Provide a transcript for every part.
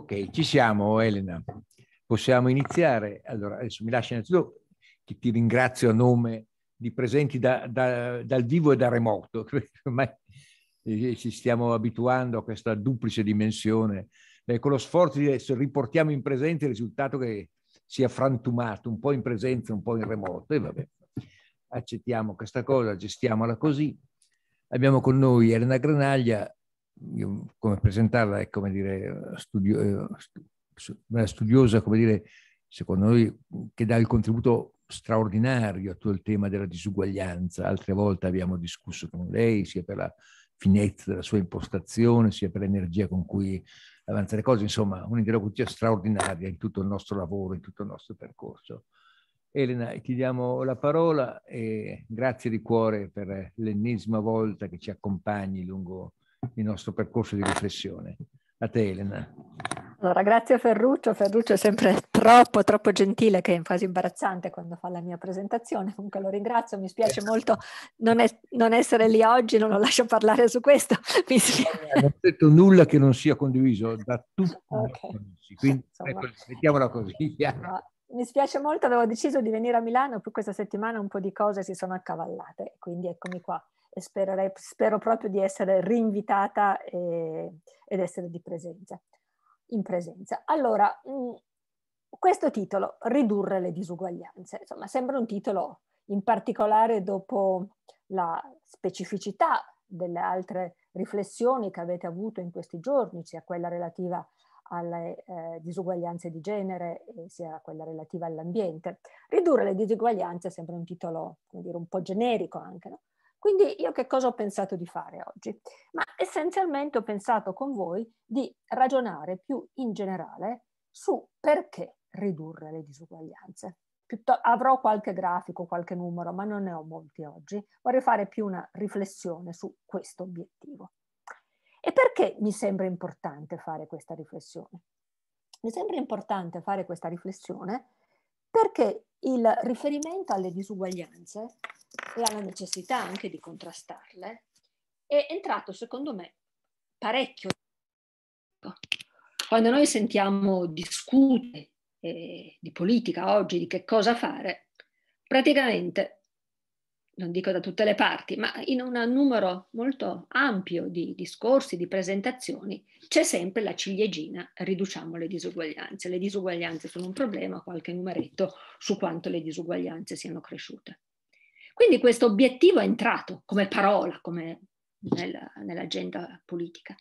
Ok, ci siamo Elena, possiamo iniziare. Allora, adesso mi lascia innanzitutto che ti ringrazio a nome di presenti da, da, dal vivo e da remoto, ormai eh, ci stiamo abituando a questa duplice dimensione. E con lo sforzo di adesso riportiamo in presente il risultato che sia frantumato, un po' in presenza, un po' in remoto, e vabbè, accettiamo questa cosa, gestiamola così. Abbiamo con noi Elena Granaglia, io, come presentarla è come dire studio, eh, una studiosa, come dire, secondo noi, che dà il contributo straordinario a tutto il tema della disuguaglianza. Altre volte abbiamo discusso con lei sia per la finezza della sua impostazione, sia per l'energia con cui avanza le cose, insomma un'interlocuzione straordinaria in tutto il nostro lavoro, in tutto il nostro percorso. Elena, ti diamo la parola e grazie di cuore per l'ennesima volta che ci accompagni lungo il nostro percorso di riflessione. A te Elena. Allora, grazie Ferruccio. Ferruccio è sempre troppo, troppo gentile, che è quasi imbarazzante quando fa la mia presentazione. Comunque lo ringrazio, mi spiace certo. molto non, è, non essere lì oggi, non lo lascio parlare su questo. Mi spiace. Eh, non ho detto nulla che non sia condiviso da tutti. Okay. Quindi Insomma, ecco, mettiamola così. mi spiace molto, avevo deciso di venire a Milano, poi questa settimana un po' di cose si sono accavallate, quindi eccomi qua spererei, spero proprio di essere rinvitata e, eh, ed essere di presenza, in presenza. Allora, mm, questo titolo, Ridurre le disuguaglianze, insomma sembra un titolo in particolare dopo la specificità delle altre riflessioni che avete avuto in questi giorni, sia quella relativa alle eh, disuguaglianze di genere sia quella relativa all'ambiente. Ridurre le disuguaglianze sembra un titolo dire, un po' generico anche, no? Quindi io che cosa ho pensato di fare oggi? Ma essenzialmente ho pensato con voi di ragionare più in generale su perché ridurre le disuguaglianze. Piuttosto, avrò qualche grafico, qualche numero, ma non ne ho molti oggi. Vorrei fare più una riflessione su questo obiettivo. E perché mi sembra importante fare questa riflessione? Mi sembra importante fare questa riflessione perché il riferimento alle disuguaglianze e la necessità anche di contrastarle, è entrato secondo me parecchio. Quando noi sentiamo discutere eh, di politica oggi, di che cosa fare, praticamente, non dico da tutte le parti, ma in un numero molto ampio di discorsi, di presentazioni, c'è sempre la ciliegina, riduciamo le disuguaglianze. Le disuguaglianze sono un problema, qualche numeretto su quanto le disuguaglianze siano cresciute. Quindi questo obiettivo è entrato come parola, come nel, nell'agenda politica.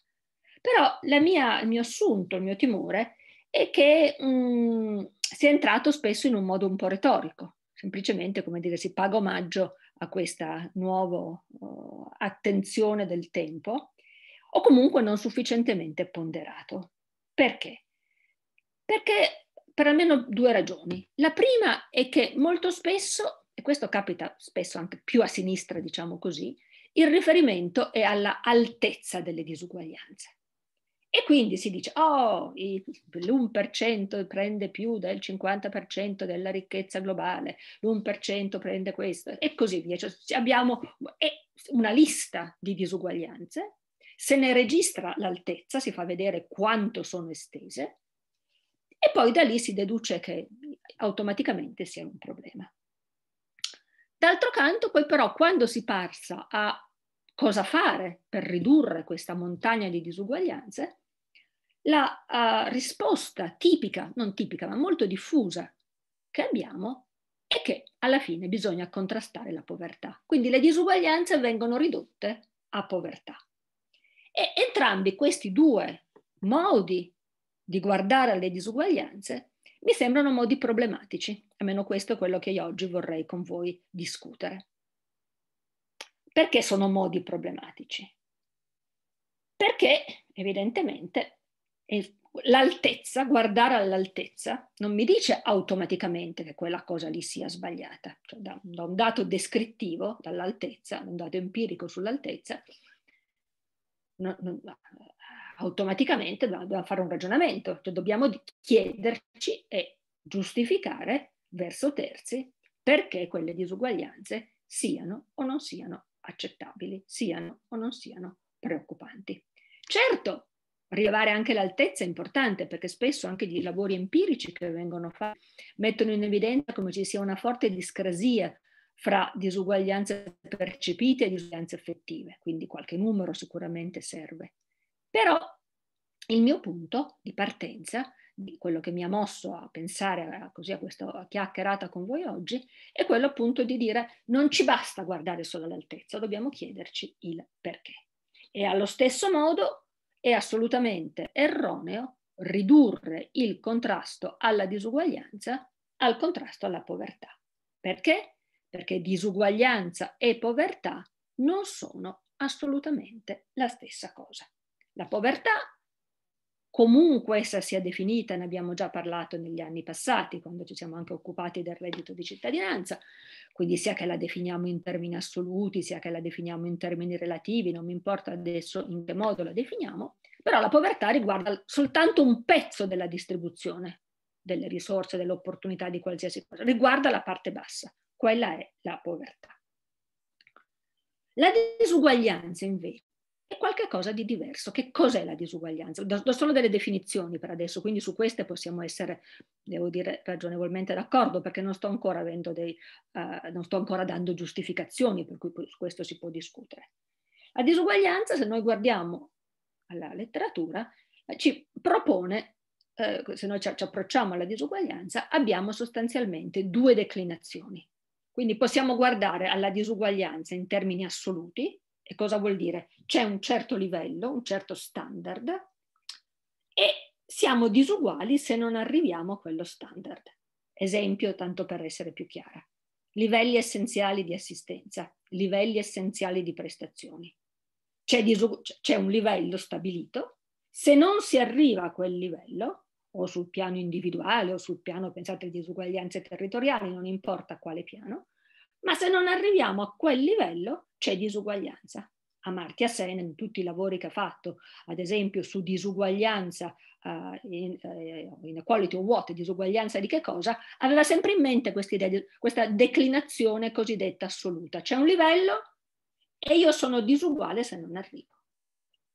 Però mia, il mio assunto, il mio timore è che mh, mm, sia entrato spesso in un modo un po' retorico, semplicemente come dire si paga omaggio a questa nuova uh, oh, attenzione del tempo o comunque non sufficientemente ponderato. Perché? Perché per almeno due ragioni. La prima è che molto spesso e questo capita spesso anche più a sinistra, diciamo così, il riferimento è alla altezza delle disuguaglianze. E quindi si dice, oh, l'1% prende più del 50% della ricchezza globale, l'1% prende questo, e così via. Cioè, abbiamo una lista di disuguaglianze, se ne registra l'altezza, si fa vedere quanto sono estese, e poi da lì si deduce che automaticamente sia un problema. D'altro canto, poi però, quando si passa a cosa fare per ridurre questa montagna di disuguaglianze, la uh, risposta tipica, non tipica, ma molto diffusa che abbiamo è che alla fine bisogna contrastare la povertà. Quindi le disuguaglianze vengono ridotte a povertà. E entrambi questi due modi di guardare alle disuguaglianze mi sembrano modi problematici, almeno questo è quello che io oggi vorrei con voi discutere. Perché sono modi problematici? Perché evidentemente l'altezza, guardare all'altezza, non mi dice automaticamente che quella cosa lì sia sbagliata. Cioè, da, da un dato descrittivo, dall'altezza, un dato empirico sull'altezza, No, no, automaticamente dobbiamo fare un ragionamento, cioè dobbiamo chiederci e giustificare verso terzi perché quelle disuguaglianze siano o non siano accettabili, siano o non siano preoccupanti. Certo, rilevare anche l'altezza è importante perché spesso anche i lavori empirici che vengono fatti mettono in evidenza come ci sia una forte discrasia fra disuguaglianze percepite e disuguaglianze effettive, quindi qualche numero sicuramente serve. Però il mio punto di partenza, di quello che mi ha mosso a pensare a, così, a questa chiacchierata con voi oggi, è quello appunto di dire non ci basta guardare solo l'altezza, dobbiamo chiederci il perché. E allo stesso modo è assolutamente erroneo ridurre il contrasto alla disuguaglianza al contrasto alla povertà. Perché? Perché disuguaglianza e povertà non sono assolutamente la stessa cosa. La povertà, comunque essa sia definita, ne abbiamo già parlato negli anni passati, quando ci siamo anche occupati del reddito di cittadinanza, quindi sia che la definiamo in termini assoluti, sia che la definiamo in termini relativi, non mi importa adesso in che modo la definiamo, però la povertà riguarda soltanto un pezzo della distribuzione delle risorse, delle opportunità di qualsiasi cosa, riguarda la parte bassa, quella è la povertà. La disuguaglianza invece è qualcosa di diverso. Che cos'è la disuguaglianza? Do, do solo delle definizioni per adesso, quindi su queste possiamo essere, devo dire, ragionevolmente d'accordo, perché non sto ancora, dei, uh, non sto ancora dando giustificazioni, per cui su questo si può discutere. La disuguaglianza, se noi guardiamo alla letteratura, eh, ci propone, eh, se noi ci, ci approcciamo alla disuguaglianza, abbiamo sostanzialmente due declinazioni. Quindi possiamo guardare alla disuguaglianza in termini assoluti, e cosa vuol dire? C'è un certo livello, un certo standard e siamo disuguali se non arriviamo a quello standard. Esempio, tanto per essere più chiara. Livelli essenziali di assistenza, livelli essenziali di prestazioni. C'è, disu- c'è un livello stabilito, se non si arriva a quel livello, o sul piano individuale o sul piano, pensate, di disuguaglianze territoriali, non importa quale piano, ma se non arriviamo a quel livello c'è disuguaglianza. Amartya Sen in tutti i lavori che ha fatto, ad esempio su disuguaglianza, uh, in, uh, eh, inequality of what, disuguaglianza di che cosa, aveva sempre in mente di, questa declinazione cosiddetta assoluta. C'è un livello e io sono disuguale se non arrivo.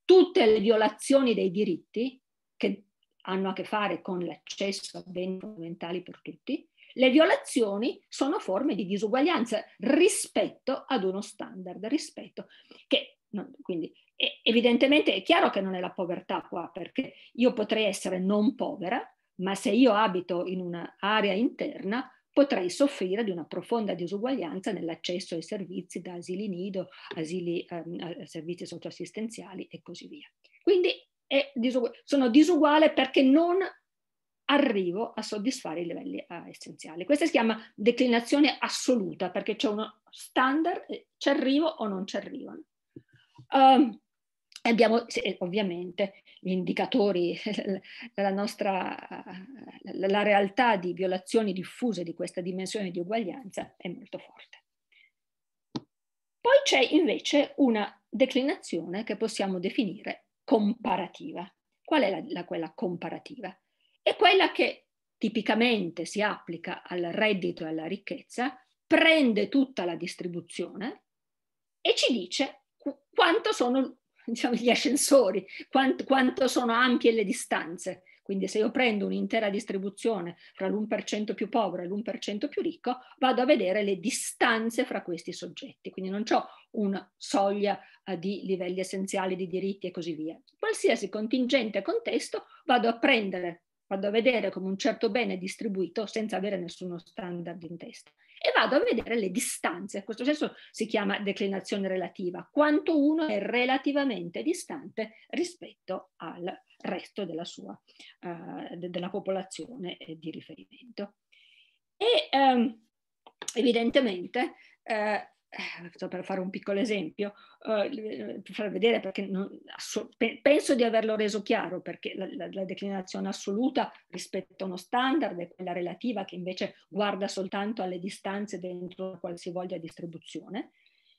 Tutte le violazioni dei diritti che hanno a che fare con l'accesso a beni fondamentali per tutti, le violazioni sono forme di disuguaglianza rispetto ad uno standard, rispetto che quindi evidentemente è chiaro che non è la povertà qua, perché io potrei essere non povera, ma se io abito in un'area interna potrei soffrire di una profonda disuguaglianza nell'accesso ai servizi da asili nido, asili, eh, servizi socioassistenziali e così via. Quindi disugu sono disuguale perché non arrivo a soddisfare i livelli A eh, essenziali. Questa si chiama declinazione assoluta perché c'è uno standard, eh, ci arrivo o non ci arrivo. Um, ehm, abbiamo ovviamente gli indicatori, la, nostra, la realtà di violazioni diffuse di questa dimensione di uguaglianza è molto forte. Poi c'è invece una declinazione che possiamo definire comparativa. Qual è la, la, quella comparativa? è quella che tipicamente si applica al reddito e alla ricchezza, prende tutta la distribuzione e ci dice quanto sono diciamo, gli ascensori, quant- quanto sono ampie le distanze. Quindi se io prendo un'intera distribuzione fra l'1% più povero e l'1% più ricco, vado a vedere le distanze fra questi soggetti. Quindi non ho una soglia eh, di livelli essenziali di diritti e così via. Qualsiasi contingente contesto vado a prendere vado a vedere come un certo bene è distribuito senza avere nessuno standard in testa e vado a vedere le distanze, in questo senso si chiama declinazione relativa, quanto uno è relativamente distante rispetto al resto della, sua, uh, de della popolazione eh, di riferimento. E um, evidentemente uh, eh, per fare un piccolo esempio, eh, per far vedere perché non, penso di averlo reso chiaro perché la, la, la, declinazione assoluta rispetto a uno standard è quella relativa che invece guarda soltanto alle distanze dentro qualsivoglia distribuzione.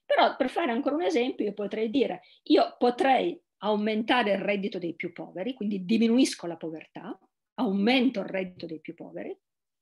Però per fare ancora un esempio io potrei dire, io potrei aumentare il reddito dei più poveri, quindi diminuisco la povertà, aumento il reddito dei più poveri,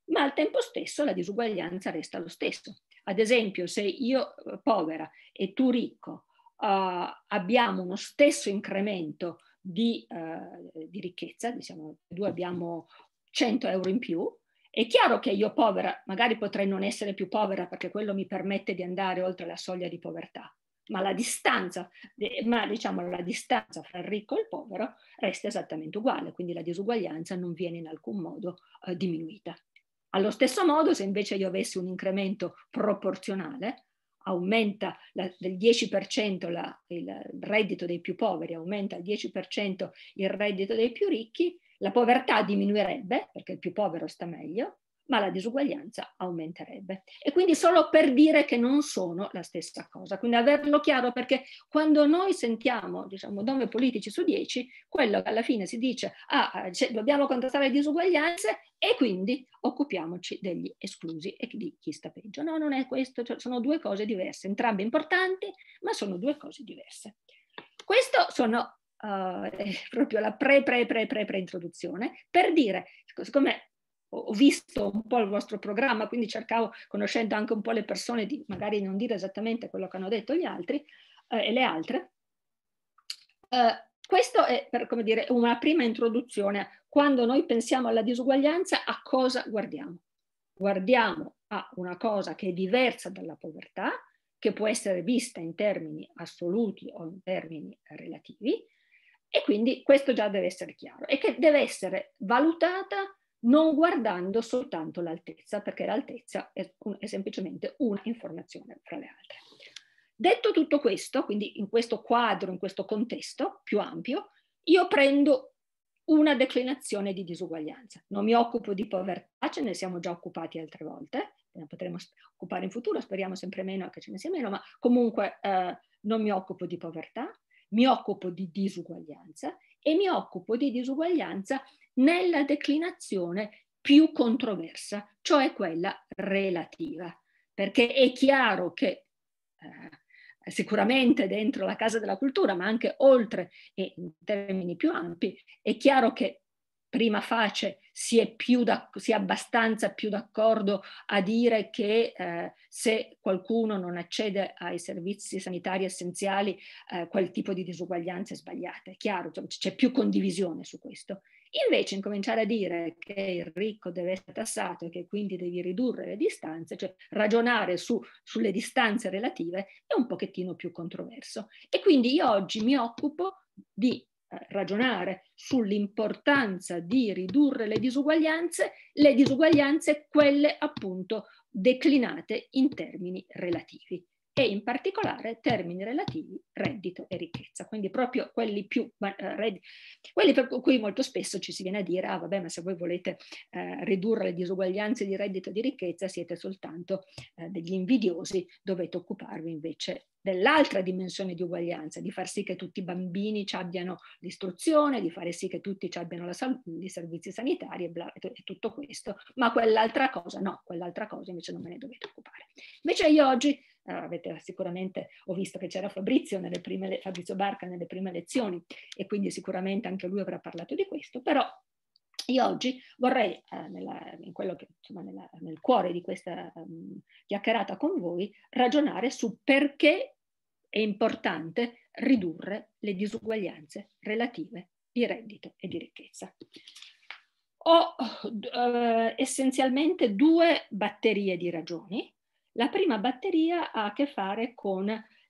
ma al tempo stesso la disuguaglianza resta lo stesso. Ad esempio, se io eh, povera e tu ricco uh, abbiamo uno stesso incremento di, uh, di ricchezza, diciamo, due abbiamo 100 euro in più, è chiaro che io povera, magari potrei non essere più povera perché quello mi permette di andare oltre la soglia di povertà, ma la distanza, ma diciamo la distanza fra il ricco e il povero resta esattamente uguale, quindi la disuguaglianza non viene in alcun modo eh, diminuita. Allo stesso modo, se invece io avessi un incremento proporzionale, aumenta la, del 10% la, il reddito dei più poveri, aumenta il 10% il reddito dei più ricchi, la povertà diminuirebbe perché il più povero sta meglio ma la disuguaglianza aumenterebbe. E quindi solo per dire che non sono la stessa cosa, quindi averlo chiaro perché quando noi sentiamo, diciamo, nove politici su dieci, quello alla fine si dice, ah, eh, dobbiamo contrastare le disuguaglianze e quindi occupiamoci degli esclusi e di chi sta peggio. No, non è questo, cioè sono due cose diverse, entrambe importanti, ma sono due cose diverse. Questo sono Uh, proprio la pre pre pre pre introduzione per dire siccome ho visto un po' il vostro programma, quindi cercavo, conoscendo anche un po' le persone, di magari non dire esattamente quello che hanno detto gli altri eh, e le altre. Eh, questo è, per, come dire, una prima introduzione. Quando noi pensiamo alla disuguaglianza, a cosa guardiamo? Guardiamo a una cosa che è diversa dalla povertà, che può essere vista in termini assoluti o in termini relativi, e quindi questo già deve essere chiaro, e che deve essere valutata non guardando soltanto l'altezza, perché l'altezza è, un, è semplicemente un'informazione fra le altre. Detto tutto questo, quindi in questo quadro, in questo contesto più ampio, io prendo una declinazione di disuguaglianza. Non mi occupo di povertà, ce ne siamo già occupati altre volte, ne potremo occupare in futuro, speriamo sempre meno che ce ne sia meno, ma comunque eh, non mi occupo di povertà, mi occupo di disuguaglianza e mi occupo di disuguaglianza nella declinazione più controversa, cioè quella relativa, perché è chiaro che eh, sicuramente dentro la Casa della Cultura, ma anche oltre e in termini più ampi, è chiaro che prima facie si è, più da, si è abbastanza più d'accordo a dire che eh, se qualcuno non accede ai servizi sanitari essenziali eh, quel tipo di disuguaglianza è sbagliata, è chiaro, c'è più condivisione su questo. Invece incominciare a dire che il ricco deve essere tassato e che quindi devi ridurre le distanze, cioè ragionare su, sulle distanze relative, è un pochettino più controverso. E quindi io oggi mi occupo di eh, ragionare sull'importanza di ridurre le disuguaglianze, le disuguaglianze quelle appunto declinate in termini relativi e in particolare termini relativi reddito e ricchezza, quindi proprio quelli più eh, quelli per cui molto spesso ci si viene a dire ah vabbè ma se voi volete eh, ridurre le disuguaglianze di reddito e di ricchezza siete soltanto eh, degli invidiosi, dovete occuparvi invece dell'altra dimensione di uguaglianza, di far sì che tutti i bambini ci abbiano l'istruzione, di fare sì che tutti ci abbiano i servizi sanitari e, bla, e, tutto questo, ma quell'altra cosa no, quell'altra cosa invece non me ne dovete occupare. Invece io oggi Uh, avete sicuramente, ho visto che c'era Fabrizio, nelle prime, Fabrizio Barca nelle prime lezioni e quindi sicuramente anche lui avrà parlato di questo, però io oggi vorrei, uh, nella, in quello che, insomma, nella, nel cuore di questa um, chiacchierata con voi, ragionare su perché è importante ridurre le disuguaglianze relative di reddito e di ricchezza. Ho uh, essenzialmente due batterie di ragioni la prima batteria ha a che fare con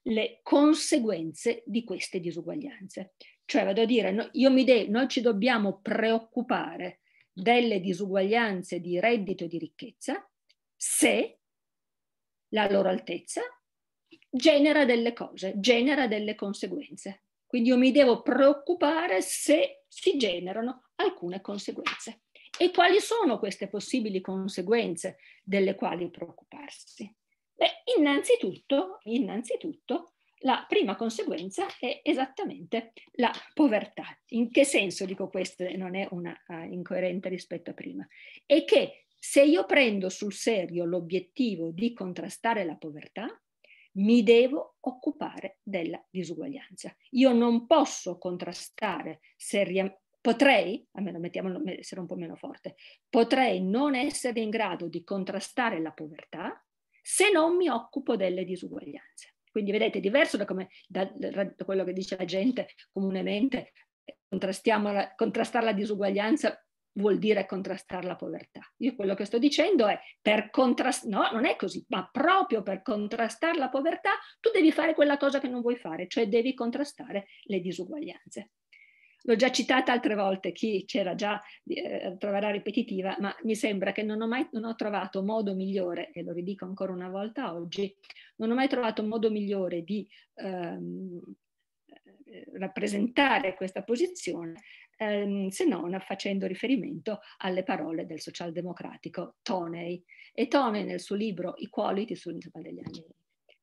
le conseguenze di queste disuguaglianze. Cioè, vado a dire, no, de- noi ci dobbiamo preoccupare delle disuguaglianze di reddito e di ricchezza se la loro altezza genera delle cose, genera delle conseguenze. Quindi io mi devo preoccupare se si generano alcune conseguenze. E quali sono queste possibili conseguenze delle quali preoccuparsi? Beh, innanzitutto, innanzitutto la prima conseguenza è esattamente la povertà. In che senso dico questo? Non è una uh, eh, incoerenza rispetto a prima. È che se io prendo sul serio l'obiettivo di contrastare la povertà, mi devo occupare della disuguaglianza. Io non posso contrastare seriamente, Potrei, almeno mettiamolo essere un po' meno forte, potrei non essere in grado di contrastare la povertà se non mi occupo delle disuguaglianze. Quindi vedete, diverso da, come, da, da quello che dice la gente comunemente, contrastare la disuguaglianza vuol dire contrastare la povertà. Io quello che sto dicendo è per contrastare, no, non è così, ma proprio per contrastare la povertà tu devi fare quella cosa che non vuoi fare, cioè devi contrastare le disuguaglianze l'ho già citata altre volte, chi c'era già eh, troverà ripetitiva, ma mi sembra che non ho mai non ho trovato modo migliore, e lo ridico ancora una volta oggi, non ho mai trovato modo migliore di ehm, eh, rappresentare questa posizione ehm, se non facendo riferimento alle parole del socialdemocratico Toney. E Toney nel suo libro Equality, sul, degli anni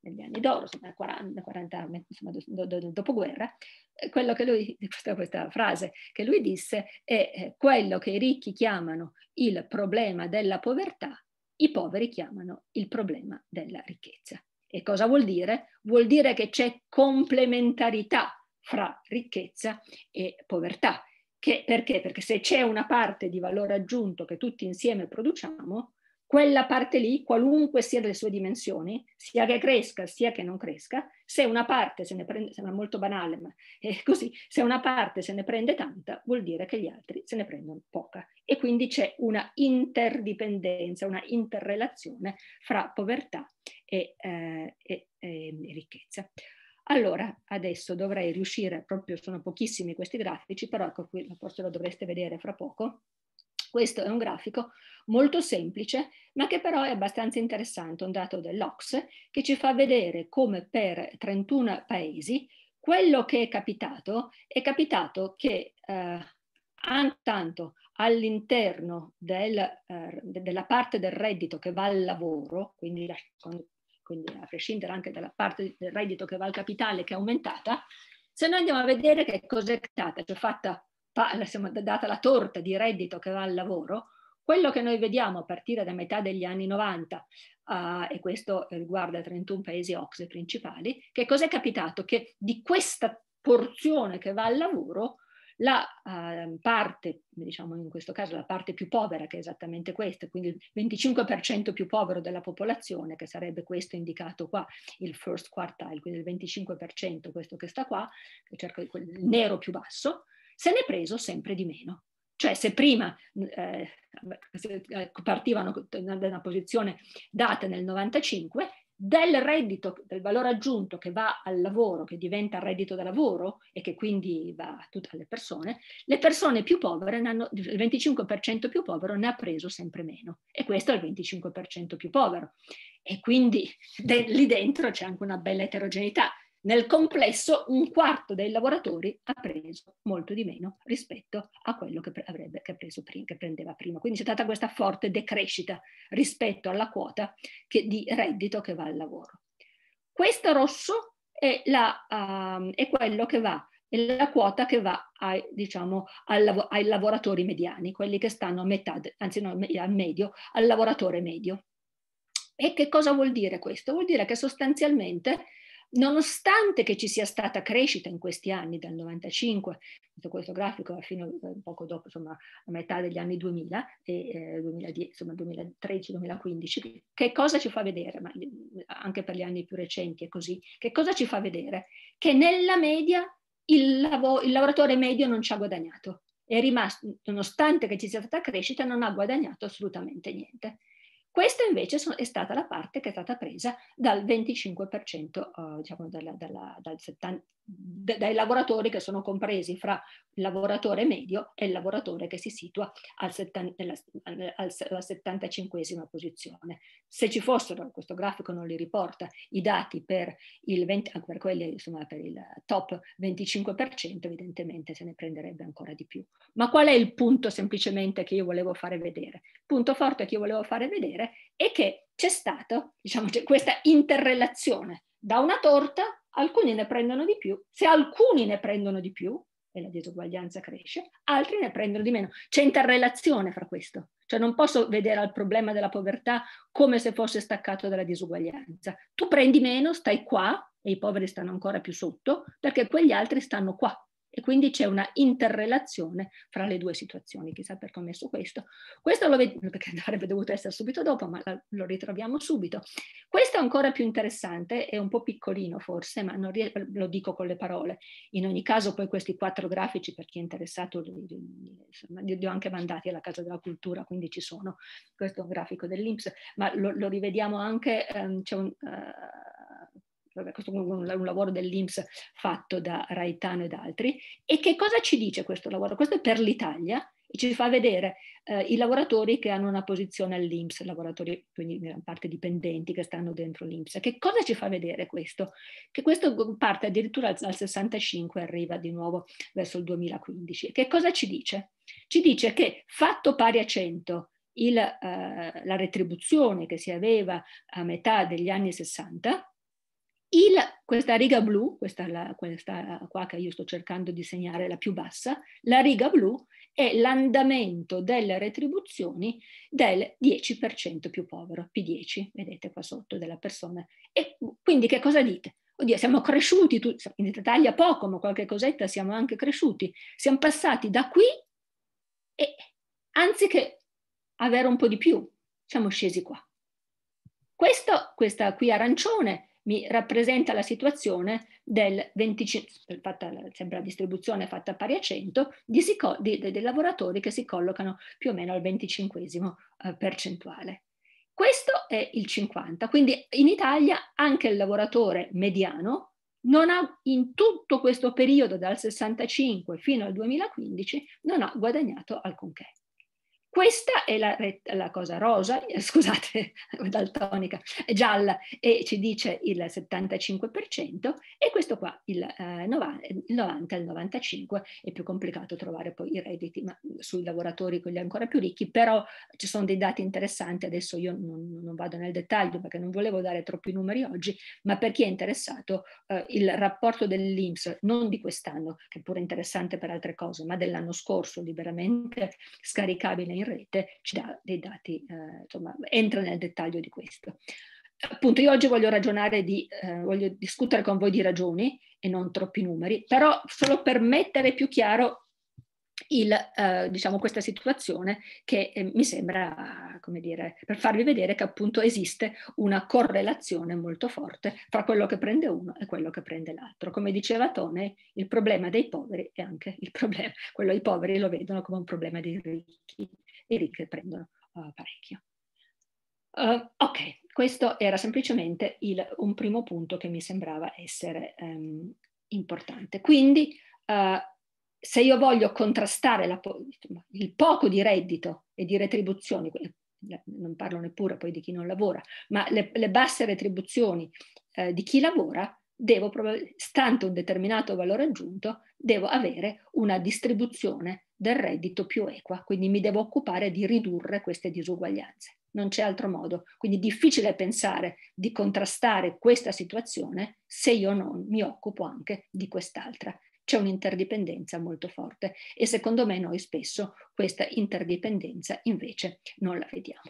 negli anni d'oro, insomma, 40, 40 insomma, do, do, do, dopoguerra, eh, quello che lui, questa, questa frase che lui disse è eh, quello che i ricchi chiamano il problema della povertà, i poveri chiamano il problema della ricchezza. E cosa vuol dire? Vuol dire che c'è complementarità fra ricchezza e povertà. Che, perché? Perché se c'è una parte di valore aggiunto che tutti insieme produciamo, quella parte lì, qualunque sia le sue dimensioni, sia che cresca sia che non cresca, se una parte se ne prende, sembra molto banale, ma è così, se una parte se ne prende tanta, vuol dire che gli altri se ne prendono poca. E quindi c'è una interdipendenza, una interrelazione fra povertà e, eh, e, ehm, e ricchezza. Allora, adesso dovrei riuscire, proprio sono pochissimi questi grafici, però ecco qui forse lo dovreste vedere fra poco, questo è un grafico molto semplice, ma che però è abbastanza interessante, un dato dell'Ox, che ci fa vedere come per 31 paesi quello che è capitato è capitato che eh, tanto all'interno del, eh, della parte del reddito che va al lavoro, quindi, la, quindi a prescindere anche dalla parte del reddito che va al capitale che è aumentata, se noi andiamo a vedere che cos'è stata, cioè fatta insomma, data la torta di reddito che va al lavoro, quello che noi vediamo a partire da metà degli anni 90, uh, ah, e questo riguarda 31 paesi OXE principali, che cos'è capitato? Che di questa porzione che va al lavoro, la uh, parte, diciamo in questo caso la parte più povera, che è esattamente questa, quindi il 25% più povero della popolazione, che sarebbe questo indicato qua, il first quartile, quindi il 25%, questo che sta qua, che il nero più basso, se n'è preso sempre di meno. Cioè se prima eh, eh, partivano da una posizione data nel 95, del reddito, del valore aggiunto che va al lavoro, che diventa reddito da lavoro e che quindi va a tutte le persone, le persone più povere, hanno, il 25% più povero ne ha preso sempre meno e questo è il 25% più povero. E quindi de, lì dentro c'è anche una bella eterogeneità, nel complesso un quarto dei lavoratori ha preso molto di meno rispetto a quello che, avrebbe, che, prima, che prendeva prima. Quindi c'è stata questa forte decrescita rispetto alla quota che, di reddito che va al lavoro. Questo rosso è, la, uh, è quello che va è la quota che va ai, diciamo, al, ai, lavoratori mediani, quelli che stanno a metà, anzi no, al medio, al lavoratore medio. E che cosa vuol dire questo? Vuol dire che sostanzialmente nonostante che ci sia stata crescita in questi anni, dal 95, questo grafico fino a eh, poco dopo, insomma, a metà degli anni 2000, e, eh, 2013-2015, che cosa ci fa vedere, ma eh, anche per gli anni più recenti è così, che cosa ci fa vedere? Che nella media il, lav il lavoratore medio non ci ha guadagnato, è rimasto, nonostante che ci sia stata crescita, non ha guadagnato assolutamente niente. Questa invece è stata la parte che è stata presa dal 25%, eh, diciamo, dalla, dalla, dal 70, dai lavoratori che sono compresi fra il lavoratore medio e il lavoratore che si situa al, alla, alla 75 posizione. Se ci fossero, questo grafico non li riporta, i dati per, 20, per, quelli, insomma, per il top 25%, evidentemente se ne prenderebbe ancora di più. Ma qual è il punto semplicemente che io volevo fare vedere? Il punto forte che io volevo fare vedere dire è che c'è stata, diciamo, questa interrelazione. Da una torta alcuni ne prendono di più, se alcuni ne prendono di più, e la disuguaglianza cresce, altri ne prendono di meno. C'è interrelazione fra questo. Cioè non posso vedere al problema della povertà come se fosse staccato dalla disuguaglianza. Tu prendi meno, stai qua, e i poveri stanno ancora più sotto, perché quegli altri stanno qua. E quindi c'è una interrelazione fra le due situazioni, chissà perché ho messo questo. Questo lo vediamo, perché avrebbe dovuto essere subito dopo, ma lo ritroviamo subito. Questo è ancora più interessante, è un po' piccolino forse, ma non lo dico con le parole. In ogni caso poi questi quattro grafici, per chi è interessato, li, li, insomma, li, li ho anche mandati alla Casa della Cultura, quindi ci sono. Questo è un grafico dell'Inps, ma lo, lo rivediamo anche, um, c'è un... Uh, vabbè, questo è un, un lavoro dell'Inps fatto da Raetano ed altri. E che cosa ci dice questo lavoro? Questo è per l'Italia e ci fa vedere eh, i lavoratori che hanno una posizione all'Inps, lavoratori quindi in gran parte dipendenti che stanno dentro l'Inps. Che cosa ci fa vedere questo? Che questo parte addirittura dal 65 e arriva di nuovo verso il 2015. Che cosa ci dice? Ci dice che fatto pari a 100 il, eh, la retribuzione che si aveva a metà degli anni 60, il, questa riga blu, questa, la, questa qua che io sto cercando di segnare, la più bassa, la riga blu è l'andamento delle retribuzioni del 10% più povero, P10, vedete qua sotto, della persona. E quindi che cosa dite? Oddio, siamo cresciuti, in Italia poco, ma qualche cosetta siamo anche cresciuti. Siamo passati da qui e anziché avere un po' di più, siamo scesi qua. Questo, questa qui arancione, mi rappresenta la situazione del 25, fatta, sempre la distribuzione fatta pari a 100, di, di, di, dei lavoratori che si collocano più o meno al 25 eh, percentuale. Questo è il 50, quindi in Italia anche il lavoratore mediano non ha in tutto questo periodo dal 65 fino al 2015 non ha guadagnato alcunché. Questa è la, la cosa rosa, eh, scusate, daltonica, gialla, e ci dice il 75%, e questo qua il, eh, 90, il 90, il 95%, è più complicato trovare poi i redditi, ma sui lavoratori quelli ancora più ricchi, però ci sono dei dati interessanti, adesso io non, non vado nel dettaglio perché non volevo dare troppi numeri oggi, ma per chi è interessato eh, il rapporto dell'Inps, non di quest'anno, che è pure interessante per altre cose, ma dell'anno scorso liberamente scaricabile in rete ci dà dei dati, eh, insomma, entra nel dettaglio di questo. Appunto, io oggi voglio ragionare di, eh, voglio discutere con voi di ragioni e non troppi numeri, però solo per mettere più chiaro il, eh, diciamo, questa situazione che eh, mi sembra, come dire, per farvi vedere che appunto esiste una correlazione molto forte fra quello che prende uno e quello che prende l'altro. Come diceva Tone, il problema dei poveri è anche il problema, quello dei poveri lo vedono come un problema dei ricchi i ricchi prendono uh, parecchio. Uh, ok, questo era semplicemente il, un primo punto che mi sembrava essere um, importante. Quindi uh, se io voglio contrastare la, il poco di reddito e di retribuzioni, non parlo neppure poi di chi non lavora, ma le, le basse retribuzioni eh, di chi lavora, devo, stante un determinato valore aggiunto, devo avere una distribuzione del reddito più equa, quindi mi devo occupare di ridurre queste disuguaglianze. Non c'è altro modo, quindi è difficile pensare di contrastare questa situazione se io non mi occupo anche di quest'altra. C'è un'interdipendenza molto forte e secondo me noi spesso questa interdipendenza invece non la vediamo.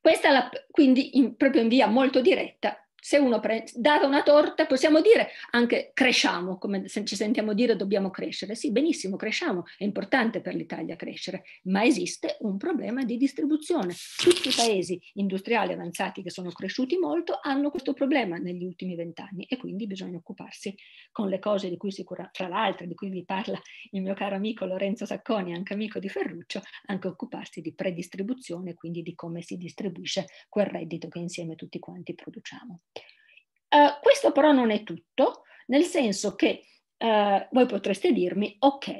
Questa la, quindi in, proprio in via molto diretta se uno pre- dava una torta, possiamo dire anche cresciamo, come se ci sentiamo dire dobbiamo crescere. Sì, benissimo, cresciamo, è importante per l'Italia crescere, ma esiste un problema di distribuzione. Tutti i paesi industriali avanzati che sono cresciuti molto hanno questo problema negli ultimi vent'anni e quindi bisogna occuparsi con le cose di cui sicura, tra l'altro, di cui vi parla il mio caro amico Lorenzo Sacconi, anche amico di Ferruccio, anche occuparsi di predistribuzione, quindi di come si distribuisce quel reddito che insieme tutti quanti produciamo. Eh, questo però non è tutto, nel senso che uh, voi potreste dirmi, ok,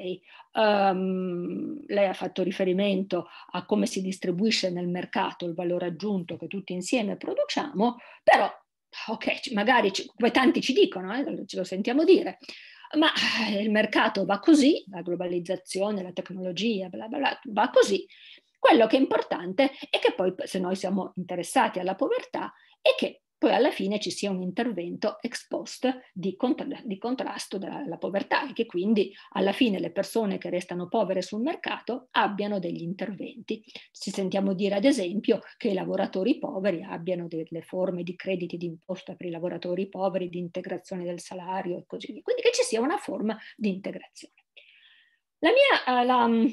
um, lei ha fatto riferimento a come si distribuisce nel mercato il valore aggiunto che tutti insieme produciamo, però, ok, magari, come tanti ci dicono, eh, ce lo sentiamo dire, ma eh, il mercato va così, la globalizzazione, la tecnologia, bla bla bla, va così. Quello che è importante è che poi, se noi siamo interessati alla povertà, è che poi alla fine ci sia un intervento ex post di, contra- di contrasto della povertà e che quindi alla fine le persone che restano povere sul mercato abbiano degli interventi. Ci sentiamo dire ad esempio che i lavoratori poveri abbiano delle forme di crediti di imposta per i lavoratori poveri, di integrazione del salario e così via. Quindi che ci sia una forma di integrazione. La mia, eh, la, mm,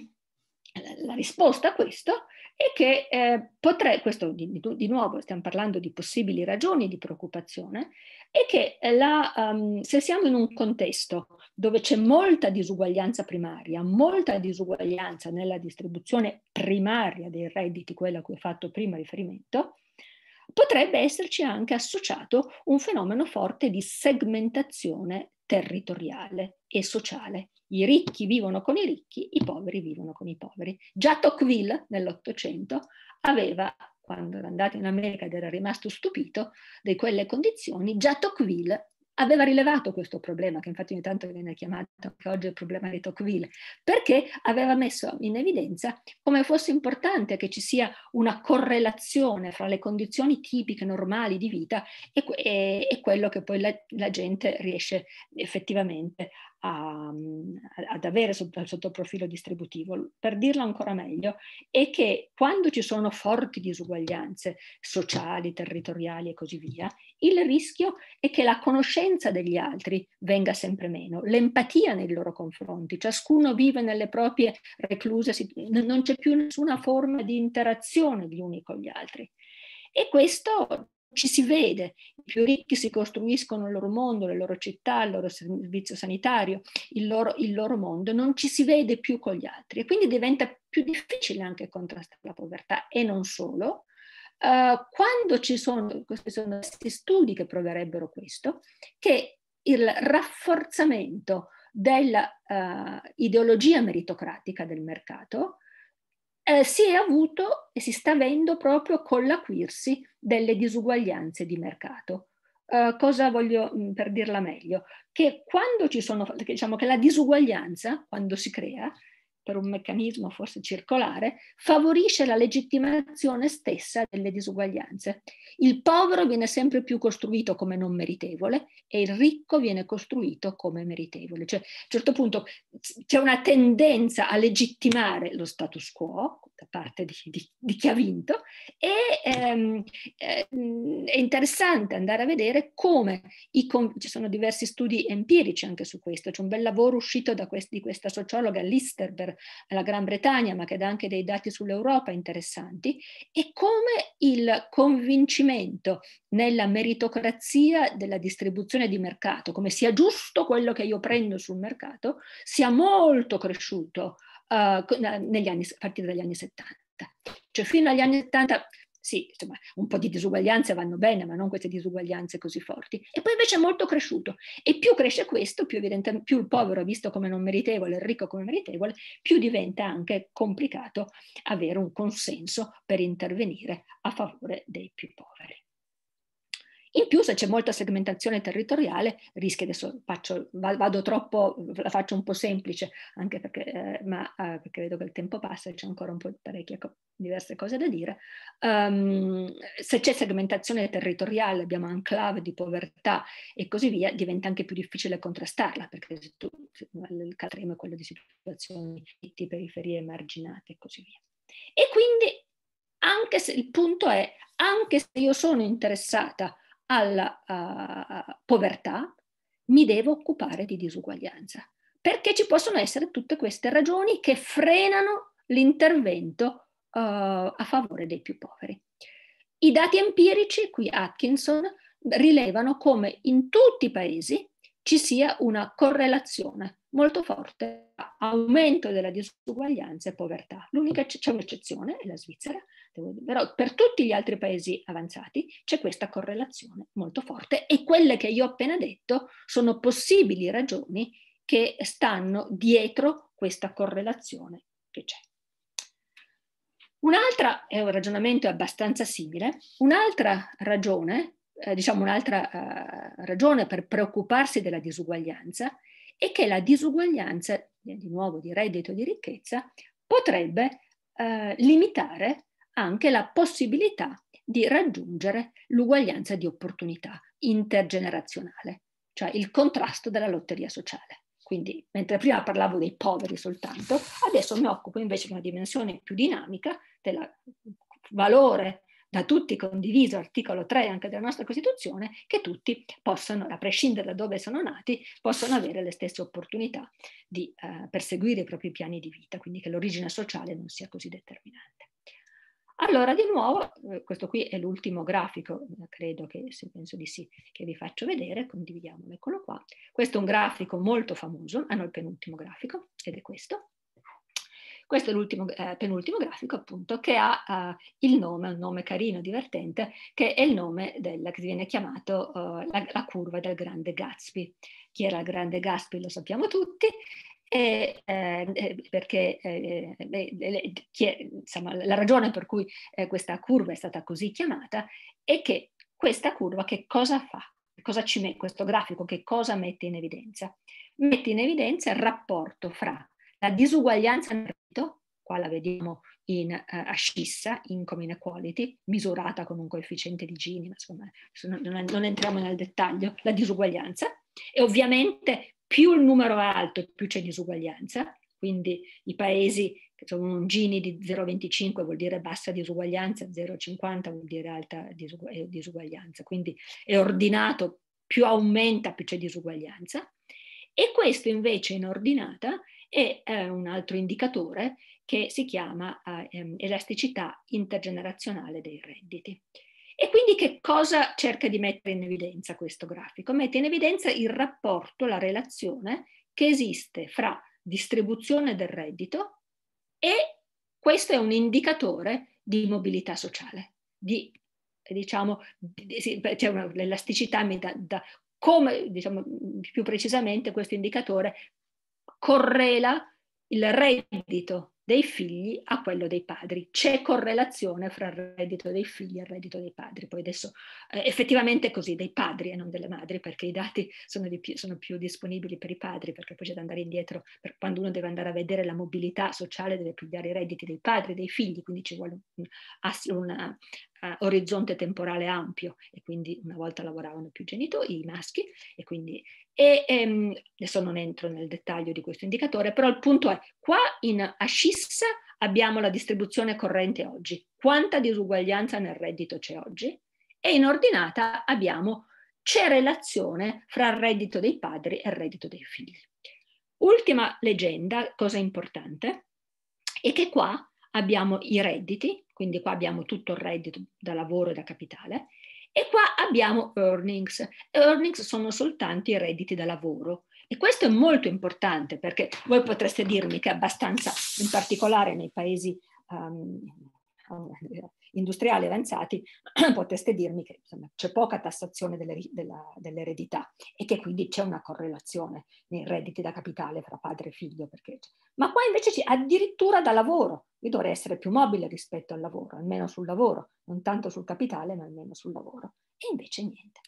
eh, la risposta a questo è che eh, potrei, questo di, di, nuovo stiamo parlando di possibili ragioni di preoccupazione, è che eh, la, um, se siamo in un contesto dove c'è molta disuguaglianza primaria, molta disuguaglianza nella distribuzione primaria dei redditi, quella a cui ho fatto prima riferimento, potrebbe esserci anche associato un fenomeno forte di segmentazione territoriale e sociale. I ricchi vivono con i ricchi, i poveri vivono con i poveri. Già Tocqueville nell'Ottocento aveva, quando era andato in America ed era rimasto stupito di quelle condizioni, già Tocqueville aveva rilevato questo problema, che infatti ogni tanto viene chiamato anche oggi il problema di Tocqueville, perché aveva messo in evidenza come fosse importante che ci sia una correlazione fra le condizioni tipiche, normali di vita e, e, e quello che poi la, la gente riesce effettivamente a, ad avere sotto, sotto profilo distributivo. Per dirla ancora meglio, è che quando ci sono forti disuguaglianze sociali, territoriali e così via, il rischio è che la conoscenza degli altri venga sempre meno, l'empatia nei loro confronti, ciascuno vive nelle proprie recluse, non c'è più nessuna forma di interazione gli uni con gli altri. E questo ci si vede, i più ricchi si costruiscono il loro mondo, le loro città, il loro servizio sanitario, il loro, il loro mondo, non ci si vede più con gli altri e quindi diventa più difficile anche contrastare la povertà e non solo. Uh, quando ci sono, questi sono questi studi che proverebbero questo, che il rafforzamento dell'ideologia eh, uh, meritocratica del mercato eh, si è avuto e si sta avendo proprio con l'acuirsi delle disuguaglianze di mercato. Eh, cosa voglio mh, mm, per dirla meglio? Che quando ci sono, diciamo che la disuguaglianza, quando si crea, per un meccanismo forse circolare, favorisce la legittimazione stessa delle disuguaglianze. Il povero viene sempre più costruito come non meritevole e il ricco viene costruito come meritevole. Cioè, a un certo punto c'è una tendenza a legittimare lo status quo da parte di, di, di chi ha vinto e ehm, ehm è interessante andare a vedere come i, ci sono diversi studi empirici anche su questo. C'è un bel lavoro uscito questi, di questa sociologa Listerberg Bloomberg alla Gran Bretagna, ma che dà anche dei dati sull'Europa interessanti, e come il convincimento nella meritocrazia della distribuzione di mercato, come sia giusto quello che io prendo sul mercato, sia molto cresciuto uh, negli anni, a partire dagli anni 70. Cioè fino agli anni 70 sì, insomma, un po' di disuguaglianze vanno bene, ma non queste disuguaglianze così forti. E poi invece è molto cresciuto. E più cresce questo, più, più il povero è visto come non meritevole, il ricco come meritevole, più diventa anche complicato avere un consenso per intervenire a favore dei più poveri. In più, se c'è molta segmentazione territoriale, rischia, adesso faccio, vado troppo, la faccio un po' semplice, anche perché, eh, ma, eh, perché vedo che il tempo passa e c'è ancora un po' parecchie co- diverse cose da dire. Um, se c'è segmentazione territoriale, abbiamo enclave di povertà e così via, diventa anche più difficile contrastarla, perché se tu, il catremo è quello di situazioni di periferie emarginate e così via. E quindi anche se il punto è, anche se io sono interessata alla uh, povertà, mi devo occupare di disuguaglianza. Perché ci possono essere tutte queste ragioni che frenano l'intervento uh, a favore dei più poveri. I dati empirici, qui Atkinson, rilevano come in tutti i paesi ci sia una correlazione molto forte tra aumento della disuguaglianza e povertà. L'unica c'è un'eccezione, è la Svizzera, però per tutti gli altri paesi avanzati c'è questa correlazione molto forte e quelle che io ho appena detto sono possibili ragioni che stanno dietro questa correlazione che c'è. Un'altra, è un ragionamento abbastanza simile, un'altra ragione, eh, diciamo un'altra eh, ragione per preoccuparsi della disuguaglianza è che la disuguaglianza, di nuovo di reddito e di ricchezza, potrebbe eh, limitare anche la possibilità di raggiungere l'uguaglianza di opportunità intergenerazionale, cioè il contrasto della lotteria sociale. Quindi, mentre prima parlavo dei poveri soltanto, adesso mi occupo invece di una dimensione più dinamica del valore da tutti condiviso, articolo 3 anche della nostra Costituzione, che tutti possano, a prescindere da dove sono nati, possono avere le stesse opportunità di eh, perseguire i propri piani di vita, quindi che l'origine sociale non sia così determinante. Allora, di nuovo, eh, questo qui è l'ultimo grafico, eh, credo che, se penso di sì, che vi faccio vedere, condividiamolo, eccolo qua. Questo è un grafico molto famoso, hanno ah il penultimo grafico, ed è questo. Questo è l'ultimo, eh, penultimo grafico appunto che ha eh, il nome, un nome carino, divertente, che è il nome della, che viene chiamato eh, la, la, curva del grande Gatsby. Chi era il grande Gatsby lo sappiamo tutti, e, eh, eh, perché eh, eh è, insomma, la ragione per cui eh, questa curva è stata così chiamata è che questa curva che cosa fa? Cosa ci mette questo grafico? Che cosa mette in evidenza? Mette in evidenza il rapporto fra la disuguaglianza nel reddito, qua la vediamo in uh, ascissa, income inequality, misurata con un coefficiente di Gini, ma insomma non, non entriamo nel dettaglio, la disuguaglianza, e ovviamente più il numero è alto, più c'è disuguaglianza, quindi i paesi che sono Gini di 0,25 vuol dire bassa disuguaglianza, 0,50 vuol dire alta eh, disuguaglianza, quindi è ordinato, più aumenta più c'è disuguaglianza. E questo invece in ordinata è eh, un altro indicatore che si chiama eh, ehm, elasticità intergenerazionale dei redditi. E quindi che cosa cerca di mettere in evidenza questo grafico? Mette in evidenza il rapporto, la relazione che esiste fra distribuzione del reddito e questo è un indicatore di mobilità sociale, di, diciamo, c'è cioè un'elasticità da, da, come, diciamo, più precisamente questo indicatore correla il reddito dei figli a quello dei padri. C'è correlazione fra il reddito dei figli e il reddito dei padri. Poi adesso eh, effettivamente è così, dei padri e non delle madri, perché i dati sono, più, sono più, disponibili per i padri, perché poi c'è da andare indietro, quando uno deve andare a vedere la mobilità sociale deve pigliare i redditi dei padri e dei figli, quindi ci vuole un, una, eh, orizzonte temporale ampio e quindi una volta lavoravano più genitori, i maschi, e quindi e, ehm, adesso non entro nel dettaglio di questo indicatore, però il punto è qua in ascissa abbiamo la distribuzione corrente oggi, quanta disuguaglianza nel reddito c'è oggi e in ordinata abbiamo c'è relazione fra il reddito dei padri e il reddito dei figli. Ultima leggenda, cosa importante, è che qua abbiamo i redditi, quindi qua abbiamo tutto il reddito da lavoro e da capitale, e qua abbiamo earnings. Earnings sono soltanto i redditi da lavoro. E questo è molto importante perché voi potreste dirmi che è abbastanza, in particolare nei paesi um, industriali avanzati, poteste dirmi che insomma, c'è poca tassazione delle, della, dell'eredità e che quindi c'è una correlazione nei redditi da capitale fra padre e figlio. Perché... Ma qua invece c'è addirittura da lavoro. Io dovrei essere più mobile rispetto al lavoro, almeno sul lavoro, non tanto sul capitale, ma almeno sul lavoro. E invece niente.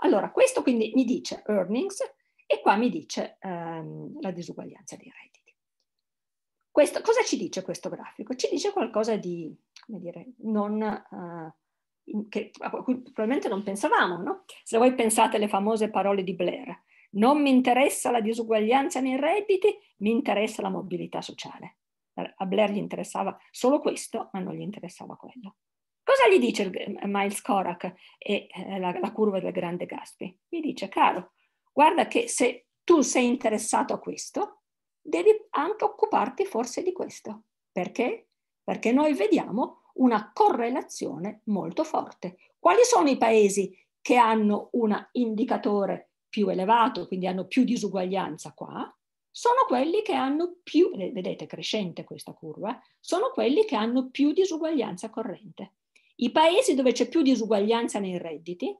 Allora, questo quindi mi dice earnings e qua mi dice ehm, la disuguaglianza dei redditi. Questo, cosa ci dice questo grafico? Ci dice qualcosa di come dire, non, uh, che, a cui probabilmente non pensavamo. No? Se voi pensate alle famose parole di Blair, non mi interessa la disuguaglianza nei redditi, mi interessa la mobilità sociale. A Blair gli interessava solo questo, ma non gli interessava quello. Cosa gli dice eh, Miles Korak e eh, la, la curva del grande Gaspi? Gli dice, caro, guarda che se tu sei interessato a questo, devi anche occuparti forse di questo. Perché? perché noi vediamo una correlazione molto forte. Quali sono i paesi che hanno un indicatore più elevato, quindi hanno più disuguaglianza qua? Sono quelli che hanno più, vedete crescente questa curva, eh? sono quelli che hanno più disuguaglianza corrente. I paesi dove c'è più disuguaglianza nei redditi,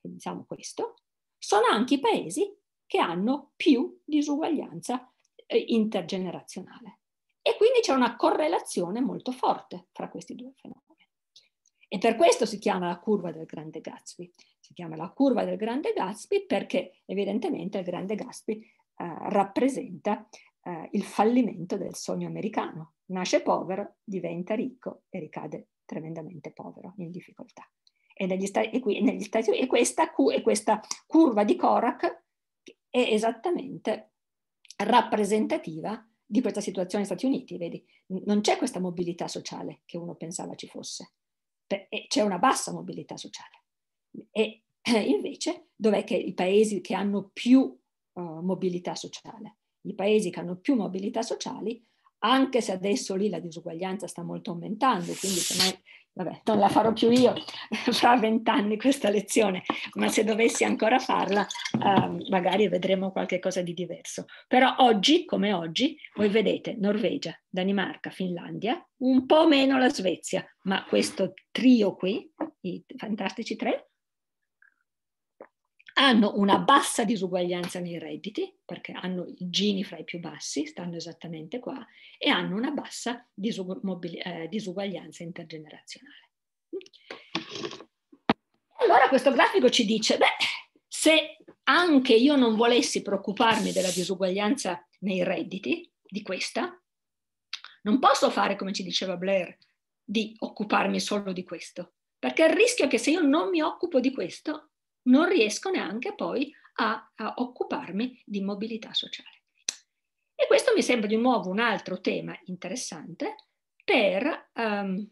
diciamo questo, sono anche i paesi che hanno più disuguaglianza eh, intergenerazionale. E quindi c'è una correlazione molto forte fra questi due fenomeni. E per questo si chiama la curva del grande Gatsby. Si chiama la curva del grande Gatsby perché evidentemente il grande Gatsby eh, rappresenta eh, il fallimento del sogno americano. Nasce povero, diventa ricco e ricade tremendamente povero, in difficoltà. E, negli sta- e, qui, negli Stati Uniti, e questa, cu- e questa curva di Korak è esattamente rappresentativa di questa situazione negli Stati Uniti, vedi? Non c'è questa mobilità sociale che uno pensava ci fosse, c'è una bassa mobilità sociale. E invece dov'è che i paesi che hanno più uh, mobilità sociale? I paesi che hanno più mobilità sociali, anche se adesso lì la disuguaglianza sta molto aumentando, quindi semmai vabbè, non la farò più io fra vent'anni questa lezione, ma se dovessi ancora farla, eh, magari vedremo qualche cosa di diverso. Però oggi, come oggi, voi vedete Norvegia, Danimarca, Finlandia, un po' meno la Svezia, ma questo trio qui, i fantastici tre, hanno una bassa disuguaglianza nei redditi, perché hanno i gini fra i più bassi, stanno esattamente qua, e hanno una bassa disug- mobili- eh, disuguaglianza intergenerazionale. Allora questo grafico ci dice, beh, se anche io non volessi preoccuparmi della disuguaglianza nei redditi, di questa, non posso fare come ci diceva Blair, di occuparmi solo di questo, perché il rischio è che se io non mi occupo di questo, non riesco neanche poi a, a occuparmi di mobilità sociale. E questo mi sembra di nuovo un altro tema interessante per, um,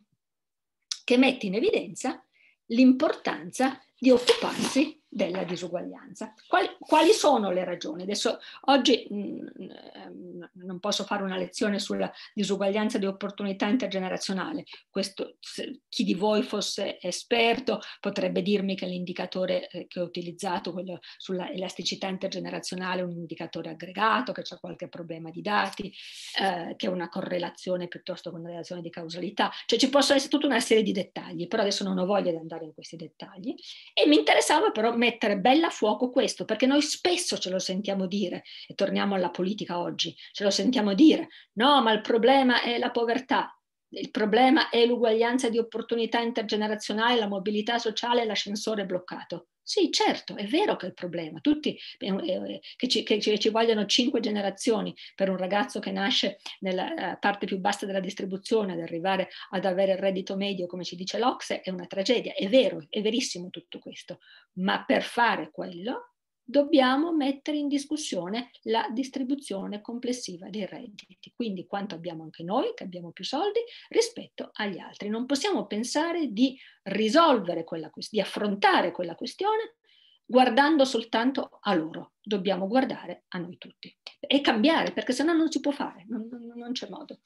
che mette in evidenza l'importanza di occuparsi della disuguaglianza. Quali, quali, sono le ragioni? Adesso oggi mh, mm, mm, non posso fare una lezione sulla disuguaglianza di opportunità intergenerazionale, Questo, se, chi di voi fosse esperto potrebbe dirmi che l'indicatore eh, che ho utilizzato, quello sulla elasticità intergenerazionale, è un indicatore aggregato, che c'è qualche problema di dati, eh, che è una correlazione piuttosto che una relazione di causalità, cioè ci possono essere tutta una serie di dettagli, però adesso non ho voglia di andare in questi dettagli e mi interessava però mettere bella a fuoco questo, perché noi spesso ce lo sentiamo dire, e torniamo alla politica oggi, ce lo sentiamo dire, no, ma il problema è la povertà, il problema è l'uguaglianza di opportunità intergenerazionale, la mobilità sociale, l'ascensore bloccato. Sì, certo, è vero che è il problema. Tutti eh, eh che, ci, che, ci, vogliono cinque generazioni per un ragazzo che nasce nella eh, parte più bassa della distribuzione ad arrivare ad avere il reddito medio, come ci dice l'Ocse, è una tragedia. È vero, è verissimo tutto questo. Ma per fare quello dobbiamo mettere in discussione la distribuzione complessiva dei redditi, quindi quanto abbiamo anche noi, che abbiamo più soldi, rispetto agli altri. Non possiamo pensare di risolvere quella questione, di affrontare quella questione guardando soltanto a loro, dobbiamo guardare a noi tutti e cambiare, perché sennò non si può fare, non, non, non c'è modo.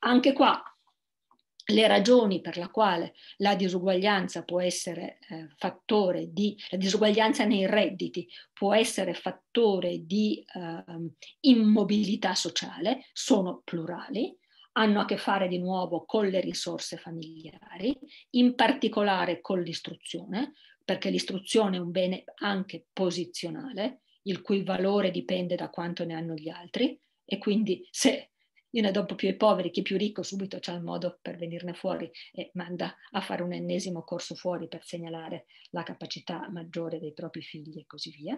Anche qua le ragioni per le quali la disuguaglianza può essere eh, fattore di, la disuguaglianza nei redditi può essere fattore di eh, immobilità sociale sono plurali, hanno a che fare di nuovo con le risorse familiari, in particolare con l'istruzione, perché l'istruzione è un bene anche posizionale, il cui valore dipende da quanto ne hanno gli altri, e quindi se di un addobbo più ai poveri, chi è più ricco subito ha il modo per venirne fuori e manda a fare un ennesimo corso fuori per segnalare la capacità maggiore dei propri figli e così via.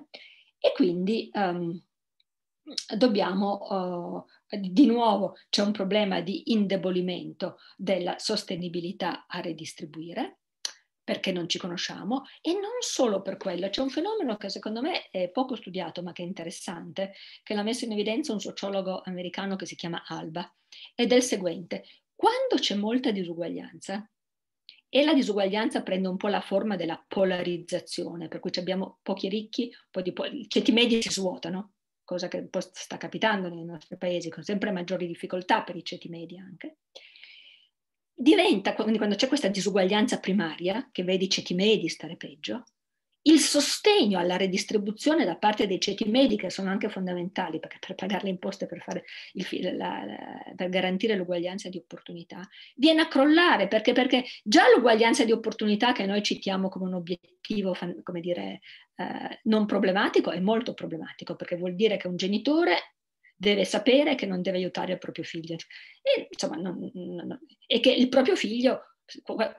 E quindi um, dobbiamo, uh, di nuovo, c'è un problema di indebolimento della sostenibilità a redistribuire perché non ci conosciamo e non solo per quello, c'è un fenomeno che secondo me è poco studiato ma che è interessante, che l'ha messo in evidenza un sociologo americano che si chiama Alba, ed è il seguente, quando c'è molta disuguaglianza, e la disuguaglianza prende un po' la forma della polarizzazione, per cui abbiamo pochi ricchi, po po i ceti medi si svuotano, cosa che sta capitando nei nostri paesi, con sempre maggiori difficoltà per i ceti medi anche diventa, quindi quando c'è questa disuguaglianza primaria, che vedi i ceti medi stare peggio, il sostegno alla redistribuzione da parte dei ceti medi, che sono anche fondamentali perché per pagare le imposte, per, il, la, la, per garantire l'uguaglianza di opportunità, viene a crollare perché, perché, già l'uguaglianza di opportunità che noi citiamo come un obiettivo, come dire, eh, non problematico, è molto problematico perché vuol dire che un genitore deve sapere che non deve aiutare il proprio figlio. E, insomma, non, non, e che il proprio figlio,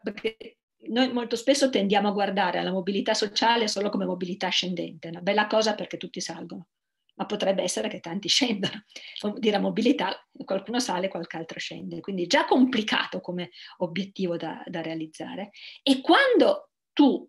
perché noi molto spesso tendiamo a guardare alla mobilità sociale solo come mobilità ascendente, una bella cosa perché tutti salgono, ma potrebbe essere che tanti scendono. Dire mobilità, qualcuno sale, qualche altro scende. Quindi già complicato come obiettivo da, da realizzare. E quando tu,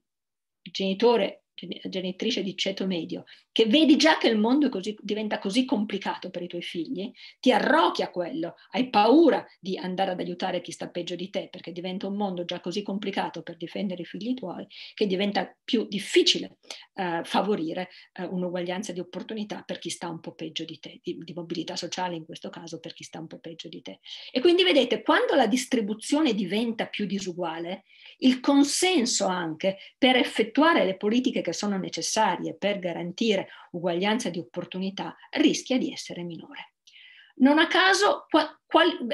genitore genitrice di ceto medio, che vedi già che il mondo così, diventa così complicato per i tuoi figli, ti arrochi a quello, hai paura di andare ad aiutare chi sta peggio di te, perché diventa un mondo già così complicato per difendere i figli tuoi, che diventa più difficile eh, favorire eh, un'uguaglianza di opportunità per chi sta un po' peggio di te, di, di mobilità sociale in questo caso, per chi sta un po' peggio di te. E quindi vedete, quando la distribuzione diventa più disuguale, il consenso anche per effettuare le politiche che che sono necessarie per garantire uguaglianza di opportunità rischia di essere minore. Non a caso, qual, qual,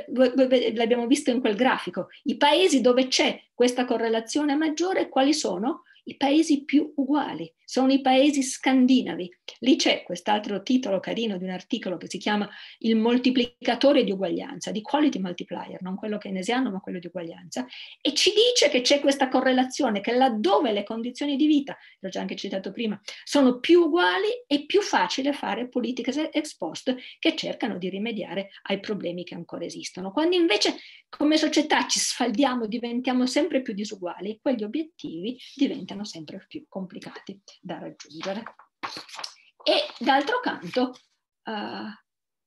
l'abbiamo visto in quel grafico, i paesi dove c'è questa correlazione maggiore quali sono? i paesi più uguali, sono i paesi scandinavi. Lì c'è quest'altro titolo carino di un articolo che si chiama Il moltiplicatore di uguaglianza, di quality multiplier, non quello keynesiano ma quello di uguaglianza, e ci dice che c'è questa correlazione, che laddove le condizioni di vita, l'ho già anche citato prima, sono più uguali è più facile fare politiche ex post che cercano di rimediare ai problemi che ancora esistono. Quando invece come società ci sfaldiamo, diventiamo sempre più disuguali, quegli obiettivi diventano diventano sempre più complicati da raggiungere. E d'altro canto, uh,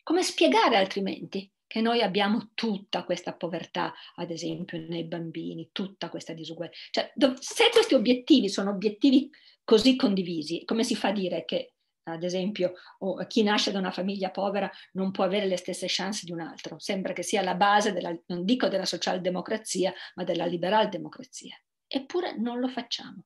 come spiegare altrimenti che noi abbiamo tutta questa povertà, ad esempio nei bambini, tutta questa disuguaglianza? Cioè, se questi obiettivi sono obiettivi così condivisi, come si fa a dire che ad esempio, oh, chi nasce da una famiglia povera non può avere le stesse chance di un altro. Sembra che sia la base, della, non dico della socialdemocrazia, ma della liberaldemocrazia. Eppure non lo facciamo.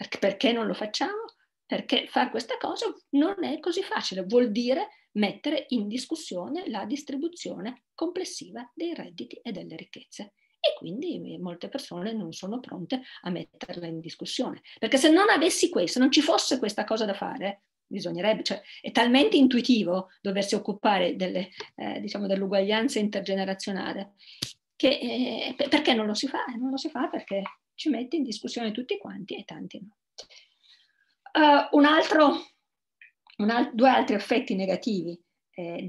Perché, perché non lo facciamo? Perché fare questa cosa non è così facile, vuol dire mettere in discussione la distribuzione complessiva dei redditi e delle ricchezze e quindi molte persone non sono pronte a metterla in discussione. Perché se non avessi questo, non ci fosse questa cosa da fare, bisognerebbe, cioè è talmente intuitivo doversi occupare delle, eh, diciamo, dell'uguaglianza intergenerazionale che eh, perché non lo si fa? Non lo si fa perché ci mette in discussione tutti quanti e tanti no. Uh, un altro, un al- due altri effetti negativi eh,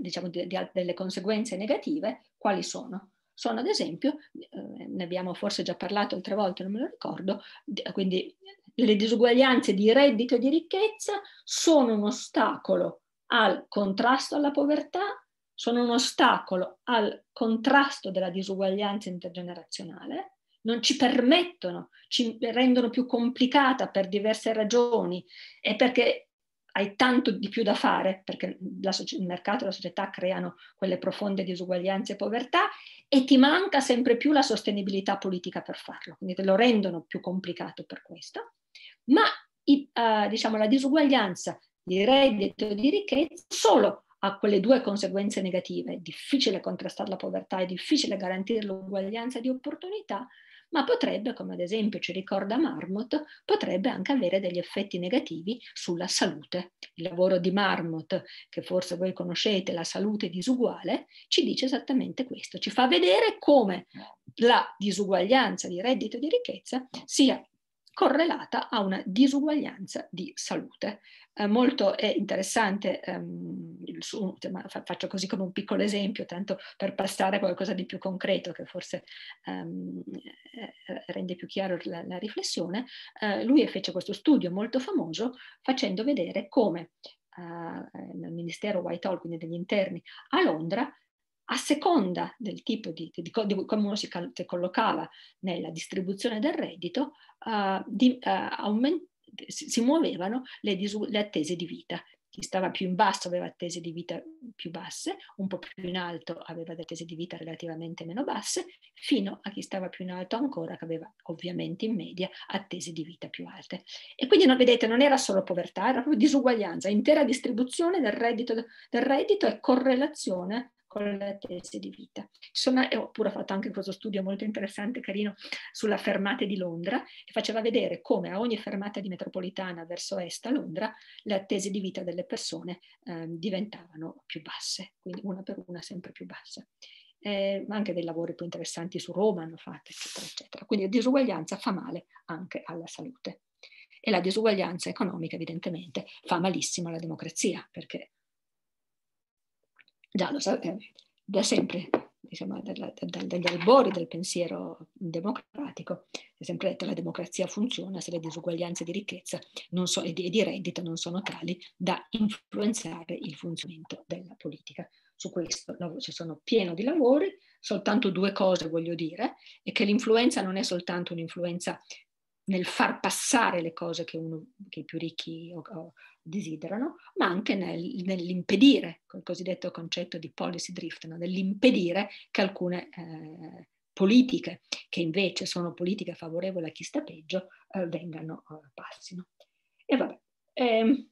diciamo, di, di, delle conseguenze negative, quali sono? Sono ad esempio, eh, ne abbiamo forse già parlato altre volte, non me lo ricordo, di, quindi le disuguaglianze di reddito e di ricchezza sono un ostacolo al contrasto alla povertà, sono un ostacolo al contrasto della disuguaglianza intergenerazionale non ci permettono, ci rendono più complicata per diverse ragioni e perché hai tanto di più da fare, perché la, il mercato e la società creano quelle profonde disuguaglianze e povertà, e ti manca sempre più la sostenibilità politica per farlo, quindi te lo rendono più complicato per questo, ma i, uh, diciamo, la disuguaglianza di reddito e di ricchezza solo ha quelle due conseguenze negative, è difficile contrastare la povertà, è difficile garantire l'uguaglianza di opportunità, ma potrebbe, come ad esempio ci ricorda Marmot, potrebbe anche avere degli effetti negativi sulla salute. Il lavoro di Marmot, che forse voi conoscete, La salute disuguale, ci dice esattamente questo, ci fa vedere come la disuguaglianza di reddito e di ricchezza sia correlata a una disuguaglianza di salute. Eh, molto è interessante, ehm, suo, cioè, faccio così come un piccolo esempio, tanto per passare a qualcosa di più concreto che forse ehm, eh, rende più chiaro la, la riflessione, eh, lui fece questo studio molto famoso facendo vedere come eh, nel ministero Whitehall, quindi degli interni, a Londra a seconda del tipo di, di, di come uno si collocava nella distribuzione del reddito, uh, di, uh, aument- si, si, muovevano le, disu- le attese di vita chi stava più in basso aveva attese di vita più basse, un po' più in alto aveva attese di vita relativamente meno basse, fino a chi stava più in alto ancora che aveva ovviamente in media attese di vita più alte. E quindi non, vedete, non era solo povertà, era proprio disuguaglianza, intera distribuzione del reddito, del reddito e correlazione con la tesi di vita. Insomma, ho pure fatto anche questo studio molto interessante, carino, sulla fermata di Londra, che faceva vedere come a ogni fermata di metropolitana verso est a Londra le attese di vita delle persone eh, diventavano più basse, quindi una per una sempre più basse. Eh, anche dei lavori più interessanti su Roma hanno fatto, eccetera, eccetera. Quindi la disuguaglianza fa male anche alla salute. E la disuguaglianza economica evidentemente fa malissimo alla democrazia, perché già lo sa, eh, da sempre, diciamo, dagli albori del pensiero democratico, è sempre detto che la democrazia funziona se le disuguaglianze di ricchezza so, e, di, e, di, reddito non sono tali da influenzare il funzionamento della politica. Su questo no, ci sono pieno di lavori, soltanto due cose voglio dire, è che l'influenza non è soltanto un'influenza nel far passare le cose che, uno, che i più ricchi o, o desiderano, ma anche nel, nell'impedire, il cosiddetto concetto di policy drift, no? nell'impedire che alcune eh, politiche, che invece sono politiche favorevoli a chi sta peggio, eh, vengano, eh, passino. E vabbè. Eh,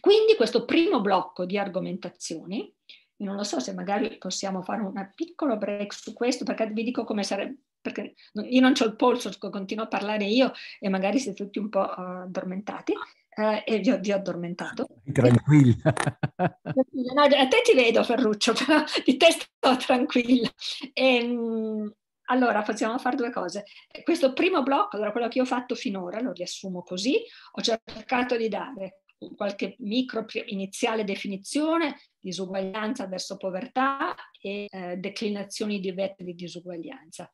quindi questo primo blocco di argomentazioni, non lo so se magari possiamo fare un piccolo break su questo, perché vi dico come sarebbe, perché io non ho il polso, continuo a parlare io e magari siete tutti un po' addormentati. Eh, e vi ho, vi ho, addormentato. Tranquilla. No, a te ti vedo Ferruccio, però di te sto tranquilla. E, ehm, allora, possiamo fare due cose. Questo primo blocco, allora quello che io ho fatto finora, lo riassumo così, ho cercato di dare qualche micro iniziale definizione, disuguaglianza verso povertà e eh, declinazioni vette di disuguaglianza.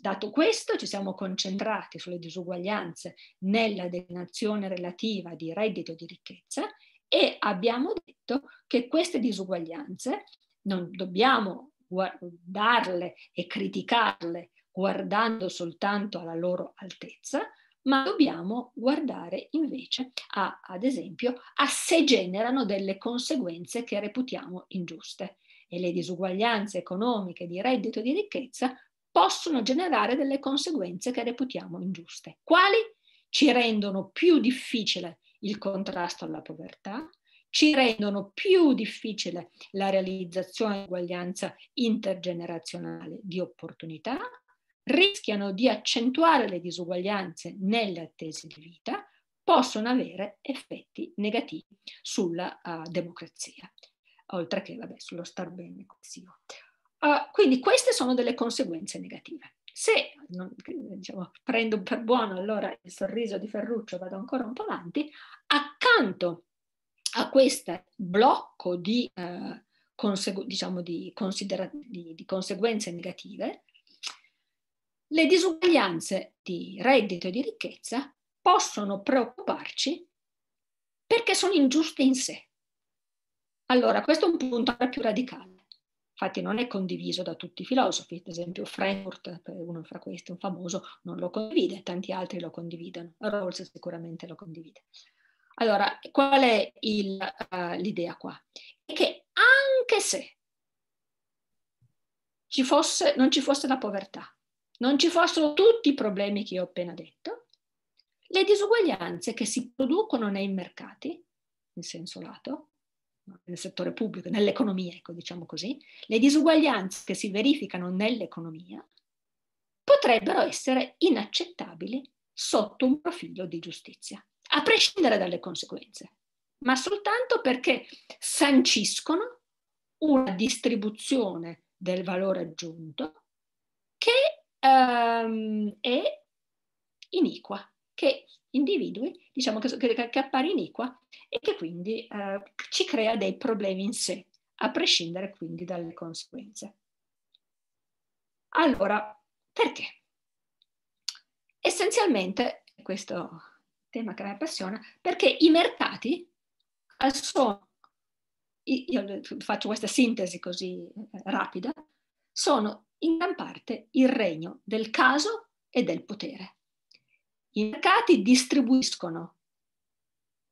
Dato questo, ci siamo concentrati sulle disuguaglianze nella destinazione relativa di reddito e di ricchezza e abbiamo detto che queste disuguaglianze non dobbiamo guardarle e criticarle guardando soltanto alla loro altezza, ma dobbiamo guardare invece a, ad esempio, a se generano delle conseguenze che reputiamo ingiuste. E le disuguaglianze economiche di reddito e di ricchezza possono generare delle conseguenze che reputiamo ingiuste. Quali? Ci rendono più difficile il contrasto alla povertà, ci rendono più difficile la realizzazione di uguaglianza intergenerazionale di opportunità, rischiano di accentuare le disuguaglianze nelle attese di vita, possono avere effetti negativi sulla uh, democrazia, oltre che vabbè, sullo star bene complessivo. Uh, quindi queste sono delle conseguenze negative. Se non, diciamo, prendo per buono allora il sorriso di Ferruccio, vado ancora un po' avanti, accanto a questo blocco di, uh, consegu- diciamo di, considera- di, di conseguenze negative, le disuguaglianze di reddito e di ricchezza possono preoccuparci perché sono ingiuste in sé. Allora, questo è un punto più radicale. Infatti non è condiviso da tutti i filosofi, ad esempio Frankfurt, uno fra questi, un famoso, non lo condivide, tanti altri lo condividono, Rawls sicuramente lo condivide. Allora, qual è il, uh, l'idea qua? È che anche se ci fosse, non ci fosse la povertà, non ci fossero tutti i problemi che ho appena detto, le disuguaglianze che si producono nei mercati, in senso lato, nel settore pubblico, nell'economia, ecco, diciamo così, le disuguaglianze che si verificano nell'economia potrebbero essere inaccettabili sotto un profilo di giustizia, a prescindere dalle conseguenze, ma soltanto perché sanciscono una distribuzione del valore aggiunto che ehm, è iniqua, che individui, diciamo, che, che, che appare iniqua e che quindi eh, ci crea dei problemi in sé, a prescindere quindi dalle conseguenze. Allora, perché? Essenzialmente, questo tema che mi appassiona, perché i mercati sono, io faccio questa sintesi così eh, rapida, sono in gran parte il regno del caso e del potere. I mercati distribuiscono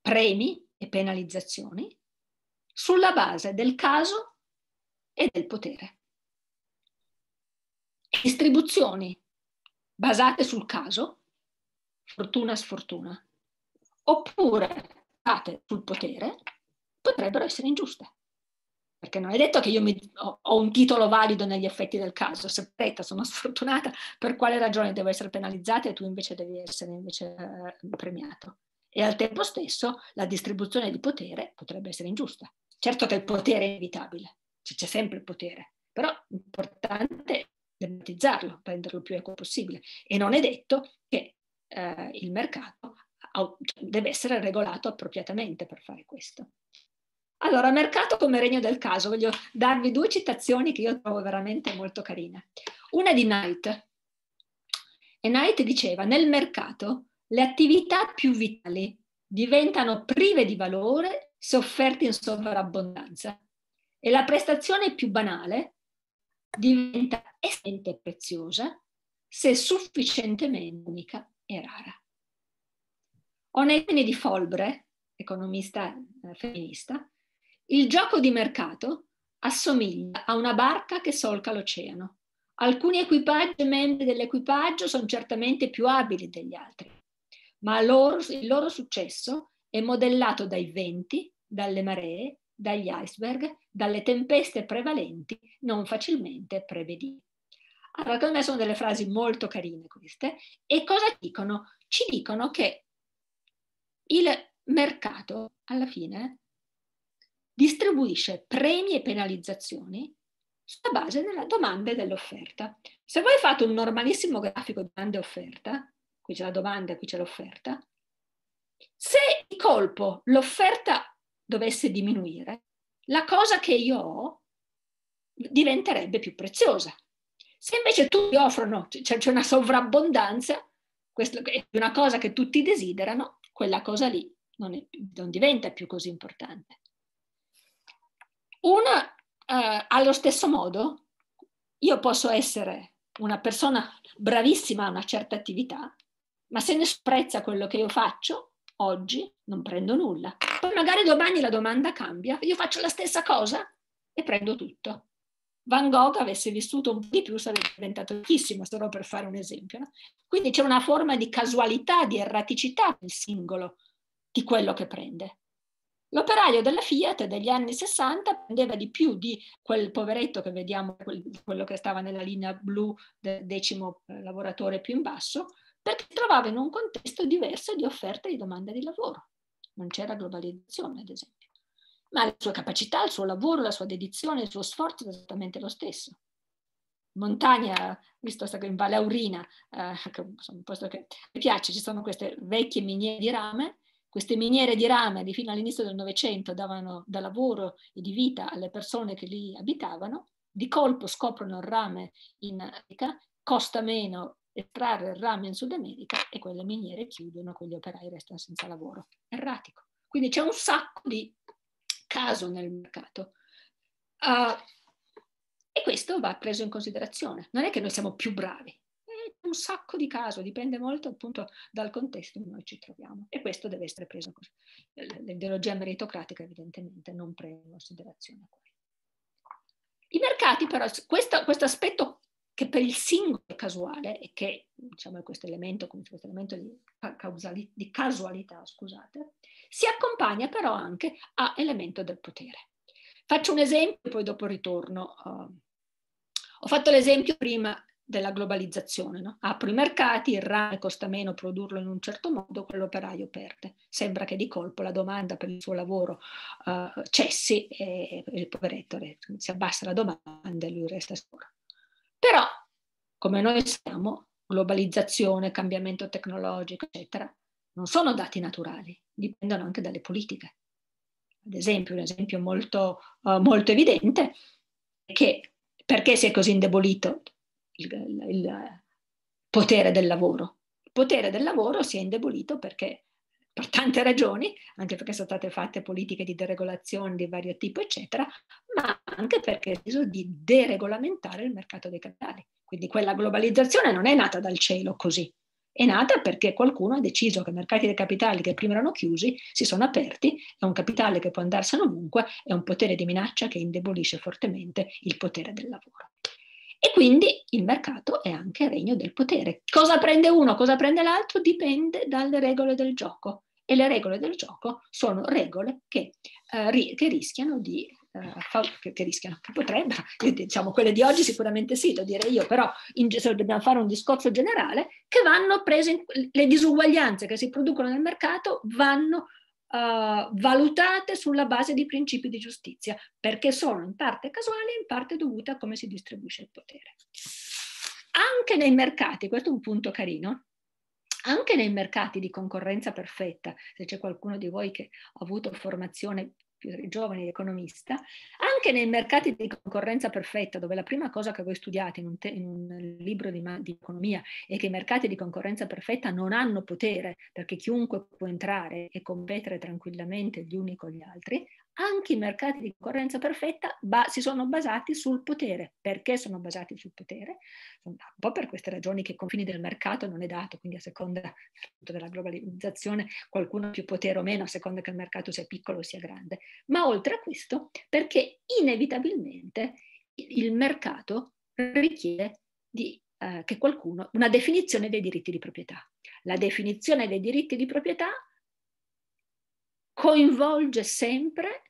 premi e penalizzazioni sulla base del caso e del potere. Distribuzioni basate sul caso, fortuna-sfortuna, oppure basate sul potere, potrebbero essere ingiuste perché non è detto che io mi, ho, oh, ho, un titolo valido negli effetti del caso, se aspetta, sono sfortunata, per quale ragione devo essere penalizzata e tu invece devi essere invece, eh, premiato. E al tempo stesso la distribuzione di potere potrebbe essere ingiusta. Certo che il potere è evitabile, cioè c'è sempre il potere, però è importante democratizzarlo, renderlo più equo possibile. E non è detto che eh, il mercato cioè, deve essere regolato appropriatamente per fare questo. Allora, mercato come regno del caso, voglio darvi due citazioni che io trovo veramente molto carine. Una di Knight. E Knight diceva, nel mercato le attività più vitali diventano prive di valore se offerte in sovrabbondanza e la prestazione più banale diventa estremamente preziosa se sufficientemente unica e rara. Onestini di Folbre, economista eh, femminista, il gioco di mercato assomiglia a una barca che solca l'oceano. Alcuni equipaggi e membri dell'equipaggio sono certamente più abili degli altri, ma loro, il loro successo è modellato dai venti, dalle maree, dagli iceberg, dalle tempeste prevalenti non facilmente prevedibili. Allora, secondo me sono delle frasi molto carine queste. E cosa dicono? Ci dicono che il mercato, alla fine, distribuisce premi e penalizzazioni sulla base della domanda e dell'offerta. Se voi fate un normalissimo grafico di domanda e offerta, qui c'è la domanda, qui c'è l'offerta, se di colpo l'offerta dovesse diminuire, la cosa che io ho diventerebbe più preziosa. Se invece tutti offrono, c'è, una sovrabbondanza, questa è una cosa che tutti desiderano, quella cosa lì non, è, non diventa più così importante. Una, eh, allo stesso modo, io posso essere una persona bravissima a una certa attività, ma se ne sprezza quello che io faccio, oggi non prendo nulla. Poi magari domani la domanda cambia, io faccio la stessa cosa e prendo tutto. Van Gogh avesse vissuto un po' di più sarebbe diventato ricchissimo, solo per fare un esempio. No? Quindi c'è una forma di casualità, di erraticità del singolo, di quello che prende. L'operaio della Fiat degli anni 60 prendeva di più di quel poveretto che vediamo, quello che stava nella linea blu del decimo eh, lavoratore più in basso, perché trovava in un contesto diverso di offerta e di domanda di lavoro. Non c'era globalizzazione, ad esempio. Ma la sua capacità, il suo lavoro, la sua dedizione, il suo sforzo è esattamente lo stesso. Montagna, visto che in Valle Aurina, eh, che, insomma, posto che mi piace, ci sono queste vecchie miniere di rame, queste miniere di rame di fino all'inizio del Novecento davano da lavoro e di vita alle persone che lì abitavano, di colpo scoprono il rame in Africa, costa meno estrarre il rame in Sud America e quelle miniere chiudono, quegli operai restano senza lavoro. Erratico. Quindi c'è un sacco di caso nel mercato. Uh, e questo va preso in considerazione. Non è che noi siamo più bravi, un sacco di caso, dipende molto appunto dal contesto in cui noi ci troviamo e questo deve essere preso L'ideologia meritocratica evidentemente non prende in considerazione quello. I mercati però, questo, questo aspetto che per il singolo è casuale e che diciamo, è questo elemento, questo elemento di, causali, di casualità, scusate, si accompagna però anche a elemento del potere. Faccio un esempio, poi dopo ritorno. Uh, ho fatto l'esempio prima della globalizzazione. No? Apro i mercati, il rame costa meno produrlo in un certo modo, quell'operaio perde. Sembra che di colpo la domanda per il suo lavoro uh, cessi e il poveretto si abbassa la domanda e lui resta solo. Però, come noi sappiamo, globalizzazione, cambiamento tecnologico, eccetera, non sono dati naturali, dipendono anche dalle politiche. Ad esempio, un esempio molto, uh, molto evidente è che perché si è così indebolito? il, il potere del lavoro. Il potere del lavoro si è indebolito perché per tante ragioni, anche perché sono state fatte politiche di deregolazione di vario tipo, eccetera, ma anche perché è deciso di deregolamentare il mercato dei capitali. Quindi quella globalizzazione non è nata dal cielo così, è nata perché qualcuno ha deciso che i mercati dei capitali che prima erano chiusi si sono aperti, è un capitale che può andarsene ovunque, è un potere di minaccia che indebolisce fortemente il potere del lavoro. E quindi il mercato è anche il regno del potere. Cosa prende uno, cosa prende l'altro dipende dalle regole del gioco. E le regole del gioco sono regole che, eh, che rischiano di eh, che, che, rischiano, che potrebbero, diciamo quelle di oggi sicuramente sì, lo direi io, però in, se dobbiamo fare un discorso generale, che vanno prese, in, le disuguaglianze che si producono nel mercato vanno uh, valutate sulla base di principi di giustizia, perché sono in parte casuali e in parte dovute a come si distribuisce il potere. Anche nei mercati, questo è un punto carino, anche nei mercati di concorrenza perfetta, se c'è qualcuno di voi che ha avuto formazione più giovane di economista, anche nei mercati di concorrenza perfetta, dove la prima cosa che voi studiate in un, te- in un libro di, ma- di, economia è che i mercati di concorrenza perfetta non hanno potere, perché chiunque può entrare e competere tranquillamente gli uni con gli altri, anche i mercati di concorrenza perfetta ba- si sono basati sul potere. Perché sono basati sul potere? Un po' per queste ragioni che i confini del mercato non è dato, quindi a seconda della globalizzazione qualcuno ha più potere o meno, a seconda che il mercato sia piccolo o sia grande, ma oltre a questo perché inevitabilmente il mercato richiede di, eh, che qualcuno una definizione dei diritti di proprietà. La definizione dei diritti di proprietà coinvolge sempre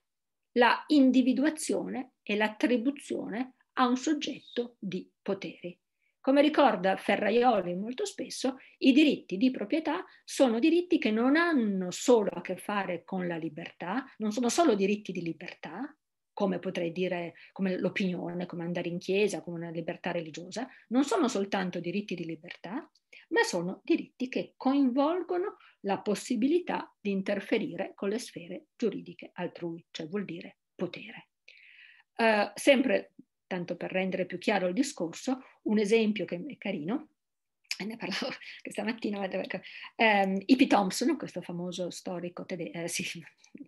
la individuazione e l'attribuzione a un soggetto di poteri. Come ricorda Ferraioli molto spesso, i diritti di proprietà sono diritti che non hanno solo a che fare con la libertà, non sono solo diritti di libertà, come potrei dire, come l'opinione, come andare in chiesa, come una libertà religiosa, non sono soltanto diritti di libertà, ma sono diritti che coinvolgono la possibilità di interferire con le sfere giuridiche altrui, cioè vuol dire potere. Uh, sempre, tanto per rendere più chiaro il discorso, un esempio che è carino, ne parlavo questa mattina, um, ehm, E.P. Thompson, questo famoso storico tede- eh, sì,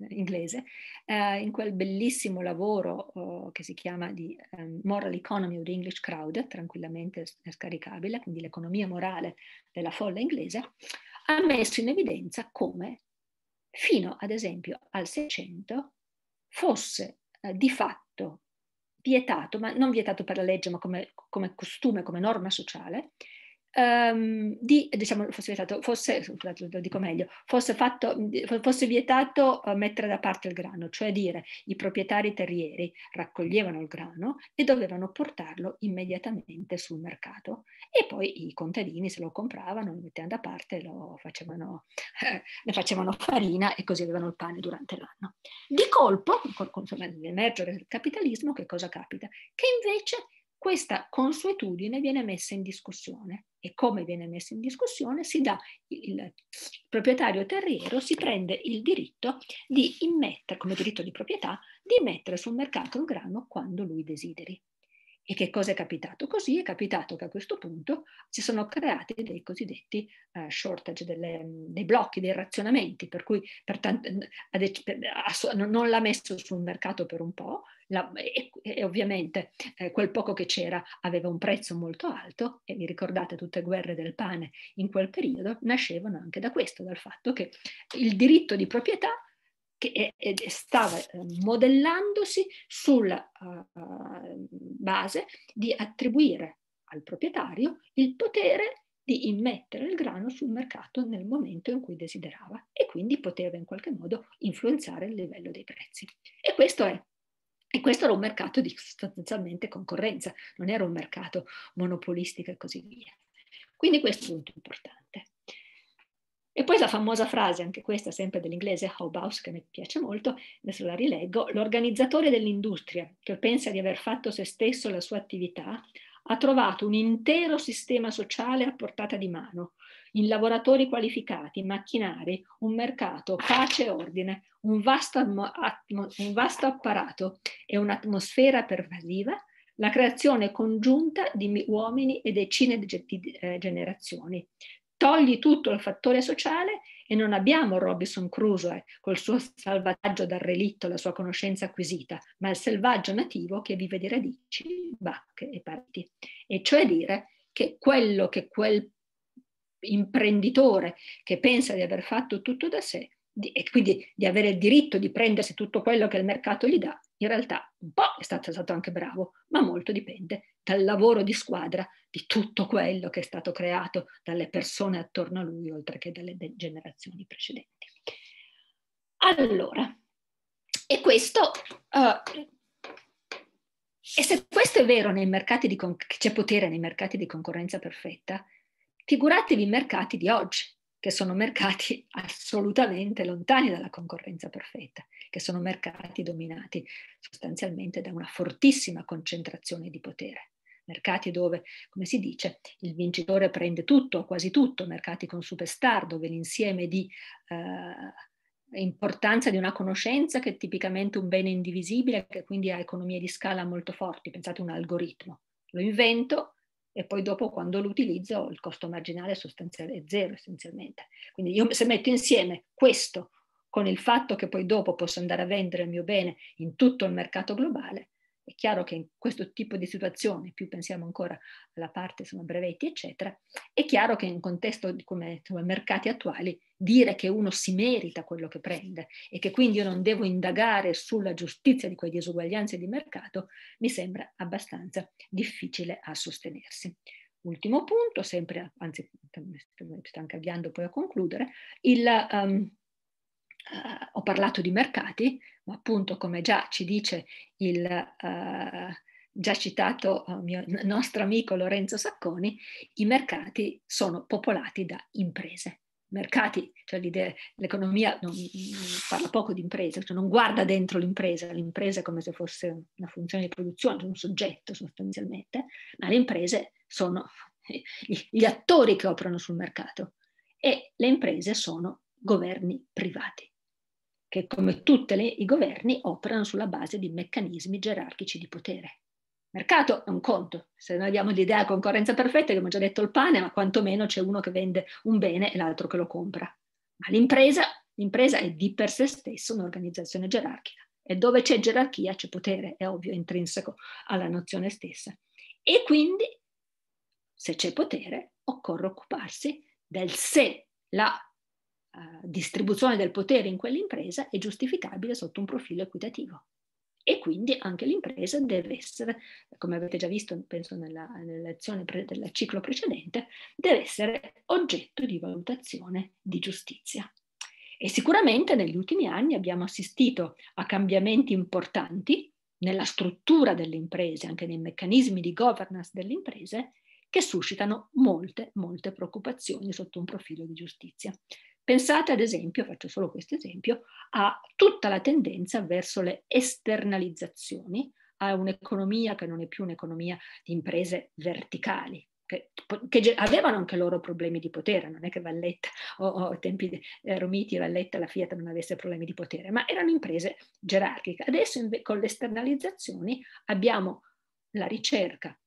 inglese, eh, in quel bellissimo lavoro oh, che si chiama di ehm, Moral Economy of the English Crowd, tranquillamente scaricabile, quindi l'economia morale della folla inglese, ha messo in evidenza come fino ad esempio al Seicento fosse eh, di fatto vietato, ma non vietato per la legge, ma come, come costume, come norma sociale, um, di, diciamo, fosse vietato, fosse, lo dico meglio, fosse, fatto, fosse vietato eh, mettere da parte il grano, cioè dire i proprietari terrieri raccoglievano il grano e dovevano portarlo immediatamente sul mercato e poi i contadini se lo compravano, lo mettevano da parte, lo facevano, ne facevano farina e così avevano il pane durante l'anno. Di colpo, con, con l'emergere del capitalismo, che cosa capita? Che invece questa consuetudine viene messa in discussione. E come viene messa in discussione? Si dà, il proprietario terriero si prende il diritto di immettere, come diritto di proprietà, di mettere sul mercato il grano quando lui desideri. E che cosa è capitato? Così è capitato che a questo punto si sono creati dei cosiddetti uh, shortage, delle, mm, dei blocchi, dei razionamenti, per cui per tanto, non l'ha messo sul mercato per un po', la, e, e, ovviamente eh, quel poco che c'era aveva un prezzo molto alto e vi ricordate tutte le guerre del pane in quel periodo nascevano anche da questo, dal fatto che il diritto di proprietà che stava eh, modellandosi sulla eh, base di attribuire al proprietario il potere di immettere il grano sul mercato nel momento in cui desiderava e quindi poteva in qualche modo influenzare il livello dei prezzi. E questo è e questo era un mercato di sostanzialmente concorrenza, non era un mercato monopolistico e così via. Quindi questo è molto importante. E poi la famosa frase, anche questa sempre dell'inglese Hobhouse, che mi piace molto, adesso la rileggo, l'organizzatore dell'industria che pensa di aver fatto se stesso la sua attività ha trovato un intero sistema sociale a portata di mano, in lavoratori qualificati, macchinari, un mercato, pace e ordine, un vasto, atmo, un vasto apparato e un'atmosfera pervasiva, la creazione congiunta di uomini e decine di eh, generazioni togli tutto il fattore sociale e non abbiamo Robinson Crusoe col suo salvataggio dal relitto, la sua conoscenza acquisita, ma il selvaggio nativo che vive di radici, bacche e parti. E cioè dire che quello che quel imprenditore che pensa di aver fatto tutto da sé di, e quindi di avere il diritto di prendersi tutto quello che il mercato gli dà, in realtà un po' è stato, è stato anche bravo, ma molto dipende dal lavoro di squadra di tutto quello che è stato creato dalle persone attorno a lui, oltre che dalle de- generazioni precedenti. Allora, e questo, uh, e se questo è vero nei mercati di con- che c'è potere nei mercati di concorrenza perfetta, figuratevi i mercati di oggi, che sono mercati assolutamente lontani dalla concorrenza perfetta, che sono mercati dominati sostanzialmente da una fortissima concentrazione di potere. Mercati dove, come si dice, il vincitore prende tutto, quasi tutto, mercati con superstar, dove l'insieme di eh, importanza di una conoscenza che è tipicamente un bene indivisibile, che quindi ha economie di scala molto forti, pensate un algoritmo. Lo invento, e poi dopo quando lo utilizzo il costo marginale è zero essenzialmente. Quindi io se metto insieme questo con il fatto che poi dopo posso andare a vendere il mio bene in tutto il mercato globale, è chiaro che in questo tipo di situazione, più pensiamo ancora alla parte sono brevetti, eccetera, è chiaro che in un contesto come, come mercati attuali dire che uno si merita quello che prende e che quindi io non devo indagare sulla giustizia di quelle disuguaglianze di mercato mi sembra abbastanza difficile a sostenersi. Ultimo punto, sempre, anzi, sto anche avviando poi a concludere, il, um, eh, ho parlato di mercati, ma appunto come già ci dice il eh, già citato eh, mio, nostro amico Lorenzo Sacconi, i mercati sono popolati da imprese. Mercati, cioè l'economia non, mm, parla poco di imprese, cioè non guarda dentro l'impresa, l'impresa è come se fosse una funzione di produzione, cioè un soggetto sostanzialmente, ma le imprese sono gli attori che operano sul mercato e le imprese sono governi privati che come tutti i governi operano sulla base di meccanismi gerarchici di potere. Mercato è un conto, se noi abbiamo l'idea concorrenza perfetta, abbiamo già detto il pane, ma quantomeno c'è uno che vende un bene e l'altro che lo compra. Ma l'impresa, l'impresa è di per sé stessa un'organizzazione gerarchica e dove c'è gerarchia c'è potere, è ovvio, è intrinseco alla nozione stessa. E quindi, se c'è potere, occorre occuparsi del se la eh, distribuzione del potere in quell'impresa è giustificabile sotto un profilo equitativo. E quindi anche l'impresa deve essere, come avete già visto, penso nella, nella lezione pre, del ciclo precedente, deve essere oggetto di valutazione di giustizia. E sicuramente negli ultimi anni abbiamo assistito a cambiamenti importanti nella struttura delle imprese, anche nei meccanismi di governance delle imprese, che suscitano molte, molte preoccupazioni sotto un profilo di giustizia. Pensate ad esempio, faccio solo questo esempio, a tutta la tendenza verso le esternalizzazioni, a un'economia che non è più un'economia di imprese verticali, che, che, avevano anche loro problemi di potere, non è che Valletta o, o tempi di eh, Romiti, Valletta, la Fiat non avesse problemi di potere, ma erano imprese gerarchiche. Adesso inve- con le esternalizzazioni abbiamo la ricerca,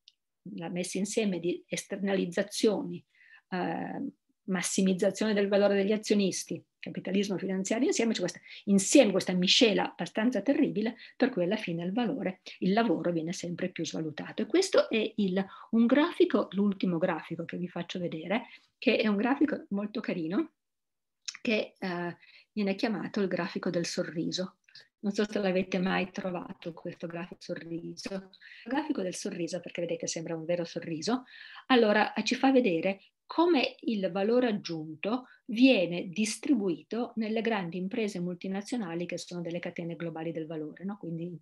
la messa insieme di esternalizzazioni eh, massimizzazione del valore degli azionisti, capitalismo finanziario insieme, c'è questa, insieme questa miscela abbastanza terribile per cui alla fine il valore, il lavoro viene sempre più svalutato. E questo è il, un grafico, l'ultimo grafico che vi faccio vedere, che è un grafico molto carino, che eh, viene chiamato il grafico del sorriso. Non so se l'avete mai trovato questo grafico del sorriso. Il grafico del sorriso, perché vedete sembra un vero sorriso, allora ci fa vedere come il valore aggiunto viene distribuito nelle grandi imprese multinazionali che sono delle catene globali del valore, no? quindi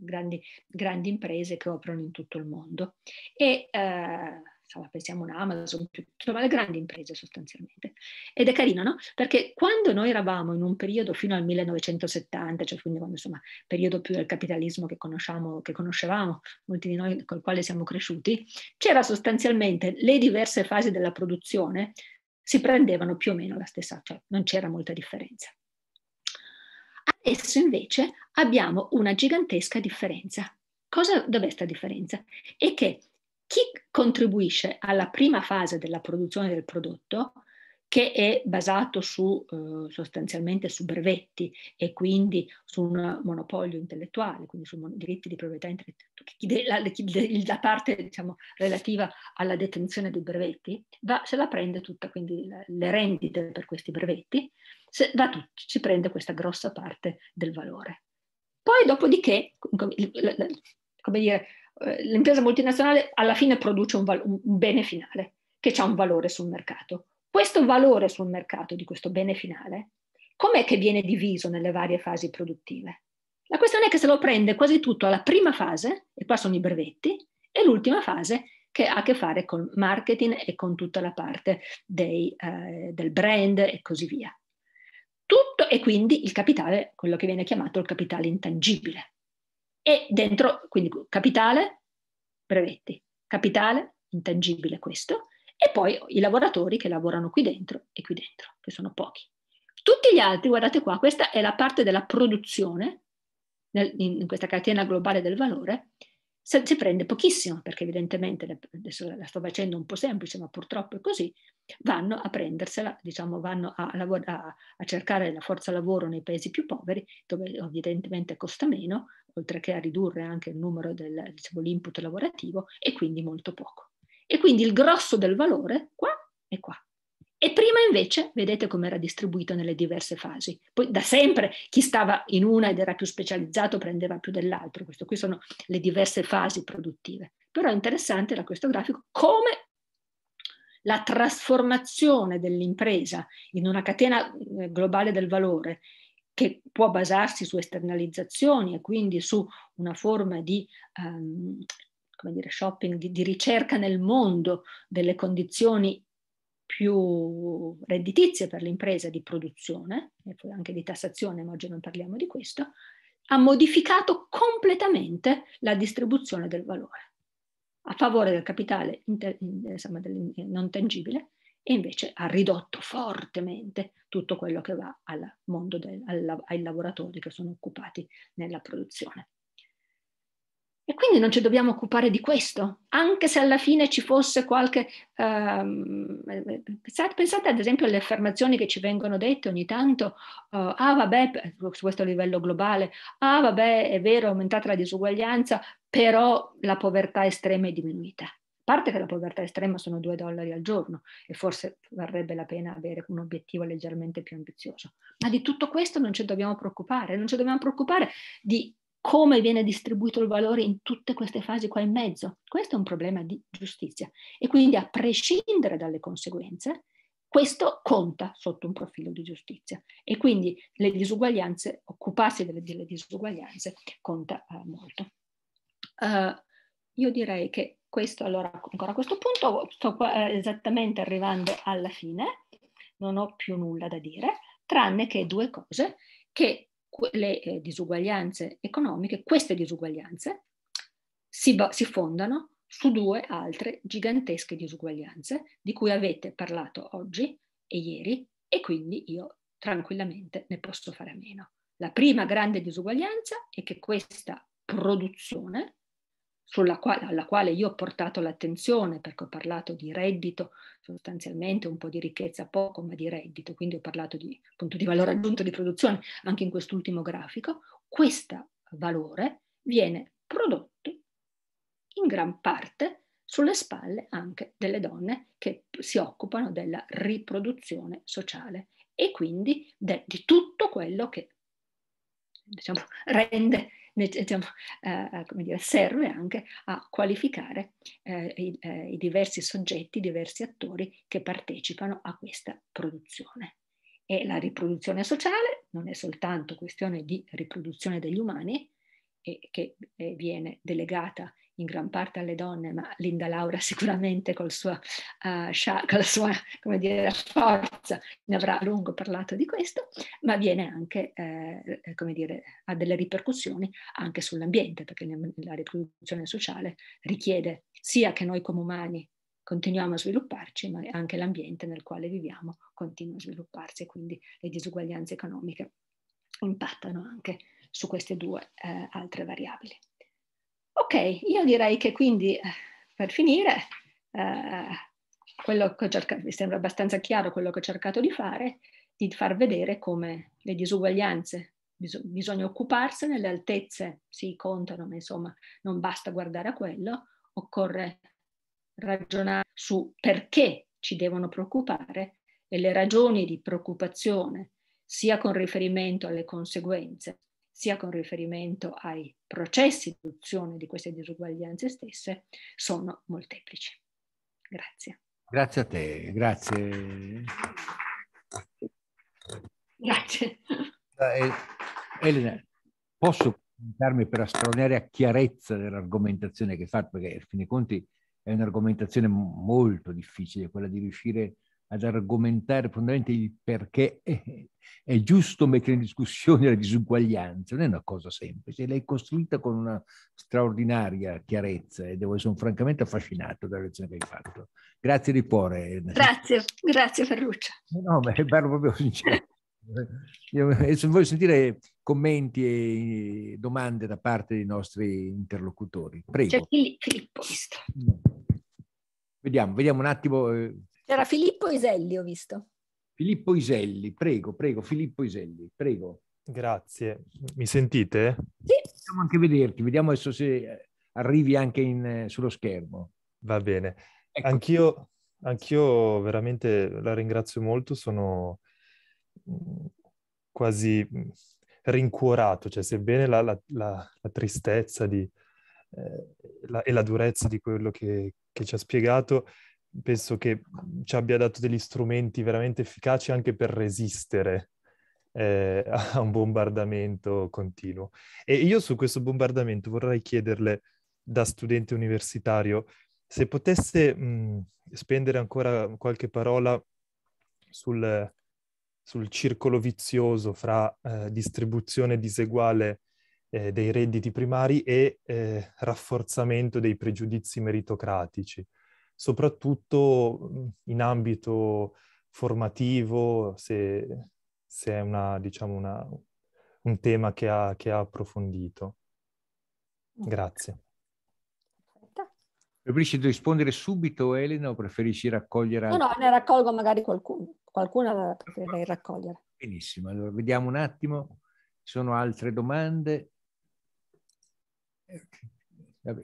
grandi, grandi, imprese che operano in tutto il mondo. E, eh, insomma, pensiamo a Amazon, insomma, le grandi imprese sostanzialmente. Ed è carino, no? Perché quando noi eravamo in un periodo fino al 1970, cioè quindi quando, insomma, periodo più del capitalismo che, conosciamo, che conoscevamo, molti di noi col quale siamo cresciuti, c'era sostanzialmente le diverse fasi della produzione si prendevano più o meno la stessa, cioè non c'era molta differenza. Adesso invece abbiamo una gigantesca differenza. Cosa, dov'è questa differenza? È che chi contribuisce alla prima fase della produzione del prodotto, che è basato su, eh, sostanzialmente su brevetti e quindi su un monopolio intellettuale, quindi su mon- diritti di proprietà intellettuale, la, la, parte diciamo, relativa alla detenzione dei brevetti, va, se la prende tutta, quindi la, le rendite per questi brevetti, se, va tut- si prende questa grossa parte del valore. Poi dopodiché, come dire, eh, l'impresa multinazionale alla fine produce un, val- un bene finale che ha un valore sul mercato. Questo valore sul mercato di questo bene finale, com'è che viene diviso nelle varie fasi produttive? La questione è che se lo prende quasi tutto alla prima fase, e qua sono i brevetti, e l'ultima fase che ha a che fare con marketing e con tutta la parte dei, eh, del brand e così via. Tutto e quindi il capitale, quello che viene chiamato il capitale intangibile e dentro, quindi capitale, brevetti, capitale, intangibile questo, e poi i lavoratori che lavorano qui dentro e qui dentro, che sono pochi. Tutti gli altri, guardate qua, questa è la parte della produzione in questa catena globale del valore, se, se prende pochissimo, perché evidentemente adesso la sto facendo un po' semplice, ma purtroppo è così, vanno a prendersela, diciamo, vanno a, a, a cercare la forza lavoro nei paesi più poveri, dove evidentemente costa meno, oltre che a ridurre anche il numero del diciamo, l'input lavorativo, e quindi molto poco. E quindi il grosso del valore qua è qua. E prima invece, vedete come era distribuito nelle diverse fasi. Poi da sempre chi stava in una ed era più specializzato prendeva più dell'altro. Questo qui sono le diverse fasi produttive. Però è interessante da questo grafico come la trasformazione dell'impresa in una catena eh, globale del valore che può basarsi su esternalizzazioni e quindi su una forma di um, come dire, shopping, di, di ricerca nel mondo delle condizioni più redditizie per l'impresa di produzione, e poi anche di tassazione, ma oggi non parliamo di questo, ha modificato completamente la distribuzione del valore a favore del capitale inter, insomma, del non tangibile e invece ha ridotto fortemente tutto quello che va al mondo del, al, ai lavoratori che sono occupati nella produzione. E quindi non ci dobbiamo occupare di questo, anche se alla fine ci fosse qualche... Um, ehm, pensate, pensate, ad esempio alle affermazioni che ci vengono dette ogni tanto, uh, ah vabbè, su questo livello globale, ah vabbè è vero è aumentata la disuguaglianza, però la povertà estrema è diminuita. A parte che la povertà estrema sono due dollari al giorno e forse varrebbe la pena avere un obiettivo leggermente più ambizioso. Ma di tutto questo non ci dobbiamo preoccupare, non ci dobbiamo preoccupare di come viene distribuito il valore in tutte queste fasi qua in mezzo. Questo è un problema di giustizia e quindi a prescindere dalle conseguenze, questo conta sotto un profilo di giustizia e quindi le disuguaglianze, occuparsi delle, delle disuguaglianze conta eh, molto. Uh, io direi che questo, allora, ancora a questo punto, sto qua, eh, esattamente arrivando alla fine, non ho più nulla da dire, tranne che due cose che le eh, disuguaglianze economiche, queste disuguaglianze si, si fondano su due altre gigantesche disuguaglianze di cui avete parlato oggi e ieri e quindi io tranquillamente ne posso fare a meno. La prima grande disuguaglianza è che questa produzione quale, alla quale io ho portato l'attenzione perché ho parlato di reddito, sostanzialmente un po' di ricchezza poco, ma di reddito, quindi ho parlato di, appunto, di valore aggiunto di produzione anche in quest'ultimo grafico, questo valore viene prodotto in gran parte sulle spalle anche delle donne che si occupano della riproduzione sociale e quindi de, di tutto quello che diciamo, rende diciamo, eh, eh dire, serve anche a qualificare eh, i, eh, i, diversi soggetti, i diversi attori che partecipano a questa produzione. E la riproduzione sociale non è soltanto questione di riproduzione degli umani, e che eh, viene delegata in gran parte alle donne, ma Linda Laura sicuramente col suo, uh, eh, scia, con la sua dire, forza ne avrà a lungo parlato di questo, ma viene anche, eh, come dire, ha delle ripercussioni anche sull'ambiente, perché la riproduzione sociale richiede sia che noi come umani continuiamo a svilupparci, ma anche l'ambiente nel quale viviamo continua a svilupparsi e quindi le disuguaglianze economiche impattano anche su queste due eh, altre variabili. Ok, io direi che quindi eh, per finire, eh, quello che ho cercato, mi sembra abbastanza chiaro quello che ho cercato di fare, di far vedere come le disuguaglianze bis- bisogna occuparsene, le altezze si contano, ma insomma non basta guardare a quello, occorre ragionare su perché ci devono preoccupare e le ragioni di preoccupazione sia con riferimento alle conseguenze sia con riferimento ai processi di riduzione di queste disuguaglianze stesse, sono molteplici. Grazie. Grazie a te, grazie. Grazie. Eh, Elena, posso darmi per astroneria chiarezza dell'argomentazione che hai fatto, perché a fine conti è un'argomentazione molto difficile, quella di riuscire a ad argomentare fondamentalmente il perché è giusto mettere in discussione la disuguaglianza, non è una cosa semplice, l'hai costruita con una straordinaria chiarezza e devo essere francamente affascinato dalla lezione che hai fatto. Grazie di cuore. Grazie, grazie Ferruccio. No, ma è bello proprio sincero. Io, eh, voglio sentire commenti e eh, domande da parte dei nostri interlocutori. Prego. C'è Filippo. Vediamo, vediamo un attimo. Eh, era Filippo Iselli, ho visto. Filippo Iselli, prego, prego, Filippo Iselli, prego. Grazie. Mi sentite? Sì. Possiamo anche vederti, vediamo adesso se eh, arrivi anche in, eh, sullo schermo. Va bene. Ecco. Anch'io, anch'io veramente la ringrazio molto, sono mm, quasi mm, rincuorato, cioè sebbene la, la, la, la tristezza di, eh, e la durezza di quello che, che ci ha spiegato, penso che ci abbia dato degli strumenti veramente efficaci anche per resistere eh, a un bombardamento continuo. E io su questo bombardamento vorrei chiederle, da studente universitario, se potesse mh, spendere ancora qualche parola sul, sul circolo vizioso fra eh, distribuzione diseguale eh, dei redditi primari e eh, rafforzamento dei pregiudizi meritocratici soprattutto in ambito formativo, se, se è una, diciamo una, un tema che ha, che ha approfondito. Grazie. Preferisci rispondere subito, Elena, o preferisci raccogliere? No, no, ne raccolgo magari qualcuno. Qualcuna la preferirei raccogliere. Benissimo, allora vediamo un attimo. Ci sono altre domande? Eh, vabbè.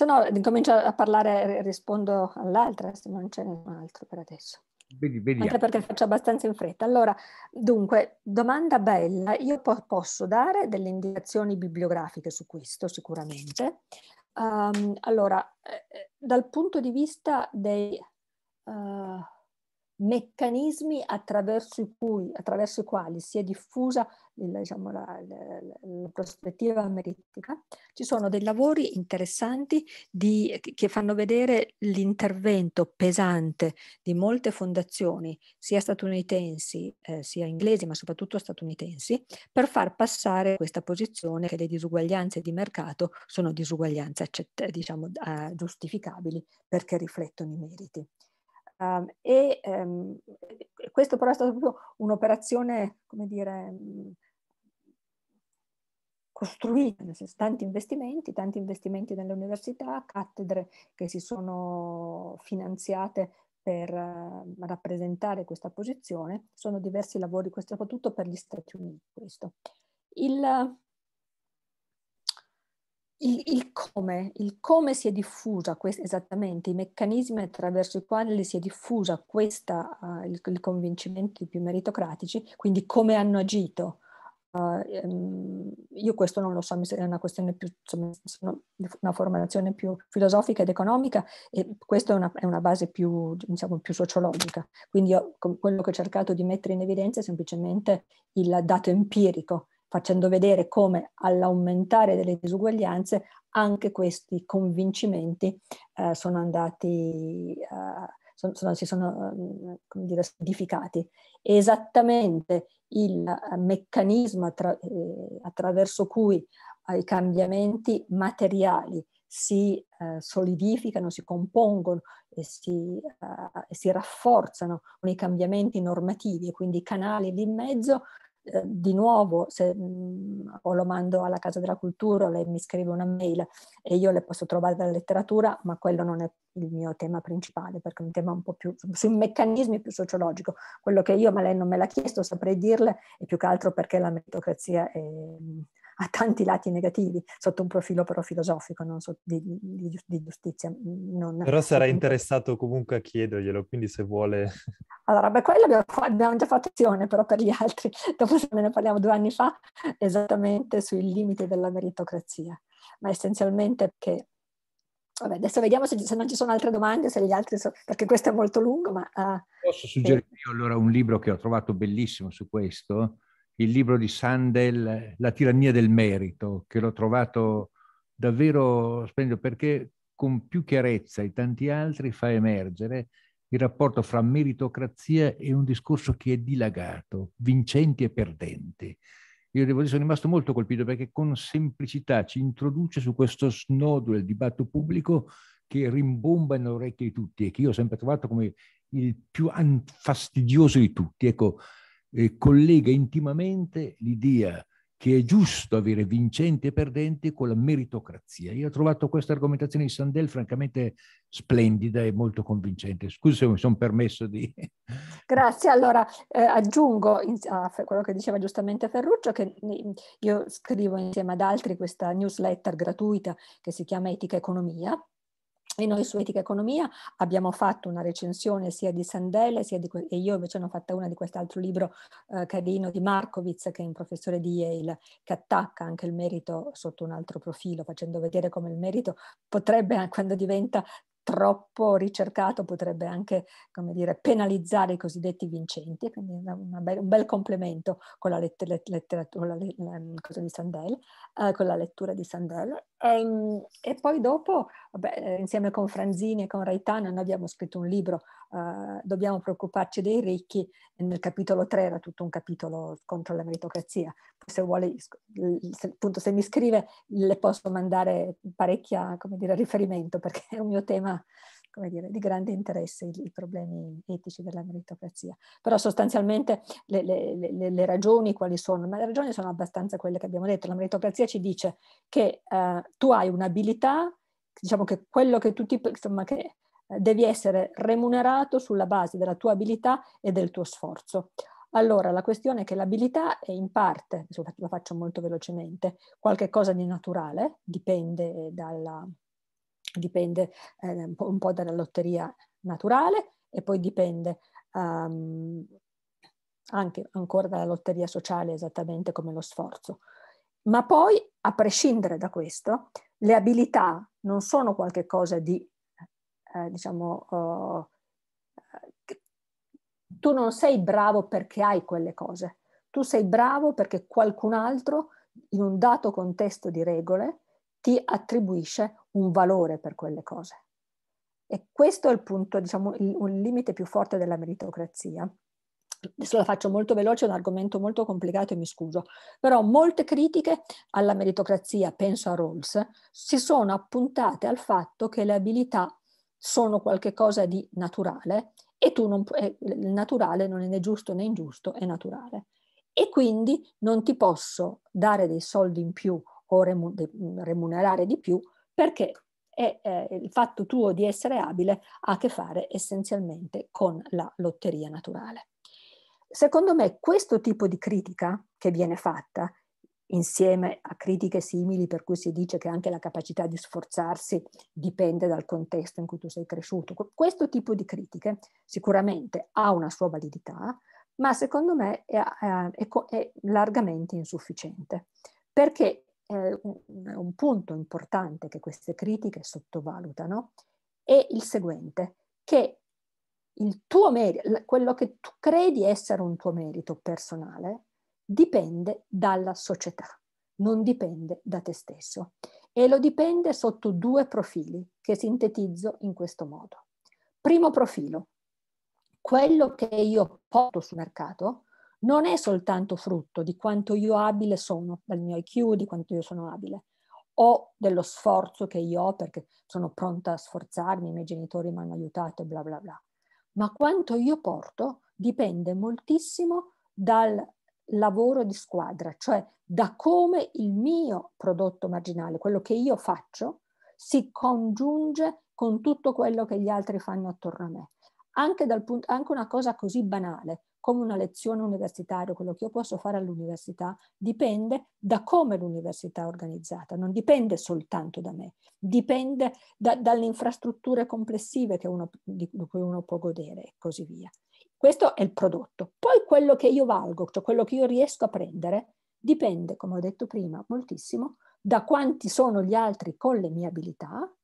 Se no, comincio a parlare, rispondo all'altra, se non c'è un altro per adesso. Vedi, Anche perché faccio abbastanza in fretta. Allora, dunque, domanda bella. Io po posso dare delle indicazioni bibliografiche su questo, sicuramente. Um, allora, eh, eh, dal punto di vista dei... Uh, meccanismi attraverso i, cui, attraverso i quali si è diffusa diciamo, la, la, la, prospettiva merittica, ci sono dei lavori interessanti di, che fanno vedere l'intervento pesante di molte fondazioni, sia statunitensi, eh, sia inglesi, ma soprattutto statunitensi, per far passare questa posizione che le disuguaglianze di mercato sono disuguaglianze diciamo, eh, giustificabili perché riflettono i meriti. Um, e um, questo però è stata proprio un'operazione, come dire, costruita, nel senso tanti investimenti, tanti investimenti nelle università, cattedre che si sono finanziate per uh, rappresentare questa posizione, sono diversi lavori, questo soprattutto per gli Stati Uniti. Questo. Il, il, il, come, il come si è diffusa questa, esattamente, i meccanismi attraverso i quali si è diffusa questa, uh, il, il convincimento più meritocratici, quindi come hanno agito. Uh, um, io questo non lo so, è una questione più, insomma, una formazione più filosofica ed economica e questa è una, è una base più, diciamo, più sociologica. Quindi io, quello che ho cercato di mettere in evidenza è semplicemente il dato empirico facendo vedere come all'aumentare delle disuguaglianze anche questi convincimenti eh, sono andati, eh, sono, sono, si sono mm, come dire, modificati. Esattamente il meccanismo tra, eh, attraverso cui eh, i cambiamenti materiali si eh, solidificano, si compongono e si, si rafforzano con i cambiamenti normativi e quindi i canali lì in mezzo eh, di nuovo se, mh, mhmm, o lo mando alla Casa della Cultura, lei mi scrive una mail e io le posso trovare dalla letteratura, ma quello non è il mio tema principale, perché è un tema un po' più sui meccanismi più sociologico. Quello che io, ma lei non me l'ha chiesto, saprei dirle, è più che altro perché la meritocrazia è mhmm, ha tanti lati negativi sotto un profilo però filosofico, non so, di, di, di, giustizia. Mm, non... Però sarei interessato comunque a chiederglielo, quindi se vuole... Allora, beh, quello abbiamo, abbiamo già fatto azione, però per gli altri, dopo se ne parliamo due anni fa, esattamente sui limiti della meritocrazia, ma essenzialmente perché Vabbè, adesso vediamo se, se, non ci sono altre domande, se gli altri so, perché questo è molto lungo, ma... Uh, Posso suggerire sì. Eh. io allora un libro che ho trovato bellissimo su questo, il libro di Sandel, La tirannia del merito, che l'ho trovato davvero splendido perché con più chiarezza di tanti altri fa emergere il rapporto fra meritocrazia e un discorso che è dilagato, vincenti e perdenti. Io devo dire, sono rimasto molto colpito perché con semplicità ci introduce su questo snodo del dibattito pubblico che rimbomba nelle orecchie di tutti e che io ho sempre trovato come il più fastidioso di tutti. Ecco, eh, collega intimamente l'idea che è giusto avere vincenti e perdenti con la meritocrazia. Io ho trovato questa argomentazione di Sandel francamente splendida e molto convincente. Scusa se mi sono permesso di... Grazie, allora eh, aggiungo in, a quello che diceva giustamente Ferruccio che io scrivo insieme ad altri questa newsletter gratuita che si chiama Etica Economia e noi su Etica Economia abbiamo fatto una recensione sia di Sandele sia di, e io invece ne ho fatta una di quest'altro libro eh, carino di Markovitz che è un professore di Yale che attacca anche il merito sotto un altro profilo facendo vedere come il merito potrebbe quando diventa troppo ricercato potrebbe anche come dire, penalizzare i cosiddetti vincenti quindi una, una be un bel complemento con la, letteratura, la, la, la, cosa di Sandel, eh, con la lettura di Sandel e, mm, e, poi dopo, vabbè, eh, insieme con Franzini e con Raitana, noi abbiamo scritto un libro, uh, Dobbiamo preoccuparci dei ricchi, nel capitolo 3 era tutto un capitolo contro la meritocrazia. Se vuole, se, appunto, se mi scrive le posso mandare parecchia, come dire, riferimento, perché è un mio tema come dire, di grande interesse i, i problemi etici della meritocrazia. Però sostanzialmente le, le, le, le, ragioni quali sono? Ma le ragioni sono abbastanza quelle che abbiamo detto. La meritocrazia ci dice che eh, tu hai un'abilità, diciamo che quello che tu ti... insomma che eh, devi essere remunerato sulla base della tua abilità e del tuo sforzo. Allora, la questione è che l'abilità è in parte, lo faccio molto velocemente, qualche cosa di naturale, dipende dalla, dipende eh, un, po', un, po', dalla lotteria naturale e poi dipende um, anche ancora dalla lotteria sociale, esattamente come lo sforzo. Ma poi, a prescindere da questo, le abilità non sono qualcosa di, eh, diciamo, oh, tu non sei bravo perché hai quelle cose, tu sei bravo perché qualcun altro in un dato contesto di regole ti attribuisce un valore per quelle cose. E questo è il punto, diciamo, il, un limite più forte della meritocrazia. Adesso la faccio molto veloce, è un argomento molto complicato e mi scuso, però molte critiche alla meritocrazia, penso a Rawls, si sono appuntate al fatto che le abilità sono qualcosa di naturale e tu non, eh, il naturale non è né giusto né ingiusto, è naturale. E quindi non ti posso dare dei soldi in più o remunerare di più perché è, eh, il fatto tuo di essere abile ha a che fare essenzialmente con la lotteria naturale. Secondo me questo tipo di critica che viene fatta, insieme a critiche simili per cui si dice che anche la capacità di sforzarsi dipende dal contesto in cui tu sei cresciuto, questo tipo di critiche sicuramente ha una sua validità, ma secondo me è, è, è largamente insufficiente perché eh, un, un punto importante che queste critiche sottovalutano è il seguente, che il tuo merito, quello che tu credi essere un tuo merito personale, dipende dalla società, non dipende da te stesso. E lo dipende sotto due profili che sintetizzo in questo modo. Primo profilo, quello che io porto sul mercato non è soltanto frutto di quanto io abile sono, dal mio IQ, di quanto io sono abile, o dello sforzo che io ho perché sono pronta a sforzarmi, i miei genitori mi hanno aiutato e bla bla bla. Ma quanto io porto dipende moltissimo dal lavoro di squadra, cioè da come il mio prodotto marginale, quello che io faccio, si congiunge con tutto quello che gli altri fanno attorno a me. Anche, punto, anche una cosa così banale come una lezione universitaria, quello che io posso fare all'università, dipende da come l'università è organizzata, non dipende soltanto da me, dipende da, dalle infrastrutture complessive uno, di, di cui uno può godere e così via. Questo è il prodotto. Poi quello che io valgo, cioè quello che io riesco a prendere, dipende, come ho detto prima, moltissimo da quanti sono gli altri con le mie abilità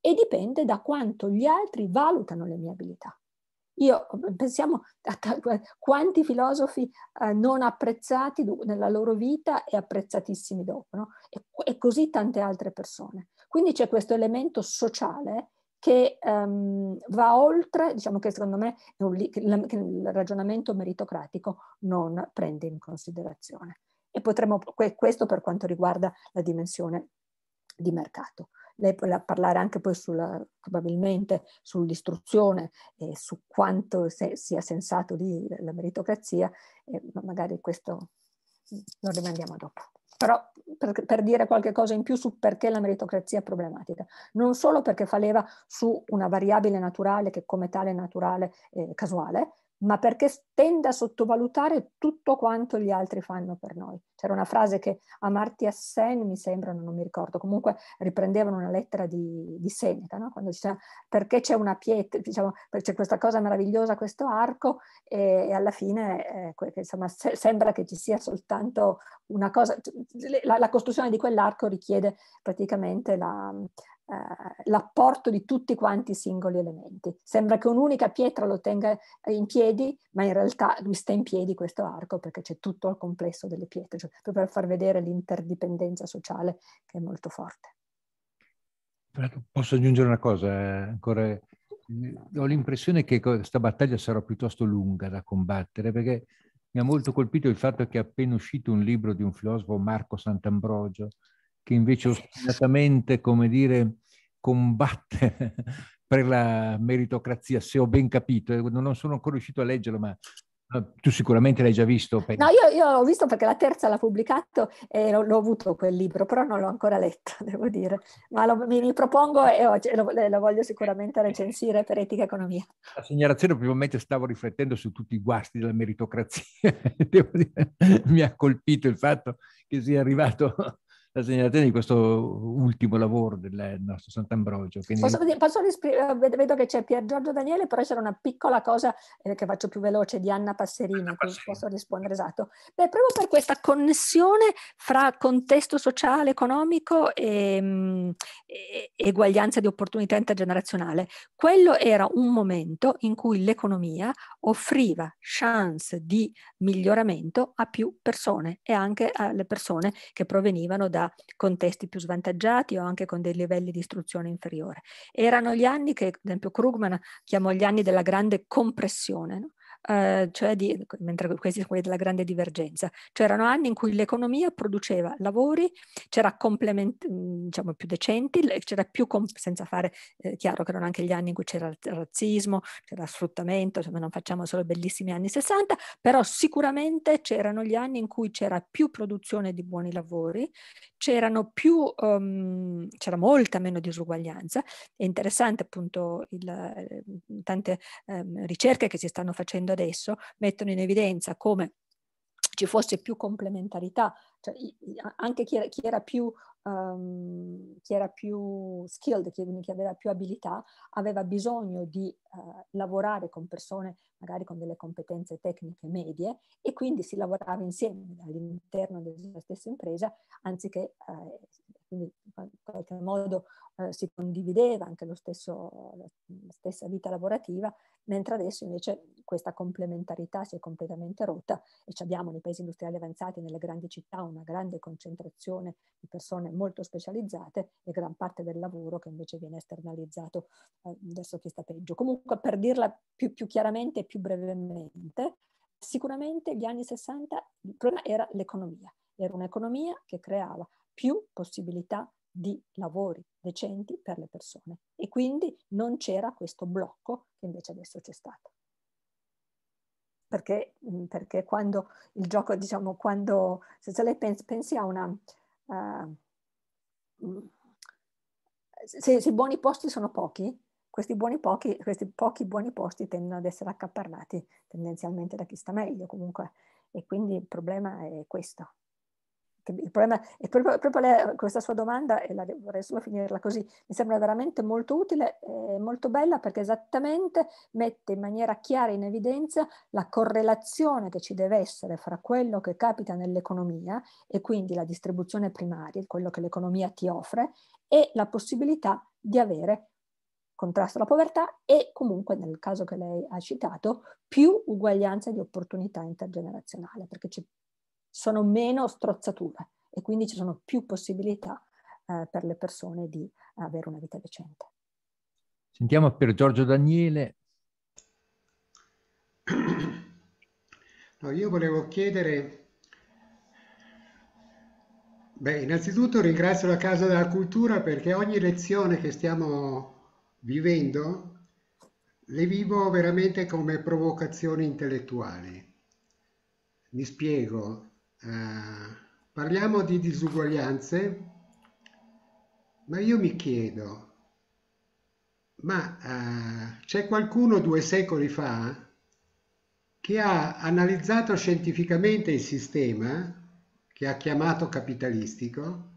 e dipende da quanto gli altri valutano le mie abilità. Io pensiamo a quanti filosofi eh, non apprezzati nella loro vita e apprezzatissimi dopo, no? e, e, così tante altre persone. Quindi c'è questo elemento sociale che um, va oltre, diciamo che secondo me che il ragionamento meritocratico non prende in considerazione. E potremmo, questo per quanto riguarda la dimensione di mercato lei può parlare anche poi sulla, probabilmente sull'istruzione e su quanto se, sia sensato lì la meritocrazia, eh, ma magari questo lo mm, rimandiamo dopo. Però per, per, dire qualche cosa in più su perché la meritocrazia è problematica, non solo perché fa leva su una variabile naturale che come tale è naturale eh, casuale, ma perché tende a sottovalutare tutto quanto gli altri fanno per noi. C'era una frase che a Amartya Assen, mi sembra, non mi ricordo, comunque riprendevano una lettera di, di Seneca, no? quando diceva perché c'è una pietra, diciamo, c'è questa cosa meravigliosa, questo arco, e, e alla fine eh, insomma, se, sembra che ci sia soltanto una cosa, cioè, la, la costruzione di quell'arco richiede praticamente la, eh, l'apporto di tutti quanti i singoli elementi. Sembra che un'unica pietra lo tenga in piedi, ma in realtà lui sta in piedi questo arco perché c'è tutto il complesso delle pietre, cioè proprio per far vedere l'interdipendenza sociale che è molto forte. Posso aggiungere una cosa? Eh, ancora, eh, ho l'impressione che questa battaglia sarà piuttosto lunga da combattere perché mi ha molto colpito il fatto che è appena uscito un libro di un filosofo, Marco Sant'Ambrogio, che invece eh, ostinatamente, come dire, combatte per la meritocrazia, se ho ben capito. Eh, non sono ancora riuscito a leggerlo, ma tu sicuramente l'hai già visto. Penso. No, io, io, l'ho visto perché la terza l'ha pubblicato e l'ho, l'ho, avuto quel libro, però non l'ho ancora letto, devo dire. Ma lo, mi, mi, propongo e oggi, lo, lo, voglio sicuramente recensire per Etica Economia. La segnalazione, probabilmente stavo riflettendo su tutti i guasti della meritocrazia. Dire, mi ha colpito il fatto che sia arrivato la segnalazione di questo ultimo lavoro del nostro Sant'Ambrogio. Quindi... Posso, posso rispr- vedo che c'è Pier Giorgio Daniele, però c'era una piccola cosa eh, che faccio più veloce di Anna Passerini, quindi posso rispondere esatto. Beh, proprio per questa connessione fra contesto sociale, economico e, mh, mm, e eguaglianza di opportunità intergenerazionale, quello era un momento in cui l'economia offriva chance di miglioramento a più persone e anche alle persone che provenivano da da contesti più svantaggiati o anche con dei livelli di istruzione inferiore. Erano gli anni che, ad esempio, Krugman chiamò gli anni della grande compressione, no? Ehm, cioè di, ecco, mentre questi sono quelli della grande divergenza, c'erano cioè, anni in cui l'economia produceva lavori, c'era complement, mhmm, diciamo più decenti, c'era più, senza fare, eh, chiaro che erano anche gli anni in cui c'era razzismo, c'era sfruttamento, insomma non facciamo solo bellissimi anni 60, però sicuramente c'erano gli anni in cui c'era più produzione di buoni lavori, c'erano più, um, c'era molta meno disuguaglianza, è interessante appunto il, ehm, tante um, ricerche che si stanno facendo adesso mettono in evidenza come ci fosse più complementarità cioè, anche chi era, chi era più Um, chi era più skilled, chi, chi, aveva più abilità, aveva bisogno di uh, lavorare con persone magari con delle competenze tecniche medie e quindi si lavorava insieme all'interno della stessa impresa anziché uh, in qualche modo uh, si condivideva anche stesso, la stessa vita lavorativa, mentre adesso invece questa complementarità si è completamente rotta e abbiamo nei paesi industriali avanzati, nelle grandi città, una grande concentrazione di persone molto specializzate e gran parte del lavoro che invece viene esternalizzato eh, chi sta peggio. Comunque per dirla più, più chiaramente e più brevemente, sicuramente gli anni 60 il problema era l'economia, era un'economia che creava più possibilità di lavori decenti per le persone e quindi non c'era questo blocco che invece adesso c'è stato perché, perché quando il gioco, diciamo, quando, se lei pens- pensi a una... Uh, se, se i buoni posti sono pochi, questi, buoni pochi, questi pochi buoni posti tendono ad essere accaparrati tendenzialmente da chi sta meglio comunque e quindi il problema è questo il problema è proprio, proprio lei, questa sua domanda, e la, vorrei solo finirla così, mi sembra veramente molto utile e molto bella perché esattamente mette in maniera chiara in evidenza la correlazione che ci deve essere fra quello che capita nell'economia e quindi la distribuzione primaria, quello che l'economia ti offre, e la possibilità di avere contrasto alla povertà e comunque nel caso che lei ha citato più uguaglianza di opportunità intergenerazionale perché ci sono meno strozzature e quindi ci sono più possibilità eh, per le persone di avere una vita decente. Sentiamo per Giorgio Daniele. No, io volevo chiedere, beh, innanzitutto ringrazio la Casa della Cultura perché ogni lezione che stiamo vivendo le vivo veramente come provocazioni intellettuali. Mi spiego, eh, parliamo di disuguaglianze, ma io mi chiedo, ma uh, c'è qualcuno due secoli fa che ha analizzato scientificamente il sistema che ha chiamato capitalistico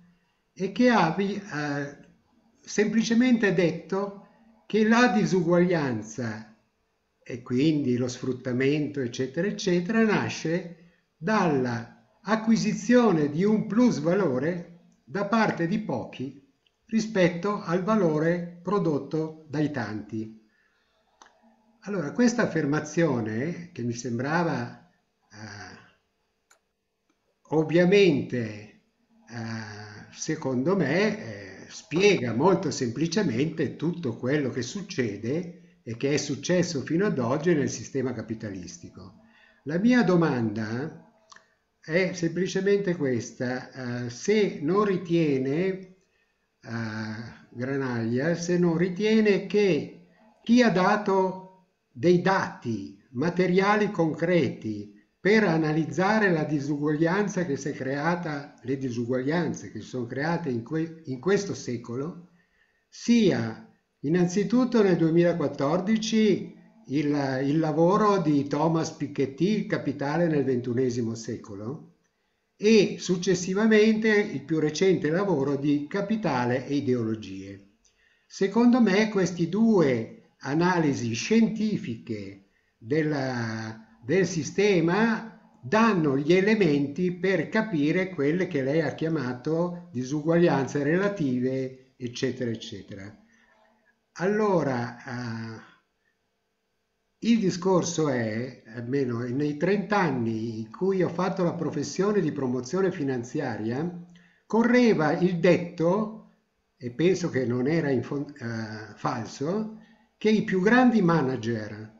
e che ha uh, semplicemente detto che la disuguaglianza e quindi lo sfruttamento eccetera eccetera nasce dalla acquisizione di un plus valore da parte di pochi rispetto al valore prodotto dai tanti. Allora, questa affermazione che mi sembrava eh, ovviamente, eh, secondo me, eh, spiega molto semplicemente tutto quello che succede e che è successo fino ad oggi nel sistema capitalistico. La mia domanda è semplicemente questa, eh, se non ritiene, eh, Granaglia, se non ritiene che chi ha dato dei dati materiali concreti per analizzare la disuguaglianza che si è creata, le disuguaglianze che si sono create in, que in questo secolo, sia innanzitutto nel 2014 il, il lavoro di Thomas Piketty, Il Capitale nel XXI secolo, e successivamente il più recente lavoro di Capitale e ideologie. Secondo me queste due analisi scientifiche della, del sistema danno gli elementi per capire quelle che lei ha chiamato disuguaglianze relative, eccetera, eccetera. Allora, ah, il discorso è, almeno nei 30 anni in cui ho fatto la professione di promozione finanziaria, correva il detto, e penso che non era uh, falso, che i più grandi manager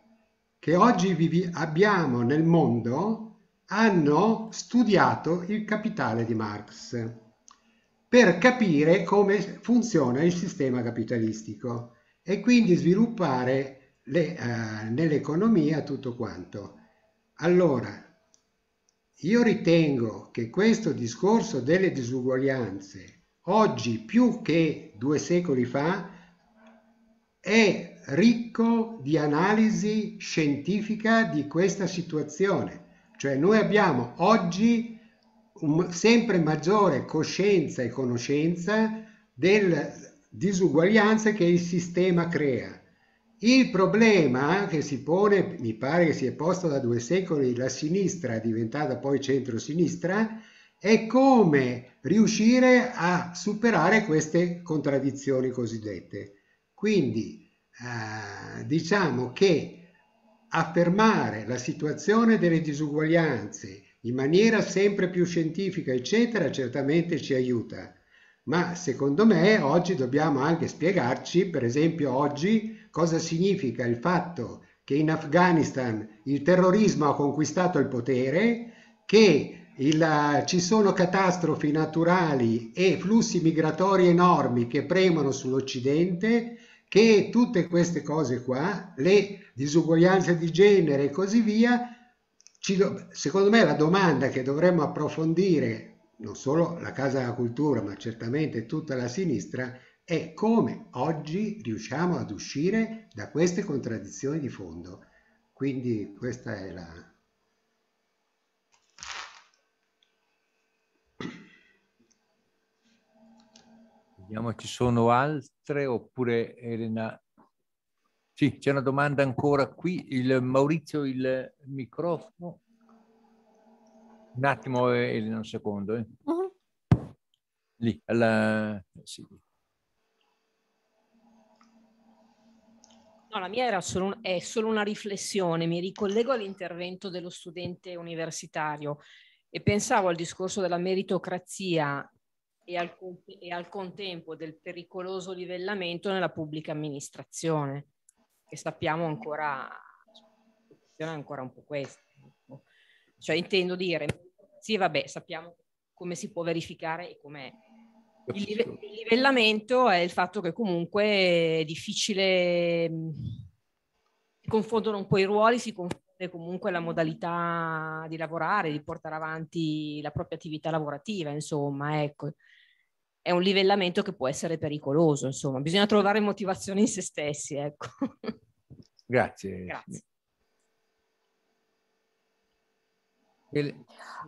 che oggi abbiamo nel mondo hanno studiato il capitale di Marx per capire come funziona il sistema capitalistico e quindi sviluppare le, eh, nell'economia tutto quanto. Allora, io ritengo che questo discorso delle disuguaglianze, oggi più che due secoli fa, è ricco di analisi scientifica di questa situazione. Cioè noi abbiamo oggi un sempre maggiore coscienza e conoscenza delle disuguaglianze che il sistema crea il problema che si pone, mi pare che si è posto da due secoli, la sinistra diventata poi centrosinistra, è come riuscire a superare queste contraddizioni cosiddette. Quindi eh, diciamo che affermare la situazione delle disuguaglianze in maniera sempre più scientifica, eccetera, certamente ci aiuta. Ma secondo me oggi dobbiamo anche spiegarci, per esempio oggi Cosa significa il fatto che in Afghanistan il terrorismo ha conquistato il potere, che il, ci sono catastrofi naturali e flussi migratori enormi che premono sull'Occidente, che tutte queste cose qua, le disuguaglianze di genere e così via, do, secondo me la domanda che dovremmo approfondire, non solo la Casa della Cultura, ma certamente tutta la sinistra, e come oggi riusciamo ad uscire da queste contraddizioni di fondo. Quindi questa è la... Vediamo, ci sono altre oppure Elena... Sì, c'è una domanda ancora qui. Il Maurizio, il microfono. Un attimo, Elena, un secondo. Eh. Uh mm-hmm. -huh. Lì, alla... Sì. No, la mia era solo un, è solo una riflessione, mi ricollego all'intervento dello studente universitario e pensavo al discorso della meritocrazia e al, e al contempo del pericoloso livellamento nella pubblica amministrazione, che sappiamo ancora, funziona ancora un po' questo. Ecco. Cioè intendo dire, sì vabbè, sappiamo come si può verificare e com'è, il, live- il livellamento è il fatto che comunque è difficile, mm, si confondono un po' i ruoli, si confonde comunque la modalità di lavorare, di portare avanti la propria attività lavorativa, insomma, ecco. È un livellamento che può essere pericoloso, insomma, bisogna trovare motivazione in se stessi, ecco. Grazie. Grazie.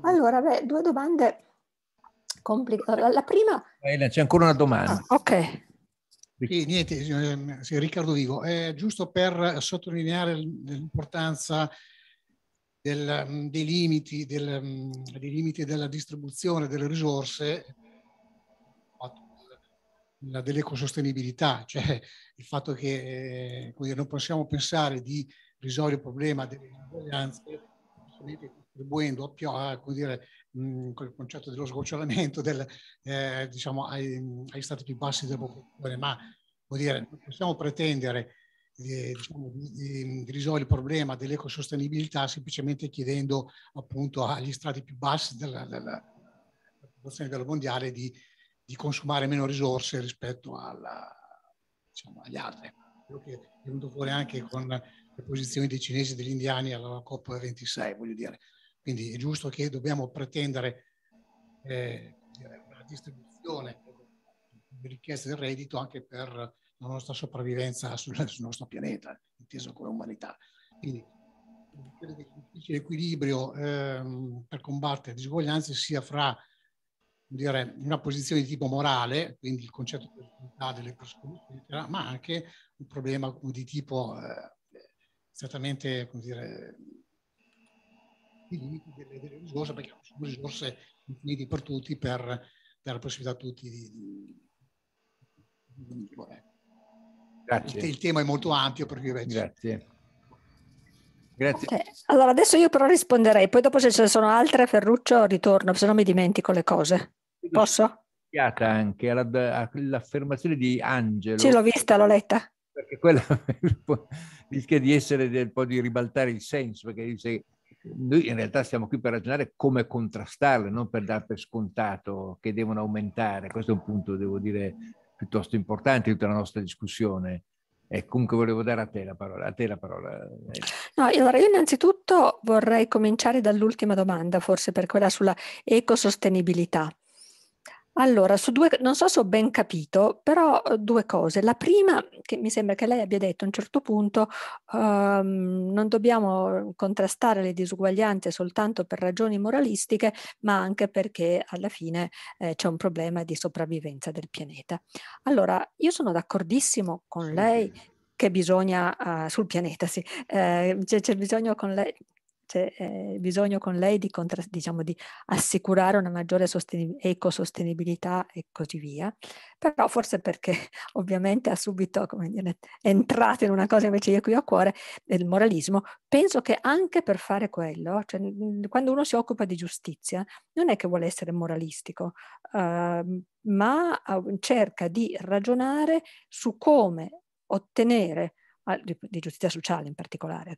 Allora, beh, due domande complicata. La prima... Elena, c'è ancora una domanda. Ah, ok. Sì, niente, sì, Riccardo Vigo, eh, giusto per sottolineare l'importanza del, dei, limiti, del, dei limiti della distribuzione delle risorse, dell'ecosostenibilità, cioè il fatto che eh, non possiamo pensare di risolvere il problema delle disuguaglianze distribuendo a, pio- a dire, quel concetto dello sgocciolamento del, eh, diciamo, ai, ai, stati più bassi della popolazione, ma vuol dire, non possiamo pretendere eh, diciamo, di, di, di, risolvere il problema dell'ecosostenibilità semplicemente chiedendo appunto agli strati più bassi della, della, della popolazione della mondiale di, di, consumare meno risorse rispetto alla, diciamo, agli altri. Quello che è venuto fuori anche con le posizioni dei cinesi e degli indiani alla COP26, voglio dire, quindi è giusto che dobbiamo pretendere eh, una distribuzione di richieste del reddito anche per la nostra sopravvivenza sul, sul nostro pianeta, inteso come umanità. Quindi credo che il difficile equilibrio ehm, per combattere le disuguaglianze sia fra dire, una posizione di tipo morale, quindi il concetto di dignità delle persone, eccetera, ma anche un problema di tipo eh, certamente come dire, i limiti delle, delle risorse, perché sono risorse infinite per tutti, per dare la possibilità a tutti di... di, di Grazie. Il, il, tema è molto ampio, per cui invece... Grazie. Grazie. Okay. Allora, adesso io però risponderei, poi dopo se ce ne sono altre, Ferruccio, ritorno, se no mi dimentico le cose. Posso? anche all'affermazione di Angelo. Sì, l'ho vista, l'ho letta. Perché quella rischia di essere un po' di ribaltare il senso, perché dice noi in realtà siamo qui per ragionare come contrastarle, non per dar per scontato che devono aumentare. Questo è un punto, devo dire, piuttosto importante di tutta la nostra discussione. E eh, comunque volevo dare a te la parola. A te la parola. Eh. No, allora io innanzitutto vorrei cominciare dall'ultima domanda, forse per quella sulla ecosostenibilità. Allora, su due, non so se ho ben capito, però uhm, due cose. La prima, che mi sembra che lei abbia detto a un certo punto, ehm, non dobbiamo contrastare le disuguaglianze soltanto per ragioni moralistiche, ma anche perché alla fine eh, c'è un problema di sopravvivenza del pianeta. Allora, io sono d'accordissimo con lei che bisogna uh, sul pianeta, sì, eh, c'è, c'è, bisogno con lei, c'è cioè, eh, bisogno con lei di, contrast- diciamo, di assicurare una maggiore sostenib- ecosostenibilità e così via, però forse perché ovviamente ha subito come dire, entrato in una cosa invece io qui ho a cuore, il moralismo, penso che anche per fare quello, cioè, quando uno si occupa di giustizia, non è che vuole essere moralistico, uh, ma ah, cerca di ragionare su come ottenere di giustizia sociale in particolare,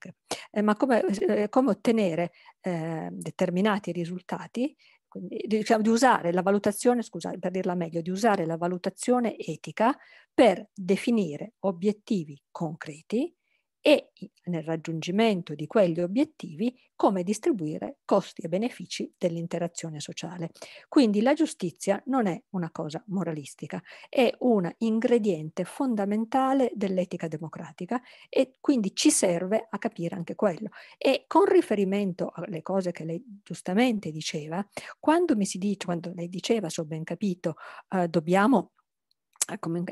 eh, ma come, eh, eh, come ottenere ehm, determinati risultati, quindi, diciamo, di usare la valutazione, scusate per dirla meglio, di usare la valutazione etica per definire obiettivi concreti e nel raggiungimento di quegli obiettivi come distribuire costi e benefici dell'interazione sociale. Quindi la giustizia non è una cosa moralistica, è un ingrediente fondamentale dell'etica democratica e quindi ci serve a capire anche quello. E con riferimento alle cose che lei giustamente diceva, quando mi si dice, quando lei diceva, se ho ben capito, eh, dobbiamo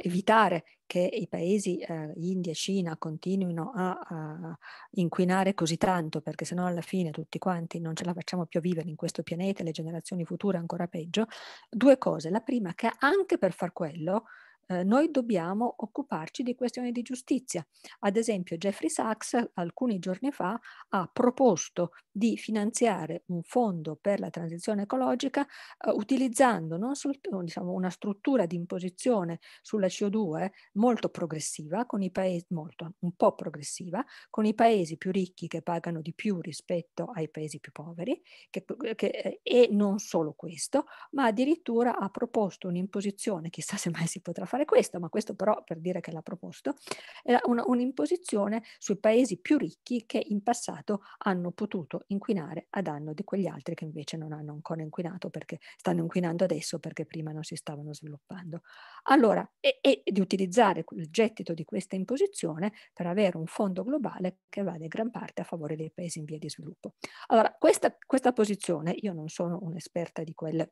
evitare che i paesi eh, India e Cina continuino a, a, inquinare così tanto, perché sennò alla fine tutti quanti non ce la facciamo più a vivere in questo pianeta, le generazioni future ancora peggio. Due cose. La prima è che anche per far quello eh, noi dobbiamo occuparci di questioni di giustizia. Ad esempio Jeffrey Sachs alcuni giorni fa ha proposto di finanziare un fondo per la transizione ecologica eh, utilizzando non sol- diciamo, una struttura di imposizione sulla CO2 eh, molto progressiva, con i paesi, molto, un po' progressiva, con i paesi più ricchi che pagano di più rispetto ai paesi più poveri che, che, eh, e non solo questo, ma addirittura ha proposto un'imposizione, chissà se mai si potrà fare, fare questo, ma questo però per dire che l'ha proposto, era una, un'imposizione sui paesi più ricchi che in passato hanno potuto inquinare a danno di quegli altri che invece non hanno ancora inquinato perché stanno inquinando adesso perché prima non si stavano sviluppando. Allora, e, e di utilizzare il gettito di questa imposizione per avere un fondo globale che vada in gran parte a favore dei paesi in via di sviluppo. Allora, questa, questa posizione, io non sono un'esperta di quelle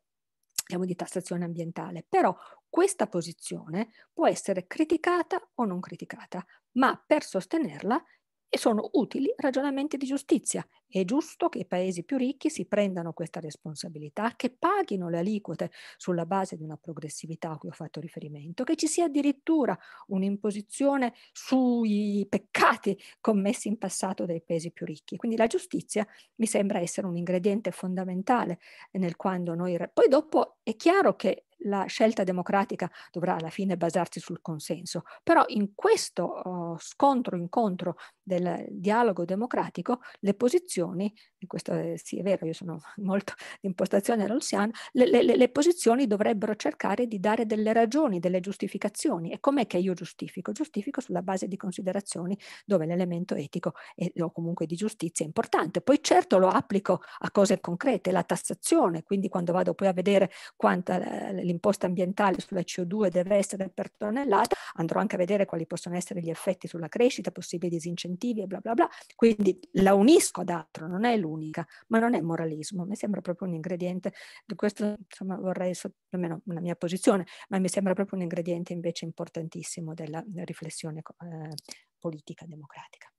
parliamo di tassazione ambientale, però questa posizione può essere criticata o non criticata, ma per sostenerla sono utili ragionamenti di giustizia è giusto che i paesi più ricchi si prendano questa responsabilità, che paghino le aliquote sulla base di una progressività a cui ho fatto riferimento, che ci sia addirittura un'imposizione sui peccati commessi in passato dai paesi più ricchi. Quindi la giustizia mi sembra essere un ingrediente fondamentale nel quando noi... Poi dopo è chiaro che la scelta democratica dovrà alla fine basarsi sul consenso, però in questo uh, oh, scontro, incontro del dialogo democratico, le posizioni posizioni, e questo è, sì è vero, io sono molto di impostazione rolsiana, le, le, le posizioni dovrebbero cercare di dare delle ragioni, delle giustificazioni. E com'è che io giustifico? Giustifico sulla base di considerazioni dove l'elemento etico è, o comunque di giustizia è importante. Poi certo lo applico a cose concrete, la tassazione, quindi quando vado poi a vedere quanta eh, l'imposta ambientale sulla CO2 deve essere per tonnellata, andrò anche a vedere quali possono essere gli effetti sulla crescita, possibili disincentivi e bla bla bla. Quindi la unisco ad altro, non è l'unica, ma non è moralismo, mi sembra proprio un ingrediente, di questo insomma, vorrei, almeno una mia posizione, ma mi sembra proprio un ingrediente invece importantissimo della riflessione eh, politica democratica.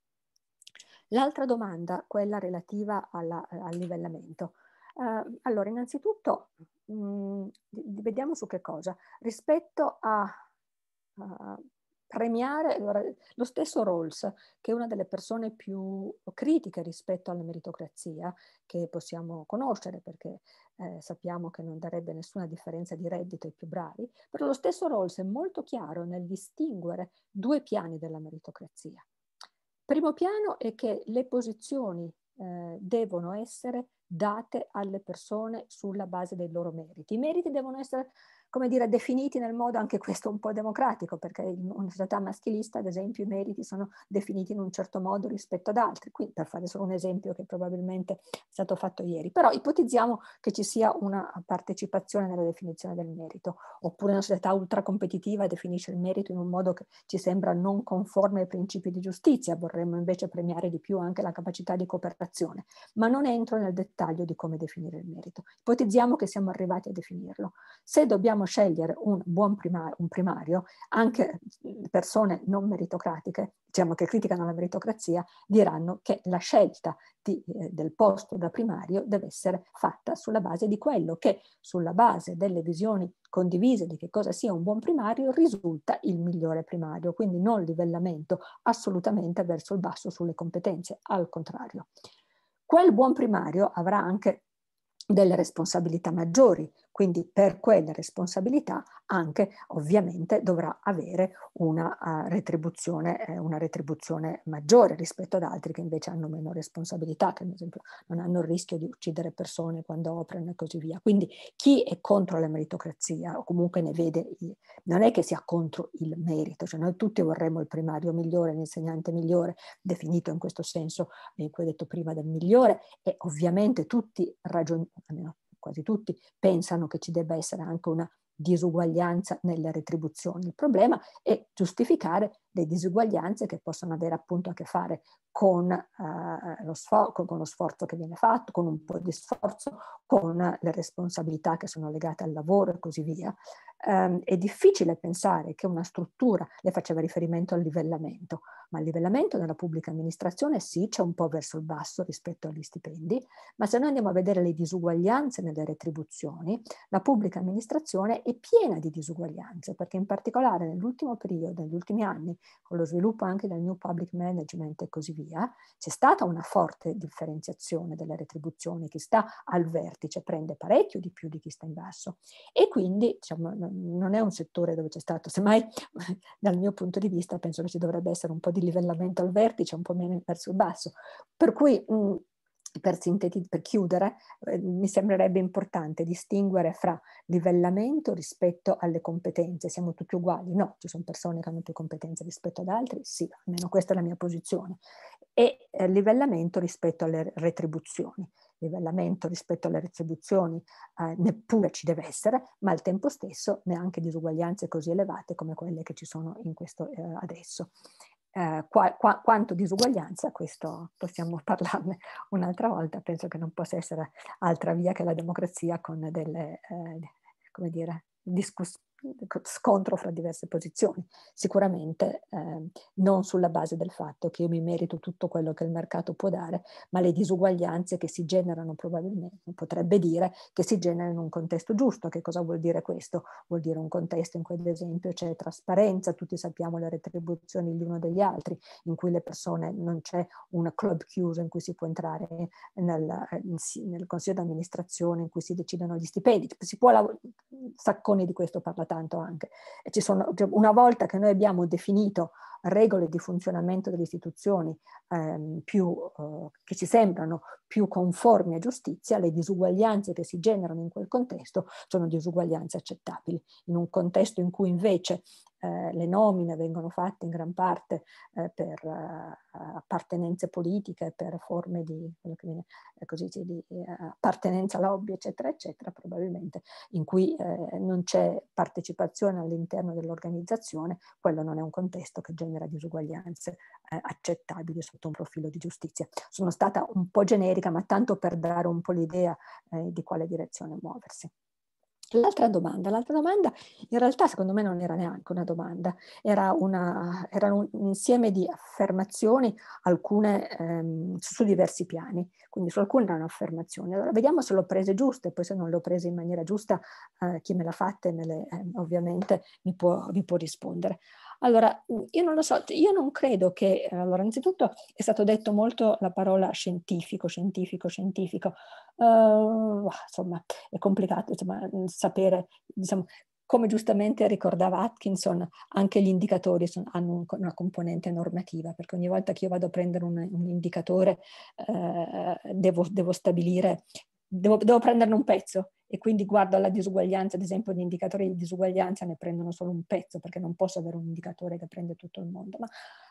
L'altra domanda, quella relativa alla, eh, al livellamento. Uh, allora, innanzitutto, mh, mm, vediamo su che cosa. Rispetto a, uh, premiare allora, lo stesso Rawls, che è una delle persone più critiche rispetto alla meritocrazia che possiamo conoscere, perché eh, sappiamo che non darebbe nessuna differenza di reddito ai più bravi, però lo stesso Rawls è molto chiaro nel distinguere due piani della meritocrazia. Primo piano è che le posizioni eh, devono essere date alle persone sulla base dei loro meriti. I meriti devono essere come dire, definiti nel modo anche questo un po' democratico, perché in una società maschilista, ad esempio, i meriti sono definiti in un certo modo rispetto ad altri. Qui, per fare solo un esempio che probabilmente è stato fatto ieri, però ipotizziamo che ci sia una partecipazione nella definizione del merito, oppure una società ultracompetitiva definisce il merito in un modo che ci sembra non conforme ai principi di giustizia, vorremmo invece premiare di più anche la capacità di cooperazione, ma non entro nel dettaglio di come definire il merito. Ipotizziamo che siamo arrivati a definirlo. Se dobbiamo dobbiamo scegliere un buon primario, un primario, anche mm, persone non meritocratiche, diciamo che criticano la meritocrazia, diranno che la scelta di, eh, del posto da primario deve essere fatta sulla base di quello che, sulla base delle visioni condivise di che cosa sia un buon primario, risulta il migliore primario, quindi non livellamento assolutamente verso il basso sulle competenze, al contrario. Quel buon primario avrà anche delle responsabilità maggiori, quindi per quella responsabilità anche ovviamente dovrà avere una, uh, retribuzione, eh, una retribuzione maggiore rispetto ad altri che invece hanno meno responsabilità, che ad esempio non hanno il rischio di uccidere persone quando operano e così via. Quindi chi è contro la meritocrazia o comunque ne vede, non è che sia contro il merito, cioè noi tutti vorremmo il primario migliore, l'insegnante migliore, definito in questo senso in cui ho detto prima del migliore e ovviamente tutti ragioniamo, quasi tutti pensano che ci debba essere anche una disuguaglianza nelle retribuzioni. Il problema è giustificare le disuguaglianze che possono avere appunto a che fare con, eh, lo con, lo sforzo che viene fatto, con un po' di sforzo, con le responsabilità che sono legate al lavoro e così via. Um, è difficile pensare che una struttura, le faceva riferimento al livellamento, ma il livellamento nella pubblica amministrazione sì c'è un po' verso il basso rispetto agli stipendi, ma se noi andiamo a vedere le disuguaglianze nelle retribuzioni, la pubblica amministrazione è piena di disuguaglianze, perché in particolare nell'ultimo periodo, negli ultimi anni, con lo sviluppo anche del new public management e così via, c'è stata una forte differenziazione delle retribuzioni. Chi sta al vertice prende parecchio di più di chi sta in basso. E quindi diciamo, non è un settore dove c'è stato, semmai dal mio punto di vista penso che ci dovrebbe essere un po' di livellamento al vertice, un po' meno verso il basso. Per cui... Mh, per, sintetit- per chiudere, eh, mi sembrerebbe importante distinguere fra livellamento rispetto alle competenze. Siamo tutti uguali? No, ci sono persone che hanno più competenze rispetto ad altri? Sì, almeno questa è la mia posizione. E eh, livellamento rispetto alle retribuzioni. Livellamento rispetto alle retribuzioni eh, neppure ci deve essere, ma al tempo stesso neanche disuguaglianze così elevate come quelle che ci sono in questo eh, adesso eh, qua, qua, quanto disuguaglianza, questo possiamo parlarne un'altra volta, penso che non possa essere altra via che la democrazia con delle eh, dire, discuss scontro fra diverse posizioni, sicuramente eh, non sulla base del fatto che io mi merito tutto quello che il mercato può dare, ma le disuguaglianze che si generano probabilmente, potrebbe dire che si generano in un contesto giusto. Che cosa vuol dire questo? Vuol dire un contesto in cui ad esempio c'è trasparenza, tutti sappiamo le retribuzioni gli uno degli altri, in cui le persone, non c'è un club chiuso in cui si può entrare nel, nel consiglio d'amministrazione, in cui si decidono gli stipendi, si può, lavorare, Sacconi di questo parla tanto tanto anche. Sono, cioè, una volta che noi abbiamo definito regole di funzionamento delle istituzioni ehm, più, eh, che ci sembrano più conformi a giustizia, le disuguaglianze che si generano in quel contesto sono disuguaglianze accettabili. In un contesto in cui invece eh, le nomine vengono fatte in gran parte eh, per uh, appartenenze politiche, per forme di, viene, eh, così, di appartenenza lobby, eccetera, eccetera, probabilmente in cui eh, non c'è partecipazione all'interno dell'organizzazione, quello non è un contesto che genera disuguaglianze accettabili sotto un profilo di giustizia. Sono stata un po' generica, ma tanto per dare un po' l'idea di quale direzione muoversi. L'altra domanda, l'altra domanda in realtà secondo me non era neanche una domanda, era, una, era un insieme di affermazioni, alcune ehm, su diversi piani, quindi su alcune erano affermazioni. Allora vediamo se l'ho prese giuste, poi se non le ho prese in maniera giusta eh, chi me l'ha fatta eh, ovviamente mi può, mi può rispondere. Allora, mm, io non lo so, cioè, io non credo che, eh, allora, innanzitutto è stato detto molto la parola scientifico, scientifico, scientifico. Uh, insomma, è complicato insomma, mm, sapere, diciamo, come giustamente ricordava Atkinson, anche gli indicatori sono, hanno una componente normativa, perché ogni volta che io vado a prendere un, un indicatore eh, devo, devo, stabilire devo, devo prenderne un pezzo e quindi guardo alla disuguaglianza, ad esempio gli indicatori di disuguaglianza ne prendono solo un pezzo perché non posso avere un indicatore che prende tutto il mondo, ma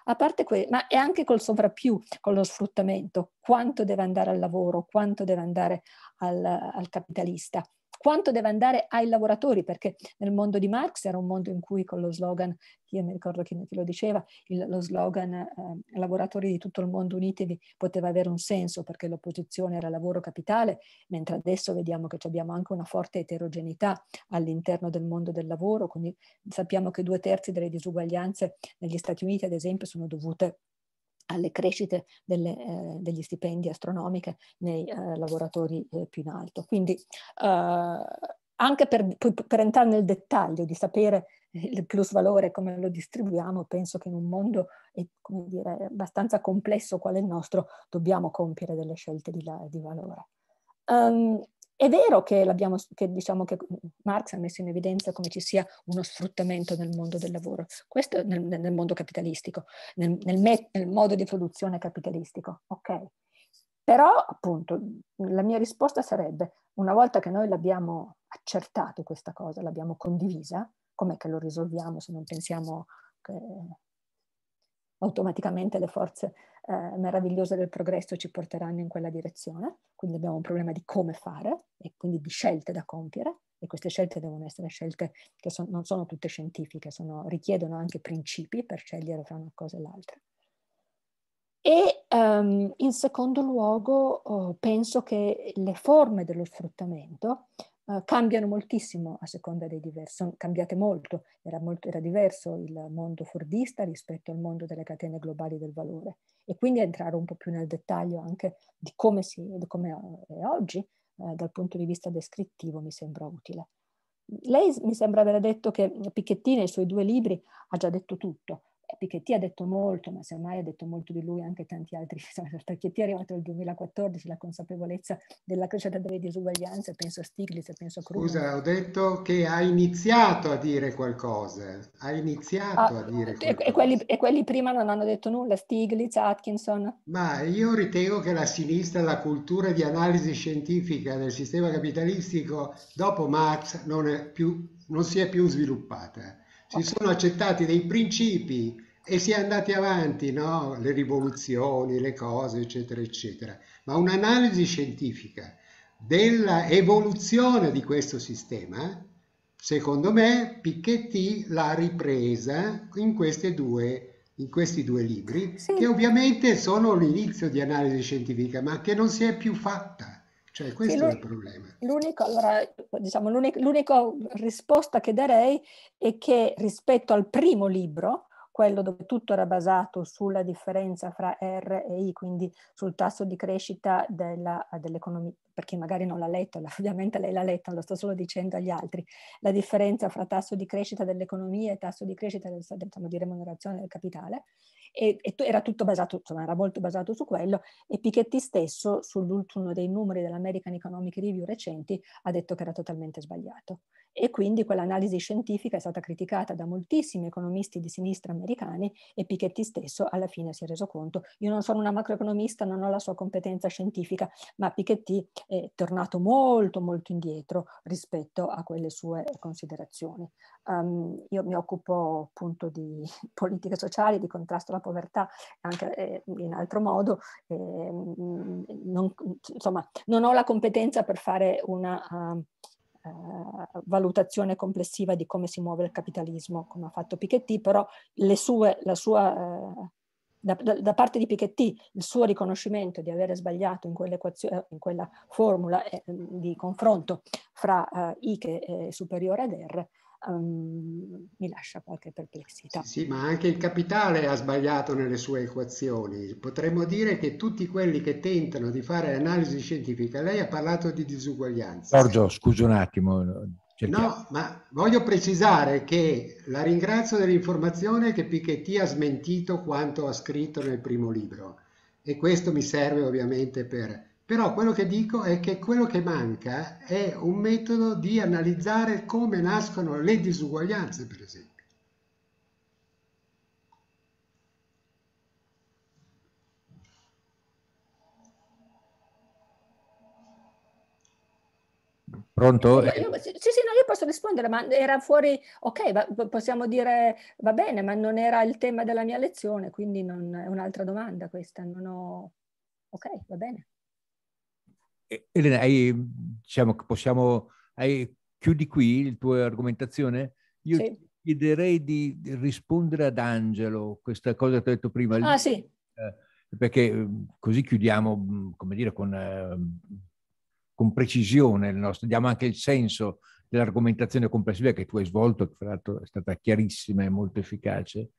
a parte questo, ma è anche col sovrappiù, con lo sfruttamento, quanto deve andare al lavoro, quanto deve andare al, al capitalista, quanto deve andare ai lavoratori, perché nel mondo di Marx era un mondo in cui con lo slogan, io mi ricordo chi, lo diceva, il, lo slogan eh, lavoratori di tutto il mondo unitevi poteva avere un senso perché l'opposizione era lavoro capitale, mentre adesso vediamo che abbiamo anche una forte eterogeneità all'interno del mondo del lavoro, quindi sappiamo che due terzi delle disuguaglianze negli Stati Uniti ad esempio sono dovute alle crescite delle, eh, degli stipendi astronomiche nei eh, lavoratori eh, più in alto. Quindi eh, anche per, per, entrare nel dettaglio di sapere eh, il plus valore, come lo distribuiamo, penso che in un mondo eh, dire, abbastanza complesso quale il nostro dobbiamo compiere delle scelte di, di valore. Um, è vero che, che, diciamo che, Marx ha messo in evidenza come ci sia uno sfruttamento nel mondo del lavoro, questo nel, nel mondo capitalistico, nel, nel, me, nel, modo di produzione capitalistico, ok? Però appunto la mia risposta sarebbe, una volta che noi l'abbiamo accertato questa cosa, l'abbiamo condivisa, com'è che lo risolviamo se non pensiamo che automaticamente le forze eh, meravigliose del progresso ci porteranno in quella direzione, quindi abbiamo un problema di come fare e quindi di scelte da compiere e queste scelte devono essere scelte che son, non sono tutte scientifiche, sono, richiedono anche principi per scegliere fra una cosa e l'altra. E um, in secondo luogo oh, penso che le forme dello sfruttamento eh, cambiano moltissimo a seconda dei diversi, sono cambiate molto. Era, molto, era diverso il mondo fordista rispetto al mondo delle catene globali del valore e quindi entrare un po' più nel dettaglio anche di come, si, di come eh, è oggi uh, dal punto di vista descrittivo mi sembra utile. Lei mi sembra aver detto che Picchettini nei suoi due libri ha già detto tutto, Piketty ha detto molto, ma semmai ha detto molto di lui anche tanti altri, Piketty certo, è arrivato nel 2014, la consapevolezza della crescita delle disuguaglianze, penso a Stiglitz, penso a Krugman. Scusa, ho detto che ha iniziato a dire qualcosa, ha iniziato ah, a dire qualcosa. E quelli, e quelli, prima non hanno detto nulla, Stiglitz, Atkinson? Ma io ritengo che la sinistra, la cultura di analisi scientifica del sistema capitalistico dopo Marx non, più, non si è più sviluppata si sono accettati dei principi e si è andati avanti, no? le rivoluzioni, le cose, eccetera, eccetera. Ma un'analisi scientifica dell'evoluzione di questo sistema, secondo me Piketty l'ha ripresa in, due, in questi due libri, sì. che ovviamente sono l'inizio di analisi scientifica, ma che non si è più fatta. Cioè, questo sì, è il problema. L'unico, allora, diciamo, l'unico, l'unica risposta che darei è che rispetto al primo libro, quello dove tutto era basato sulla differenza fra R e I, quindi sul tasso di crescita della, dell'economia, per chi magari non l'ha letto, ovviamente lei l'ha letto, lo sto solo dicendo agli altri, la differenza fra tasso di crescita dell'economia e tasso di crescita del, diciamo, di remunerazione del capitale, e, era tutto basato, insomma era molto basato su quello e Piketty stesso sull'ultimo dei numeri dell'American Economic Review recenti ha detto che era totalmente sbagliato e quindi quell'analisi scientifica è stata criticata da moltissimi economisti di sinistra americani e Piketty stesso alla fine si è reso conto. Io non sono una macroeconomista, non ho la sua competenza scientifica, ma Piketty è tornato molto molto indietro rispetto a quelle sue considerazioni. Um, io mi occupo appunto di politiche sociali, di contrasto alla povertà, anche eh, in altro modo, eh, non, insomma non ho la competenza per fare una... Uh, eh, valutazione complessiva di come si muove il capitalismo, come ha fatto Piketty, però le sue, la sua, eh, da, da, parte di Piketty il suo riconoscimento di avere sbagliato in, eh, in quella formula eh, di confronto fra I che è superiore ad R um, mi lascia qualche perplessità. Sì, sì, ma anche il capitale ha sbagliato nelle sue equazioni. Potremmo dire che tutti quelli che tentano di fare analisi scientifica, lei ha parlato di disuguaglianza. Giorgio, scusi un attimo, eh, Cerchiamo. No, ma voglio precisare che la ringrazio dell'informazione che Piketty ha smentito quanto ha scritto nel primo libro e questo mi serve ovviamente per però quello che dico è che quello che manca è un metodo di analizzare come nascono le disuguaglianze, per esempio. Pronto? Io, sì, sì, no, io posso rispondere, ma era fuori, ok, va, possiamo dire va bene, ma non era il tema della mia lezione, quindi non, è un'altra domanda questa, non ho, ok, va bene. Elena, hai, diciamo che possiamo, hai, chiudi qui la tua argomentazione? Io sì. chiederei di rispondere ad Angelo, questa cosa che ho detto prima. Ah, sì. Eh, perché così chiudiamo, come dire, con, eh, con precisione il nostro, diamo anche il senso dell'argomentazione complessiva che tu hai svolto, che fra l'altro è stata chiarissima e molto efficace.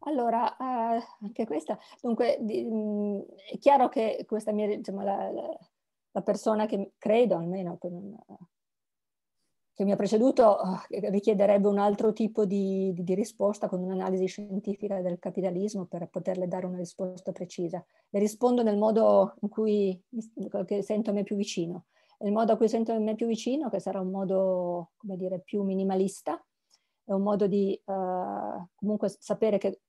Allora, eh, anche questa, dunque, di, mh, è chiaro che questa mia, diciamo, la, la la persona che credo almeno che, non, eh, che mi ha preceduto eh, richiederebbe un altro tipo di, di, di risposta con un'analisi scientifica del capitalismo per poterle dare una risposta precisa. Le rispondo nel modo in cui che sento a me più vicino. Il modo a cui sento a me più vicino, che sarà un modo, come dire, più minimalista, è un modo di uh, comunque sapere che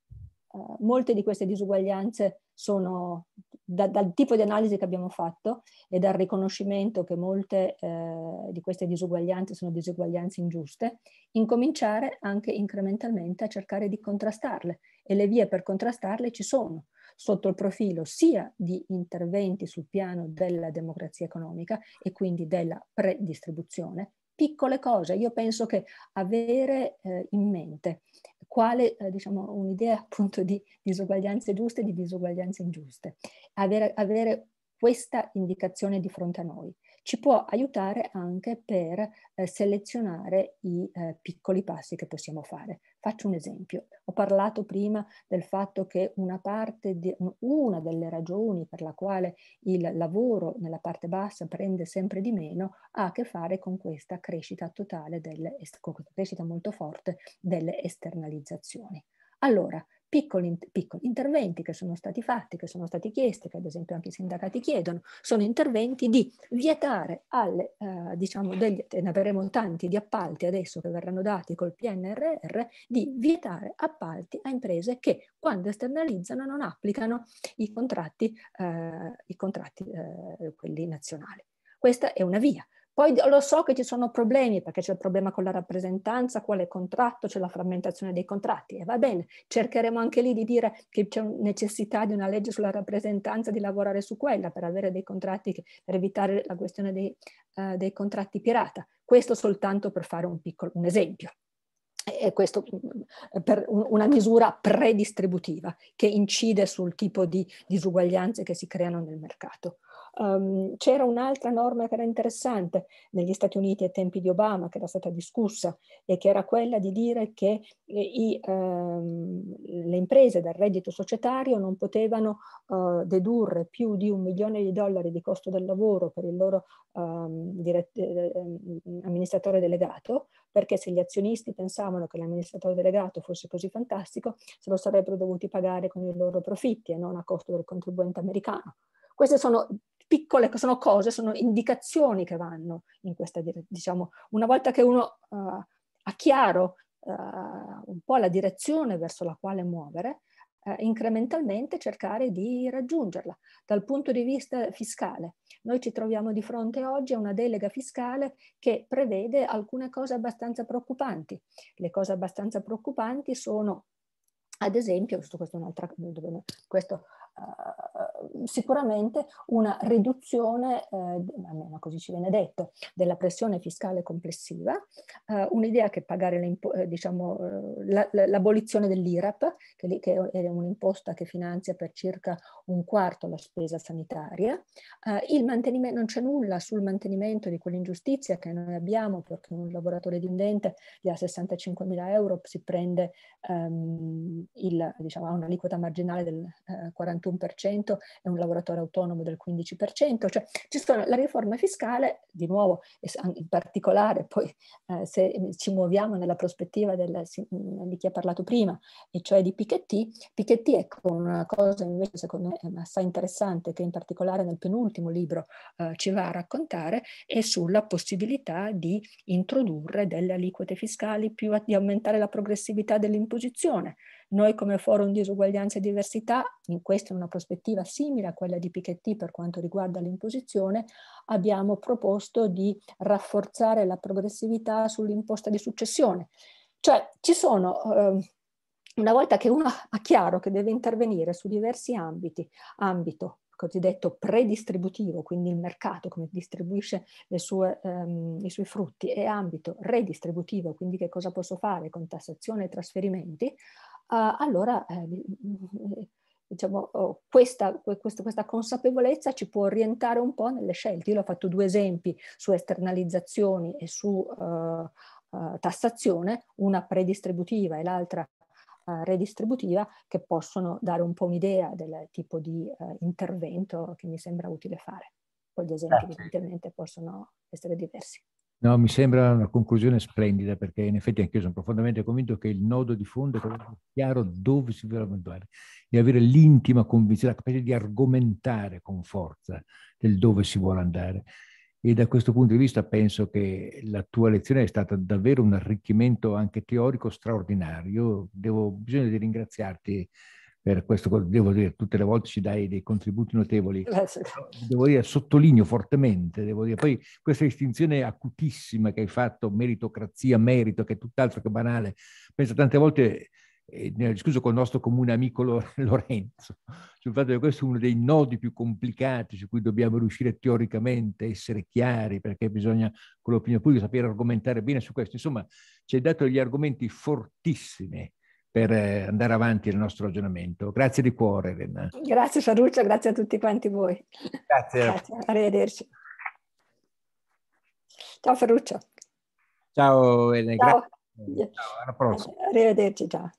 uh, molte di queste disuguaglianze sono da, dal tipo di analisi che abbiamo fatto e dal riconoscimento che molte eh, di queste disuguaglianze sono disuguaglianze ingiuste, incominciare anche incrementalmente a cercare di contrastarle e le vie per contrastarle ci sono sotto il profilo sia di interventi sul piano della democrazia economica e quindi della predistribuzione, piccole cose. Io penso che avere eh, in mente quale, eh, diciamo, un'idea appunto di disuguaglianze giuste e di disuguaglianze ingiuste. Avere, avere questa indicazione di fronte a noi ci può aiutare anche per eh, selezionare i eh, piccoli passi che possiamo fare. Faccio un esempio. Ho parlato prima del fatto che una, di, una delle ragioni per la quale il lavoro nella parte bassa prende sempre di meno ha a che fare con questa crescita totale, delle, con questa crescita molto forte delle esternalizzazioni. Allora, piccoli, piccoli interventi che sono stati fatti, che sono stati chiesti, che ad esempio anche i sindacati chiedono, sono interventi di vietare alle, eh, diciamo, degli, ne avremo tanti di appalti adesso che verranno dati col PNRR, di vietare appalti a imprese che quando esternalizzano non applicano i contratti, eh, i contratti eh, quelli nazionali. Questa è una via. Poi lo so che ci sono problemi perché c'è il problema con la rappresentanza, quale contratto, c'è la frammentazione dei contratti e va bene, cercheremo anche lì di dire che c'è necessità di una legge sulla rappresentanza, di lavorare su quella per avere dei contratti, che, per evitare la questione dei, uh, dei, contratti pirata. Questo soltanto per fare un piccolo un esempio. E questo mm, mm, per una misura predistributiva che incide sul tipo di disuguaglianze che si creano nel mercato. Um, c'era un'altra norma che era interessante negli Stati Uniti ai tempi di Obama, che era stata discussa, e che era quella di dire che i, um, le imprese dal reddito societario non potevano uh, dedurre più di un milione di dollari di costo del lavoro per il loro um, dirett- eh, amministratore delegato, perché se gli azionisti pensavano che l'amministratore delegato fosse così fantastico, se lo sarebbero dovuti pagare con i loro profitti e non a costo del contribuente americano. Queste sono piccole, sono cose, sono indicazioni che vanno in questa direzione. Diciamo, una volta che uno uh, ha chiaro uh, un po' la direzione verso la quale muovere, uh, incrementalmente cercare di raggiungerla. Dal punto di vista fiscale, noi ci troviamo di fronte oggi a una delega fiscale che prevede alcune cose abbastanza preoccupanti. Le cose abbastanza preoccupanti sono ad esempio, questo, questo, questo eh, sicuramente una riduzione, eh, almeno così ci viene detto, della pressione fiscale complessiva, eh, un'idea che pagare diciamo, l'abolizione dell'IRAP, che, è un'imposta che finanzia per circa un quarto la spesa sanitaria, non c'è nulla sul mantenimento di quell'ingiustizia che noi abbiamo perché un lavoratore dipendente 65 mila euro si prende um, il, diciamo, un'aliquota marginale del eh, 41 21% e un lavoratore autonomo del 15%, cioè ci sono, la riforma fiscale, di nuovo in particolare poi eh, se ci muoviamo nella prospettiva del, mm, di chi ha parlato prima, e cioè di Piketty, Piketty ecco una cosa invece secondo me assai interessante che in particolare nel penultimo libro eh, ci va a raccontare è sulla possibilità di introdurre delle aliquote fiscali più di aumentare la progressività dell'imposizione noi come Forum Disuguaglianza e Diversità, in questa è una prospettiva simile a quella di Piketty per quanto riguarda l'imposizione, abbiamo proposto di rafforzare la progressività sull'imposta di successione. Cioè ci sono... Eh, una volta che uno ha chiaro che deve intervenire su diversi ambiti, ambito cosiddetto predistributivo, quindi il mercato come distribuisce sue, um, i suoi frutti, e ambito redistributivo, quindi che cosa posso fare con tassazione e trasferimenti, uh, allora eh, mm, eh, diciamo, oh, questa, questa, questa, consapevolezza ci può orientare un po' nelle scelte. Io ho fatto due esempi su esternalizzazioni e su uh, uh, tassazione, una predistributiva e l'altra redistributiva che possono dare un po' un'idea del tipo di intervento che mi sembra utile fare. Poi gli esempi evidentemente certo. possono essere diversi. No, mi sembra una conclusione splendida perché in effetti anch'io sono profondamente convinto che il nodo di fondo è chiaro dove si vuole andare e avere l'intima convinzione, la capacità di argomentare con forza del dove si vuole andare. E da questo punto di vista penso che la tua lezione è stata davvero un arricchimento anche teorico straordinario. Devo, bisogna ringraziarti per questo devo dire, tutte le volte ci dai dei contributi notevoli. Eh, devo dire, sottolineo fortemente, devo dire, poi questa distinzione acutissima che hai fatto, meritocrazia, merito, che è tutt'altro che banale, penso tante volte eh, ne ho discusso con il nostro comune amico Lorenzo, sul fatto che questo è uno dei nodi più complicati su cui dobbiamo riuscire teoricamente a essere chiari, perché bisogna, con l'opinione pubblica, sapere argomentare bene su questo. Insomma, ci hai dato degli argomenti fortissimi per eh, andare avanti il nostro ragionamento. Grazie di cuore, Elena. Grazie Ferruccio, grazie a tutti quanti voi. Grazie. grazie. Arrivederci. Ciao Ferruccio. Ciao Elena. Ciao. Ciao, alla prossima. Arrivederci, ciao.